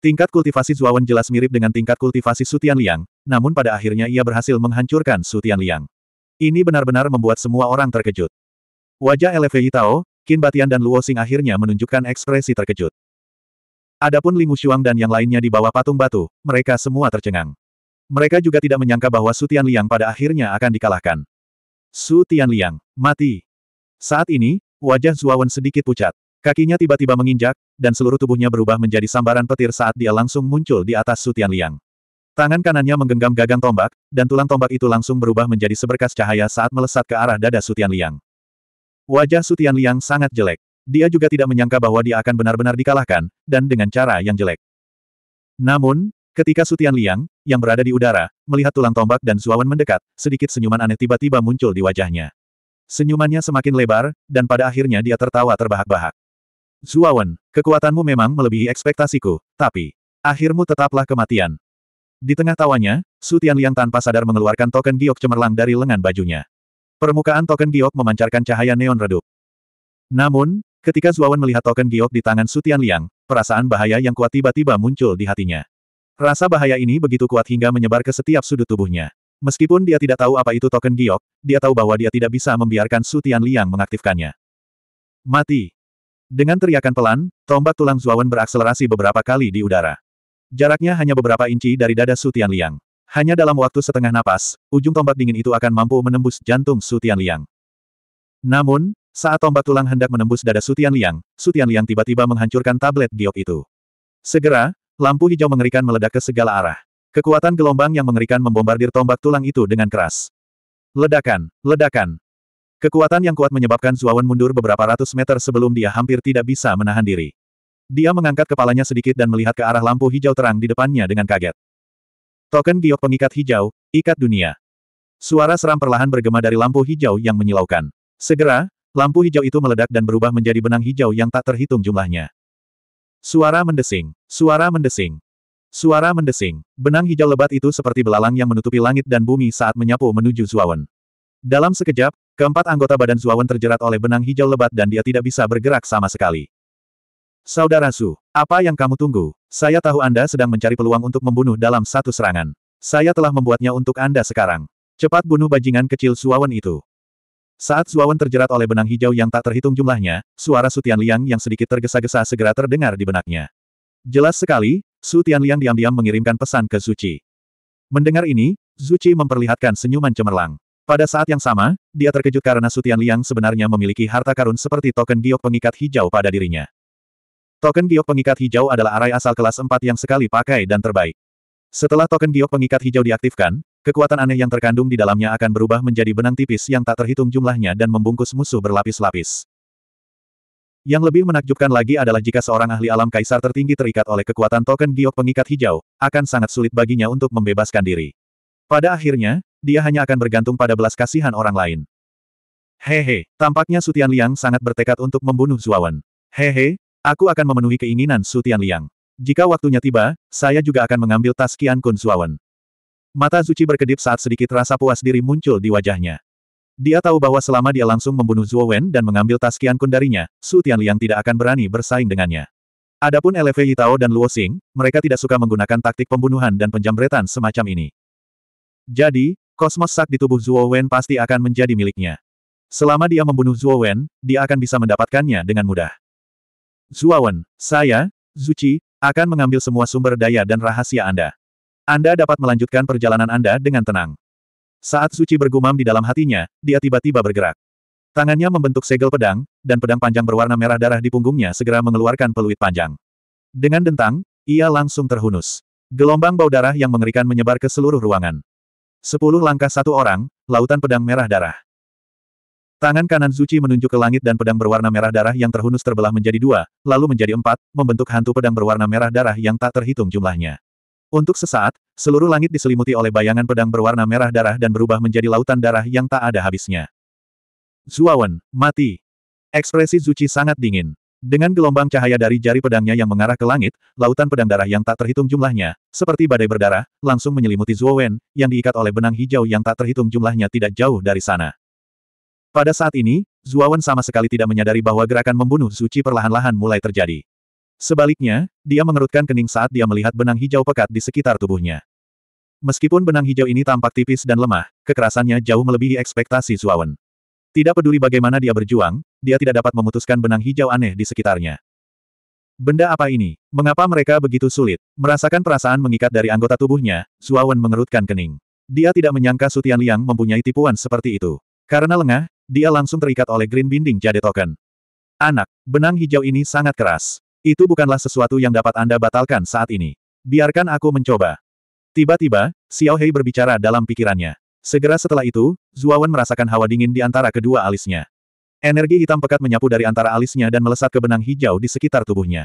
Tingkat kultivasi Zuawan jelas mirip dengan tingkat kultivasi Sutian Liang, namun pada akhirnya ia berhasil menghancurkan Sutian Liang. Ini benar-benar membuat semua orang terkejut. Wajah Elevei Tao, Qin Batian dan Luo Xing akhirnya menunjukkan ekspresi terkejut. Adapun Limu Shuang dan yang lainnya di bawah patung batu, mereka semua tercengang. Mereka juga tidak menyangka bahwa Sutian Liang pada akhirnya akan dikalahkan. Su Liang, mati. Saat ini, wajah Zuawan sedikit pucat. Kakinya tiba-tiba menginjak, dan seluruh tubuhnya berubah menjadi sambaran petir saat dia langsung muncul di atas Sutian Liang. Tangan kanannya menggenggam gagang tombak, dan tulang tombak itu langsung berubah menjadi seberkas cahaya saat melesat ke arah dada Sutian Liang. Wajah Sutian Liang sangat jelek. Dia juga tidak menyangka bahwa dia akan benar-benar dikalahkan, dan dengan cara yang jelek. Namun, ketika Sutian Liang, yang berada di udara, melihat tulang tombak dan Zuawan mendekat, sedikit senyuman aneh tiba-tiba muncul di wajahnya. Senyumannya semakin lebar, dan pada akhirnya dia tertawa terbahak-bahak. Zuawan, kekuatanmu memang melebihi ekspektasiku, tapi akhirmu tetaplah kematian. Di tengah tawanya, Su Tianliang tanpa sadar mengeluarkan token giok cemerlang dari lengan bajunya. Permukaan token giok memancarkan cahaya neon redup. Namun, ketika Zuawan melihat token giok di tangan Su Tianliang, perasaan bahaya yang kuat tiba-tiba muncul di hatinya. Rasa bahaya ini begitu kuat hingga menyebar ke setiap sudut tubuhnya. Meskipun dia tidak tahu apa itu token giok, dia tahu bahwa dia tidak bisa membiarkan Su Tianliang mengaktifkannya. Mati. Dengan teriakan pelan, tombak tulang Zuawan berakselerasi beberapa kali di udara. Jaraknya hanya beberapa inci dari dada Su Tianliang. Hanya dalam waktu setengah napas, ujung tombak dingin itu akan mampu menembus jantung Su Tianliang. Namun, saat tombak tulang hendak menembus dada Su Tianliang, Su Tianliang tiba-tiba menghancurkan tablet giok itu. Segera, lampu hijau mengerikan meledak ke segala arah. Kekuatan gelombang yang mengerikan membombardir tombak tulang itu dengan keras. Ledakan, ledakan, Kekuatan yang kuat menyebabkan Zuawan mundur beberapa ratus meter sebelum dia hampir tidak bisa menahan diri. Dia mengangkat kepalanya sedikit dan melihat ke arah lampu hijau terang di depannya dengan kaget. Token giok pengikat hijau, ikat dunia. Suara seram perlahan bergema dari lampu hijau yang menyilaukan. Segera, lampu hijau itu meledak dan berubah menjadi benang hijau yang tak terhitung jumlahnya. Suara mendesing, suara mendesing, suara mendesing. Benang hijau lebat itu seperti belalang yang menutupi langit dan bumi saat menyapu menuju Zuawan. Dalam sekejap, keempat anggota badan Zuawan terjerat oleh benang hijau lebat dan dia tidak bisa bergerak sama sekali. Saudara Su, apa yang kamu tunggu? Saya tahu Anda sedang mencari peluang untuk membunuh dalam satu serangan. Saya telah membuatnya untuk Anda sekarang. Cepat bunuh bajingan kecil Suawan itu. Saat Suawan terjerat oleh benang hijau yang tak terhitung jumlahnya, suara Su Tianliang yang sedikit tergesa-gesa segera terdengar di benaknya. Jelas sekali, Su Tianliang diam-diam mengirimkan pesan ke Zuci. Mendengar ini, Zuci memperlihatkan senyuman cemerlang. Pada saat yang sama, dia terkejut karena Sutian Liang sebenarnya memiliki harta karun seperti token giok pengikat hijau pada dirinya. Token giok pengikat hijau adalah arai asal kelas 4 yang sekali pakai dan terbaik. Setelah token giok pengikat hijau diaktifkan, kekuatan aneh yang terkandung di dalamnya akan berubah menjadi benang tipis yang tak terhitung jumlahnya dan membungkus musuh berlapis-lapis. Yang lebih menakjubkan lagi adalah jika seorang ahli alam kaisar tertinggi terikat oleh kekuatan token giok pengikat hijau, akan sangat sulit baginya untuk membebaskan diri. Pada akhirnya, dia hanya akan bergantung pada belas kasihan orang lain. Hehe, tampaknya Sutian Liang sangat bertekad untuk membunuh Zuawan. Hehe, aku akan memenuhi keinginan Sutian Liang. Jika waktunya tiba, saya juga akan mengambil tas Qian Kun Zuawan. Mata Zuci berkedip saat sedikit rasa puas diri muncul di wajahnya. Dia tahu bahwa selama dia langsung membunuh Zuowen dan mengambil tas Qian Kun darinya, Sutian Liang tidak akan berani bersaing dengannya. Adapun LV Yitao dan Luo Xing, mereka tidak suka menggunakan taktik pembunuhan dan penjambretan semacam ini. Jadi, Kosmos sak di tubuh Zuo Wen pasti akan menjadi miliknya. Selama dia membunuh Zuo Wen, dia akan bisa mendapatkannya dengan mudah. Zuo Wen, saya, Zuci, akan mengambil semua sumber daya dan rahasia Anda. Anda dapat melanjutkan perjalanan Anda dengan tenang. Saat Zuci bergumam di dalam hatinya, dia tiba-tiba bergerak. Tangannya membentuk segel pedang, dan pedang panjang berwarna merah darah di punggungnya segera mengeluarkan peluit panjang. Dengan dentang, ia langsung terhunus. Gelombang bau darah yang mengerikan menyebar ke seluruh ruangan. Sepuluh langkah satu orang, lautan pedang merah darah. Tangan kanan Zuci menunjuk ke langit dan pedang berwarna merah darah yang terhunus terbelah menjadi dua, lalu menjadi empat, membentuk hantu pedang berwarna merah darah yang tak terhitung jumlahnya. Untuk sesaat, seluruh langit diselimuti oleh bayangan pedang berwarna merah darah dan berubah menjadi lautan darah yang tak ada habisnya. Zuawan, mati. Ekspresi Zuci sangat dingin. Dengan gelombang cahaya dari jari pedangnya yang mengarah ke langit, lautan pedang darah yang tak terhitung jumlahnya, seperti badai berdarah, langsung menyelimuti Zhuo yang diikat oleh benang hijau yang tak terhitung jumlahnya tidak jauh dari sana. Pada saat ini, Zhuo sama sekali tidak menyadari bahwa gerakan membunuh Suci perlahan-lahan mulai terjadi. Sebaliknya, dia mengerutkan kening saat dia melihat benang hijau pekat di sekitar tubuhnya. Meskipun benang hijau ini tampak tipis dan lemah, kekerasannya jauh melebihi ekspektasi Zhuo Tidak peduli bagaimana dia berjuang, dia tidak dapat memutuskan benang hijau aneh di sekitarnya. Benda apa ini? Mengapa mereka begitu sulit? Merasakan perasaan mengikat dari anggota tubuhnya, Zuawan mengerutkan kening. Dia tidak menyangka Sutian Liang mempunyai tipuan seperti itu. Karena lengah, dia langsung terikat oleh Green Binding Jade Token. Anak, benang hijau ini sangat keras. Itu bukanlah sesuatu yang dapat Anda batalkan saat ini. Biarkan aku mencoba. Tiba-tiba, Xiao Hei berbicara dalam pikirannya. Segera setelah itu, Zuawan merasakan hawa dingin di antara kedua alisnya. Energi hitam pekat menyapu dari antara alisnya dan melesat ke benang hijau di sekitar tubuhnya.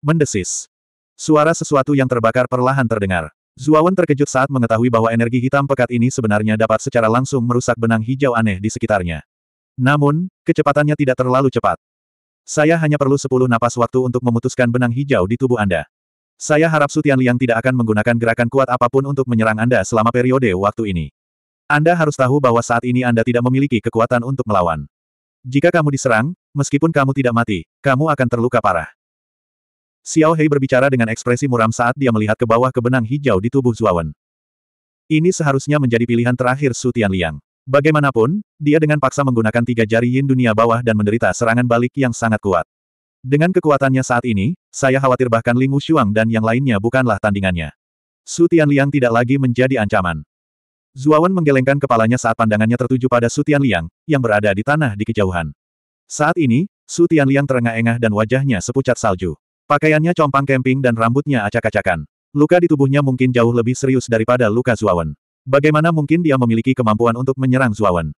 Mendesis. Suara sesuatu yang terbakar perlahan terdengar. Zuawan terkejut saat mengetahui bahwa energi hitam pekat ini sebenarnya dapat secara langsung merusak benang hijau aneh di sekitarnya. Namun, kecepatannya tidak terlalu cepat. Saya hanya perlu 10 napas waktu untuk memutuskan benang hijau di tubuh Anda. Saya harap Sutian Liang tidak akan menggunakan gerakan kuat apapun untuk menyerang Anda selama periode waktu ini. Anda harus tahu bahwa saat ini Anda tidak memiliki kekuatan untuk melawan. Jika kamu diserang, meskipun kamu tidak mati, kamu akan terluka parah. Xiao Hei berbicara dengan ekspresi muram saat dia melihat ke bawah ke benang hijau di tubuh Zuawan. Ini seharusnya menjadi pilihan terakhir Su Tianliang. Bagaimanapun, dia dengan paksa menggunakan tiga jari yin dunia bawah dan menderita serangan balik yang sangat kuat. Dengan kekuatannya saat ini, saya khawatir bahkan Ling Shuang dan yang lainnya bukanlah tandingannya. Su Tianliang tidak lagi menjadi ancaman. Zuawan menggelengkan kepalanya saat pandangannya tertuju pada Sutian Liang yang berada di tanah di kejauhan. Saat ini, Sutian Liang terengah-engah dan wajahnya sepucat salju. Pakaiannya compang kemping dan rambutnya acak-acakan. Luka di tubuhnya mungkin jauh lebih serius daripada luka Zuawan. Bagaimana mungkin dia memiliki kemampuan untuk menyerang Zuawan?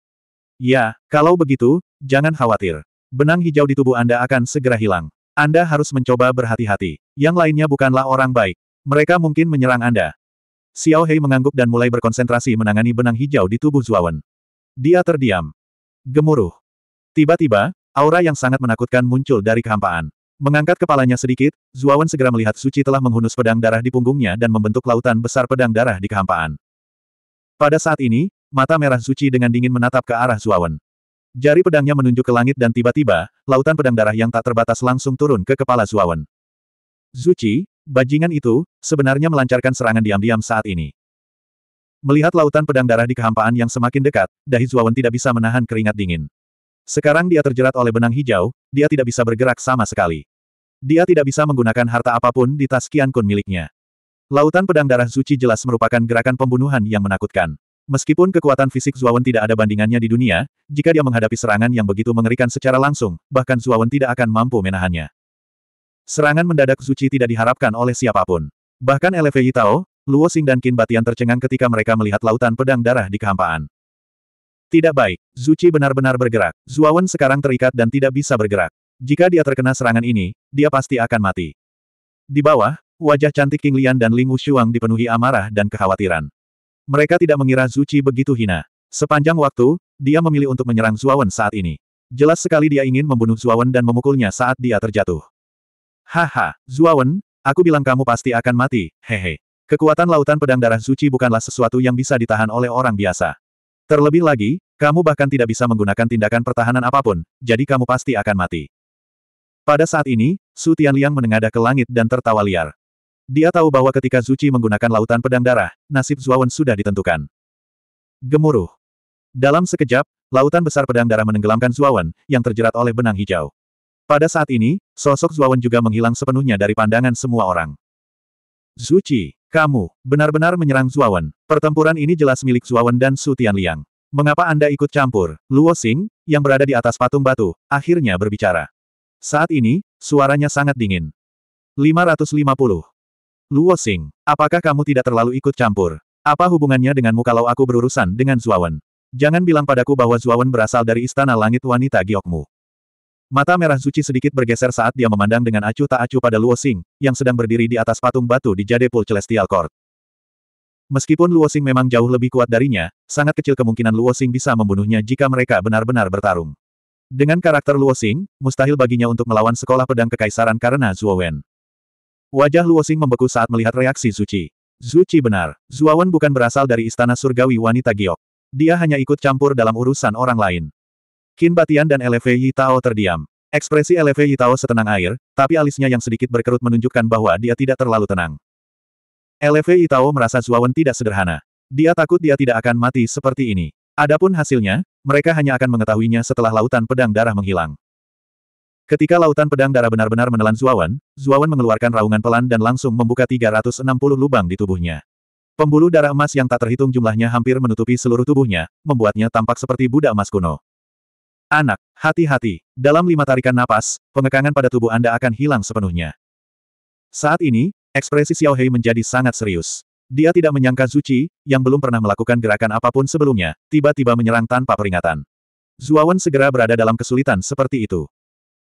Ya, kalau begitu, jangan khawatir. Benang hijau di tubuh Anda akan segera hilang. Anda harus mencoba berhati-hati. Yang lainnya bukanlah orang baik. Mereka mungkin menyerang Anda, Xiao Hei mengangguk dan mulai berkonsentrasi menangani benang hijau di tubuh Zuawan. Dia terdiam. Gemuruh. Tiba-tiba, aura yang sangat menakutkan muncul dari kehampaan. Mengangkat kepalanya sedikit, Zuawan segera melihat Suci telah menghunus pedang darah di punggungnya dan membentuk lautan besar pedang darah di kehampaan. Pada saat ini, mata merah Suci dengan dingin menatap ke arah Zuawan. Jari pedangnya menunjuk ke langit dan tiba-tiba, lautan pedang darah yang tak terbatas langsung turun ke kepala Zuawan. Zuci, Bajingan itu, sebenarnya melancarkan serangan diam-diam saat ini. Melihat lautan pedang darah di kehampaan yang semakin dekat, Dahi Zuawan tidak bisa menahan keringat dingin. Sekarang dia terjerat oleh benang hijau, dia tidak bisa bergerak sama sekali. Dia tidak bisa menggunakan harta apapun di tas Kian Kun miliknya. Lautan pedang darah suci jelas merupakan gerakan pembunuhan yang menakutkan. Meskipun kekuatan fisik Zuawan tidak ada bandingannya di dunia, jika dia menghadapi serangan yang begitu mengerikan secara langsung, bahkan Zuawan tidak akan mampu menahannya. Serangan mendadak Zuci tidak diharapkan oleh siapapun. Bahkan Elevei Tao, Luo Xing dan Qin Batian tercengang ketika mereka melihat lautan pedang darah di kehampaan. Tidak baik, Zuci benar-benar bergerak. Zuawan sekarang terikat dan tidak bisa bergerak. Jika dia terkena serangan ini, dia pasti akan mati. Di bawah, wajah cantik King Lian dan Ling Wushuang dipenuhi amarah dan kekhawatiran. Mereka tidak mengira Zuci begitu hina. Sepanjang waktu, dia memilih untuk menyerang Zuawan saat ini. Jelas sekali dia ingin membunuh Zuawan dan memukulnya saat dia terjatuh. Haha, Zuawan, aku bilang kamu pasti akan mati, hehe. Kekuatan lautan pedang darah suci bukanlah sesuatu yang bisa ditahan oleh orang biasa. Terlebih lagi, kamu bahkan tidak bisa menggunakan tindakan pertahanan apapun, jadi kamu pasti akan mati. Pada saat ini, Su Tianliang menengadah ke langit dan tertawa liar. Dia tahu bahwa ketika Zuci menggunakan lautan pedang darah, nasib Zuawan sudah ditentukan. Gemuruh. Dalam sekejap, lautan besar pedang darah menenggelamkan Zuawan, yang terjerat oleh benang hijau. Pada saat ini, sosok Zuawan juga menghilang sepenuhnya dari pandangan semua orang. Zuci, kamu, benar-benar menyerang Zuawan. Pertempuran ini jelas milik Zuawan dan Su Tianliang. Mengapa Anda ikut campur? Luo Xing, yang berada di atas patung batu, akhirnya berbicara. Saat ini, suaranya sangat dingin. 550. Luo Xing, apakah kamu tidak terlalu ikut campur? Apa hubungannya denganmu kalau aku berurusan dengan Zuawan? Jangan bilang padaku bahwa Zuawan berasal dari istana langit wanita giokmu. Mata merah suci sedikit bergeser saat dia memandang dengan acuh tak acuh pada Luo Xing, yang sedang berdiri di atas patung batu di Jade Celestial Court. Meskipun Luo Xing memang jauh lebih kuat darinya, sangat kecil kemungkinan Luo Xing bisa membunuhnya jika mereka benar-benar bertarung. Dengan karakter Luo Xing, mustahil baginya untuk melawan sekolah pedang kekaisaran karena Zuo Wen. Wajah Luo Xing membeku saat melihat reaksi Zuci. Zuci benar, Zuo Wen bukan berasal dari istana surgawi wanita giok. Dia hanya ikut campur dalam urusan orang lain. Qin Batian dan Eleve Yi terdiam. Ekspresi Eleve Yi setenang air, tapi alisnya yang sedikit berkerut menunjukkan bahwa dia tidak terlalu tenang. Eleve Yi merasa Zuawan tidak sederhana. Dia takut dia tidak akan mati seperti ini. Adapun hasilnya, mereka hanya akan mengetahuinya setelah lautan pedang darah menghilang. Ketika lautan pedang darah benar-benar menelan Zuawan, Zuawan mengeluarkan raungan pelan dan langsung membuka 360 lubang di tubuhnya. Pembuluh darah emas yang tak terhitung jumlahnya hampir menutupi seluruh tubuhnya, membuatnya tampak seperti budak emas kuno. Anak, hati-hati, dalam lima tarikan napas, pengekangan pada tubuh Anda akan hilang sepenuhnya. Saat ini, ekspresi Xiao Hei menjadi sangat serius. Dia tidak menyangka Zuci, yang belum pernah melakukan gerakan apapun sebelumnya, tiba-tiba menyerang tanpa peringatan. Zuawan segera berada dalam kesulitan seperti itu.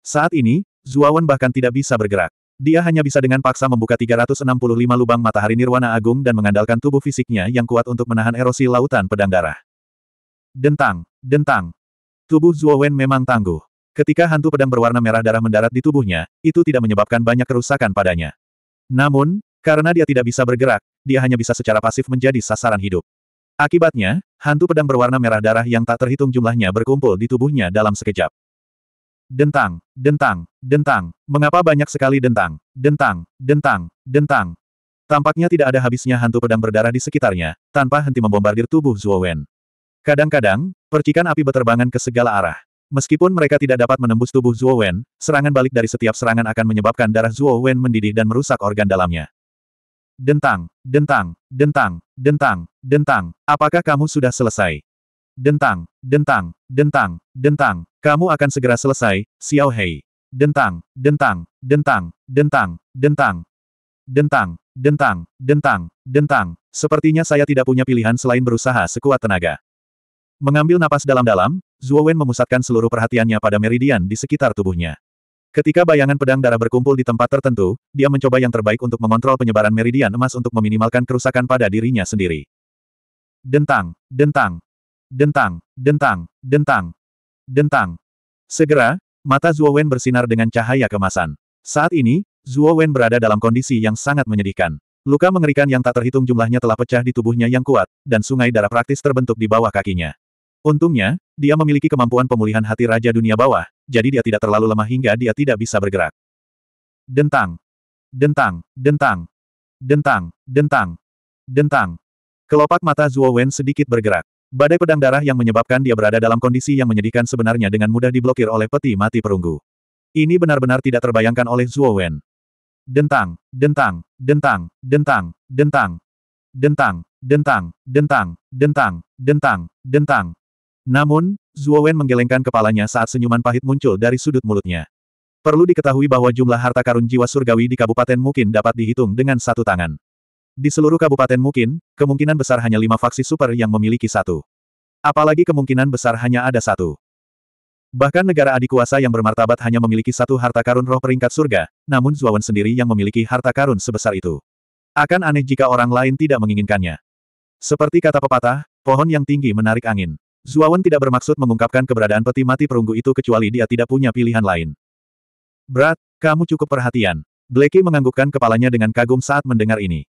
Saat ini, Zuawan bahkan tidak bisa bergerak. Dia hanya bisa dengan paksa membuka 365 lubang matahari nirwana agung dan mengandalkan tubuh fisiknya yang kuat untuk menahan erosi lautan pedang darah. Dentang, dentang, Tubuh Zuo Wen memang tangguh. Ketika hantu pedang berwarna merah darah mendarat di tubuhnya, itu tidak menyebabkan banyak kerusakan padanya. Namun, karena dia tidak bisa bergerak, dia hanya bisa secara pasif menjadi sasaran hidup. Akibatnya, hantu pedang berwarna merah darah yang tak terhitung jumlahnya berkumpul di tubuhnya dalam sekejap. Dentang, dentang, dentang, mengapa banyak sekali dentang, dentang, dentang, dentang. Tampaknya tidak ada habisnya hantu pedang berdarah di sekitarnya, tanpa henti membombardir tubuh Zuo Wen. Kadang-kadang, Percikan api berterbangan ke segala arah. Meskipun mereka tidak dapat menembus tubuh Zuo Wen, serangan balik dari setiap serangan akan menyebabkan darah Zuo Wen mendidih dan merusak organ dalamnya. Dentang, dentang, dentang, dentang, dentang, apakah kamu sudah selesai? Dentang, dentang, dentang, dentang, kamu akan segera selesai, Xiao Hei. Dentang, dentang, dentang, dentang, dentang, dentang, dentang, dentang, dentang, sepertinya saya tidak punya pilihan selain berusaha sekuat tenaga. Mengambil napas dalam-dalam, Zhuo Wen memusatkan seluruh perhatiannya pada meridian di sekitar tubuhnya. Ketika bayangan pedang darah berkumpul di tempat tertentu, dia mencoba yang terbaik untuk mengontrol penyebaran meridian emas untuk meminimalkan kerusakan pada dirinya sendiri. Dentang, dentang, dentang, dentang, dentang, dentang. Segera, mata Zhuo Wen bersinar dengan cahaya kemasan. Saat ini, Zhuo Wen berada dalam kondisi yang sangat menyedihkan. Luka mengerikan yang tak terhitung jumlahnya telah pecah di tubuhnya yang kuat, dan sungai darah praktis terbentuk di bawah kakinya. Untungnya, dia memiliki kemampuan pemulihan hati Raja Dunia Bawah, jadi dia tidak terlalu lemah hingga dia tidak bisa bergerak. Dentang. Dentang, dentang. Dentang, dentang. Dentang. Kelopak mata Zuo Wen sedikit bergerak. Badai pedang darah yang menyebabkan dia berada dalam kondisi yang menyedihkan sebenarnya dengan mudah diblokir oleh peti mati perunggu. Ini benar-benar tidak terbayangkan oleh Zuo Wen. Dentang, dentang, dentang, dentang, dentang. Dentang, dentang, dentang, dentang, dentang, dentang, dentang, namun, Zhuo Wen menggelengkan kepalanya saat senyuman pahit muncul dari sudut mulutnya. Perlu diketahui bahwa jumlah harta karun jiwa surgawi di Kabupaten Mukin dapat dihitung dengan satu tangan. Di seluruh Kabupaten Mukin, kemungkinan besar hanya lima faksi super yang memiliki satu. Apalagi kemungkinan besar hanya ada satu. Bahkan negara adikuasa yang bermartabat hanya memiliki satu harta karun roh peringkat surga, namun Zuawan sendiri yang memiliki harta karun sebesar itu. Akan aneh jika orang lain tidak menginginkannya. Seperti kata pepatah, pohon yang tinggi menarik angin. Zuawan tidak bermaksud mengungkapkan keberadaan peti mati perunggu itu kecuali dia tidak punya pilihan lain. Berat, kamu cukup perhatian. Blacky menganggukkan kepalanya dengan kagum saat mendengar ini.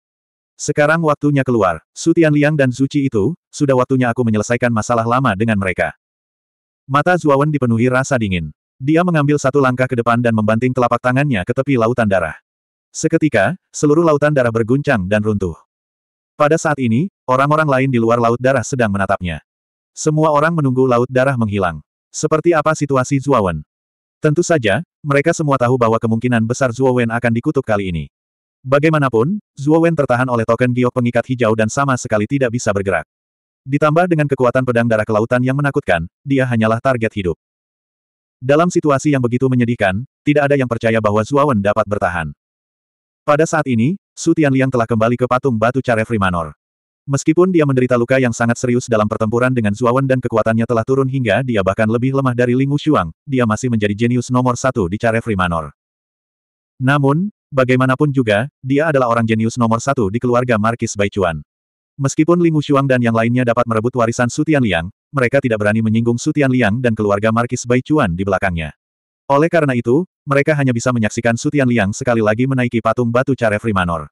Sekarang waktunya keluar. Sutian Liang dan Zuci itu, sudah waktunya aku menyelesaikan masalah lama dengan mereka. Mata Zuawan dipenuhi rasa dingin. Dia mengambil satu langkah ke depan dan membanting telapak tangannya ke tepi lautan darah. Seketika, seluruh lautan darah berguncang dan runtuh. Pada saat ini, orang-orang lain di luar laut darah sedang menatapnya. Semua orang menunggu Laut Darah menghilang. Seperti apa situasi Zuowen? Tentu saja, mereka semua tahu bahwa kemungkinan besar Zuowen akan dikutuk kali ini. Bagaimanapun, Zuowen tertahan oleh token giok pengikat hijau dan sama sekali tidak bisa bergerak. Ditambah dengan kekuatan pedang darah kelautan yang menakutkan, dia hanyalah target hidup. Dalam situasi yang begitu menyedihkan, tidak ada yang percaya bahwa Zuowen dapat bertahan. Pada saat ini, Sutian Tianliang telah kembali ke patung batu Care Manor. Meskipun dia menderita luka yang sangat serius dalam pertempuran dengan Zuawan dan kekuatannya telah turun hingga dia bahkan lebih lemah dari Ling Shuang, dia masih menjadi jenius nomor satu di Care Free Manor. Namun, bagaimanapun juga, dia adalah orang jenius nomor satu di keluarga Markis Baichuan. Meskipun Ling Shuang dan yang lainnya dapat merebut warisan Sutian Liang, mereka tidak berani menyinggung Sutian Liang dan keluarga Markis Baichuan di belakangnya. Oleh karena itu, mereka hanya bisa menyaksikan Sutian Liang sekali lagi menaiki patung batu Care Free Manor.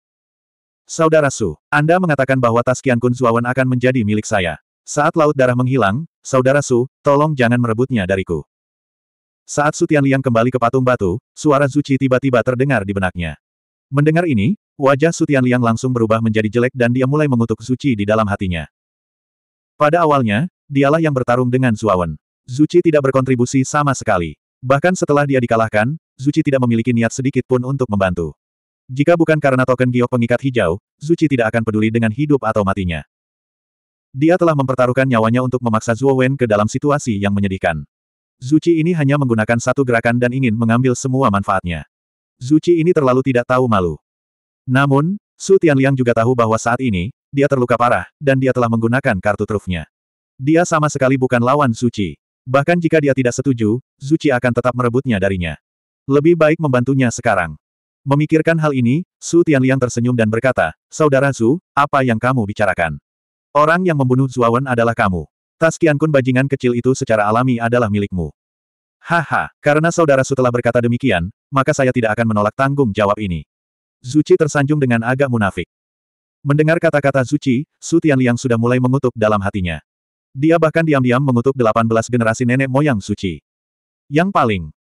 Saudara Su, Anda mengatakan bahwa tas Kian Kun Zuawan akan menjadi milik saya. Saat Laut Darah menghilang, Saudara Su, tolong jangan merebutnya dariku. Saat Su Liang kembali ke patung batu, suara Zuci tiba-tiba terdengar di benaknya. Mendengar ini, wajah Su Liang langsung berubah menjadi jelek dan dia mulai mengutuk Zuci di dalam hatinya. Pada awalnya, dialah yang bertarung dengan Zuawan. Zuci tidak berkontribusi sama sekali. Bahkan setelah dia dikalahkan, Zuci tidak memiliki niat sedikit pun untuk membantu. Jika bukan karena token giok pengikat hijau, Zuci tidak akan peduli dengan hidup atau matinya. Dia telah mempertaruhkan nyawanya untuk memaksa Zuo Wen ke dalam situasi yang menyedihkan. Zuci ini hanya menggunakan satu gerakan dan ingin mengambil semua manfaatnya. Zuci ini terlalu tidak tahu malu. Namun, Su Tianliang juga tahu bahwa saat ini, dia terluka parah, dan dia telah menggunakan kartu trufnya. Dia sama sekali bukan lawan Zuci. Bahkan jika dia tidak setuju, Zuci akan tetap merebutnya darinya. Lebih baik membantunya sekarang. Memikirkan hal ini, Su Tianliang tersenyum dan berkata, Saudara Su, apa yang kamu bicarakan? Orang yang membunuh Zuawan adalah kamu. Tas Kun bajingan kecil itu secara alami adalah milikmu. Haha, karena saudara Su telah berkata demikian, maka saya tidak akan menolak tanggung jawab ini. Zuci tersanjung dengan agak munafik. Mendengar kata-kata Zuci, Su Tianliang sudah mulai mengutuk dalam hatinya. Dia bahkan diam-diam mengutuk 18 generasi nenek moyang Suci. Yang paling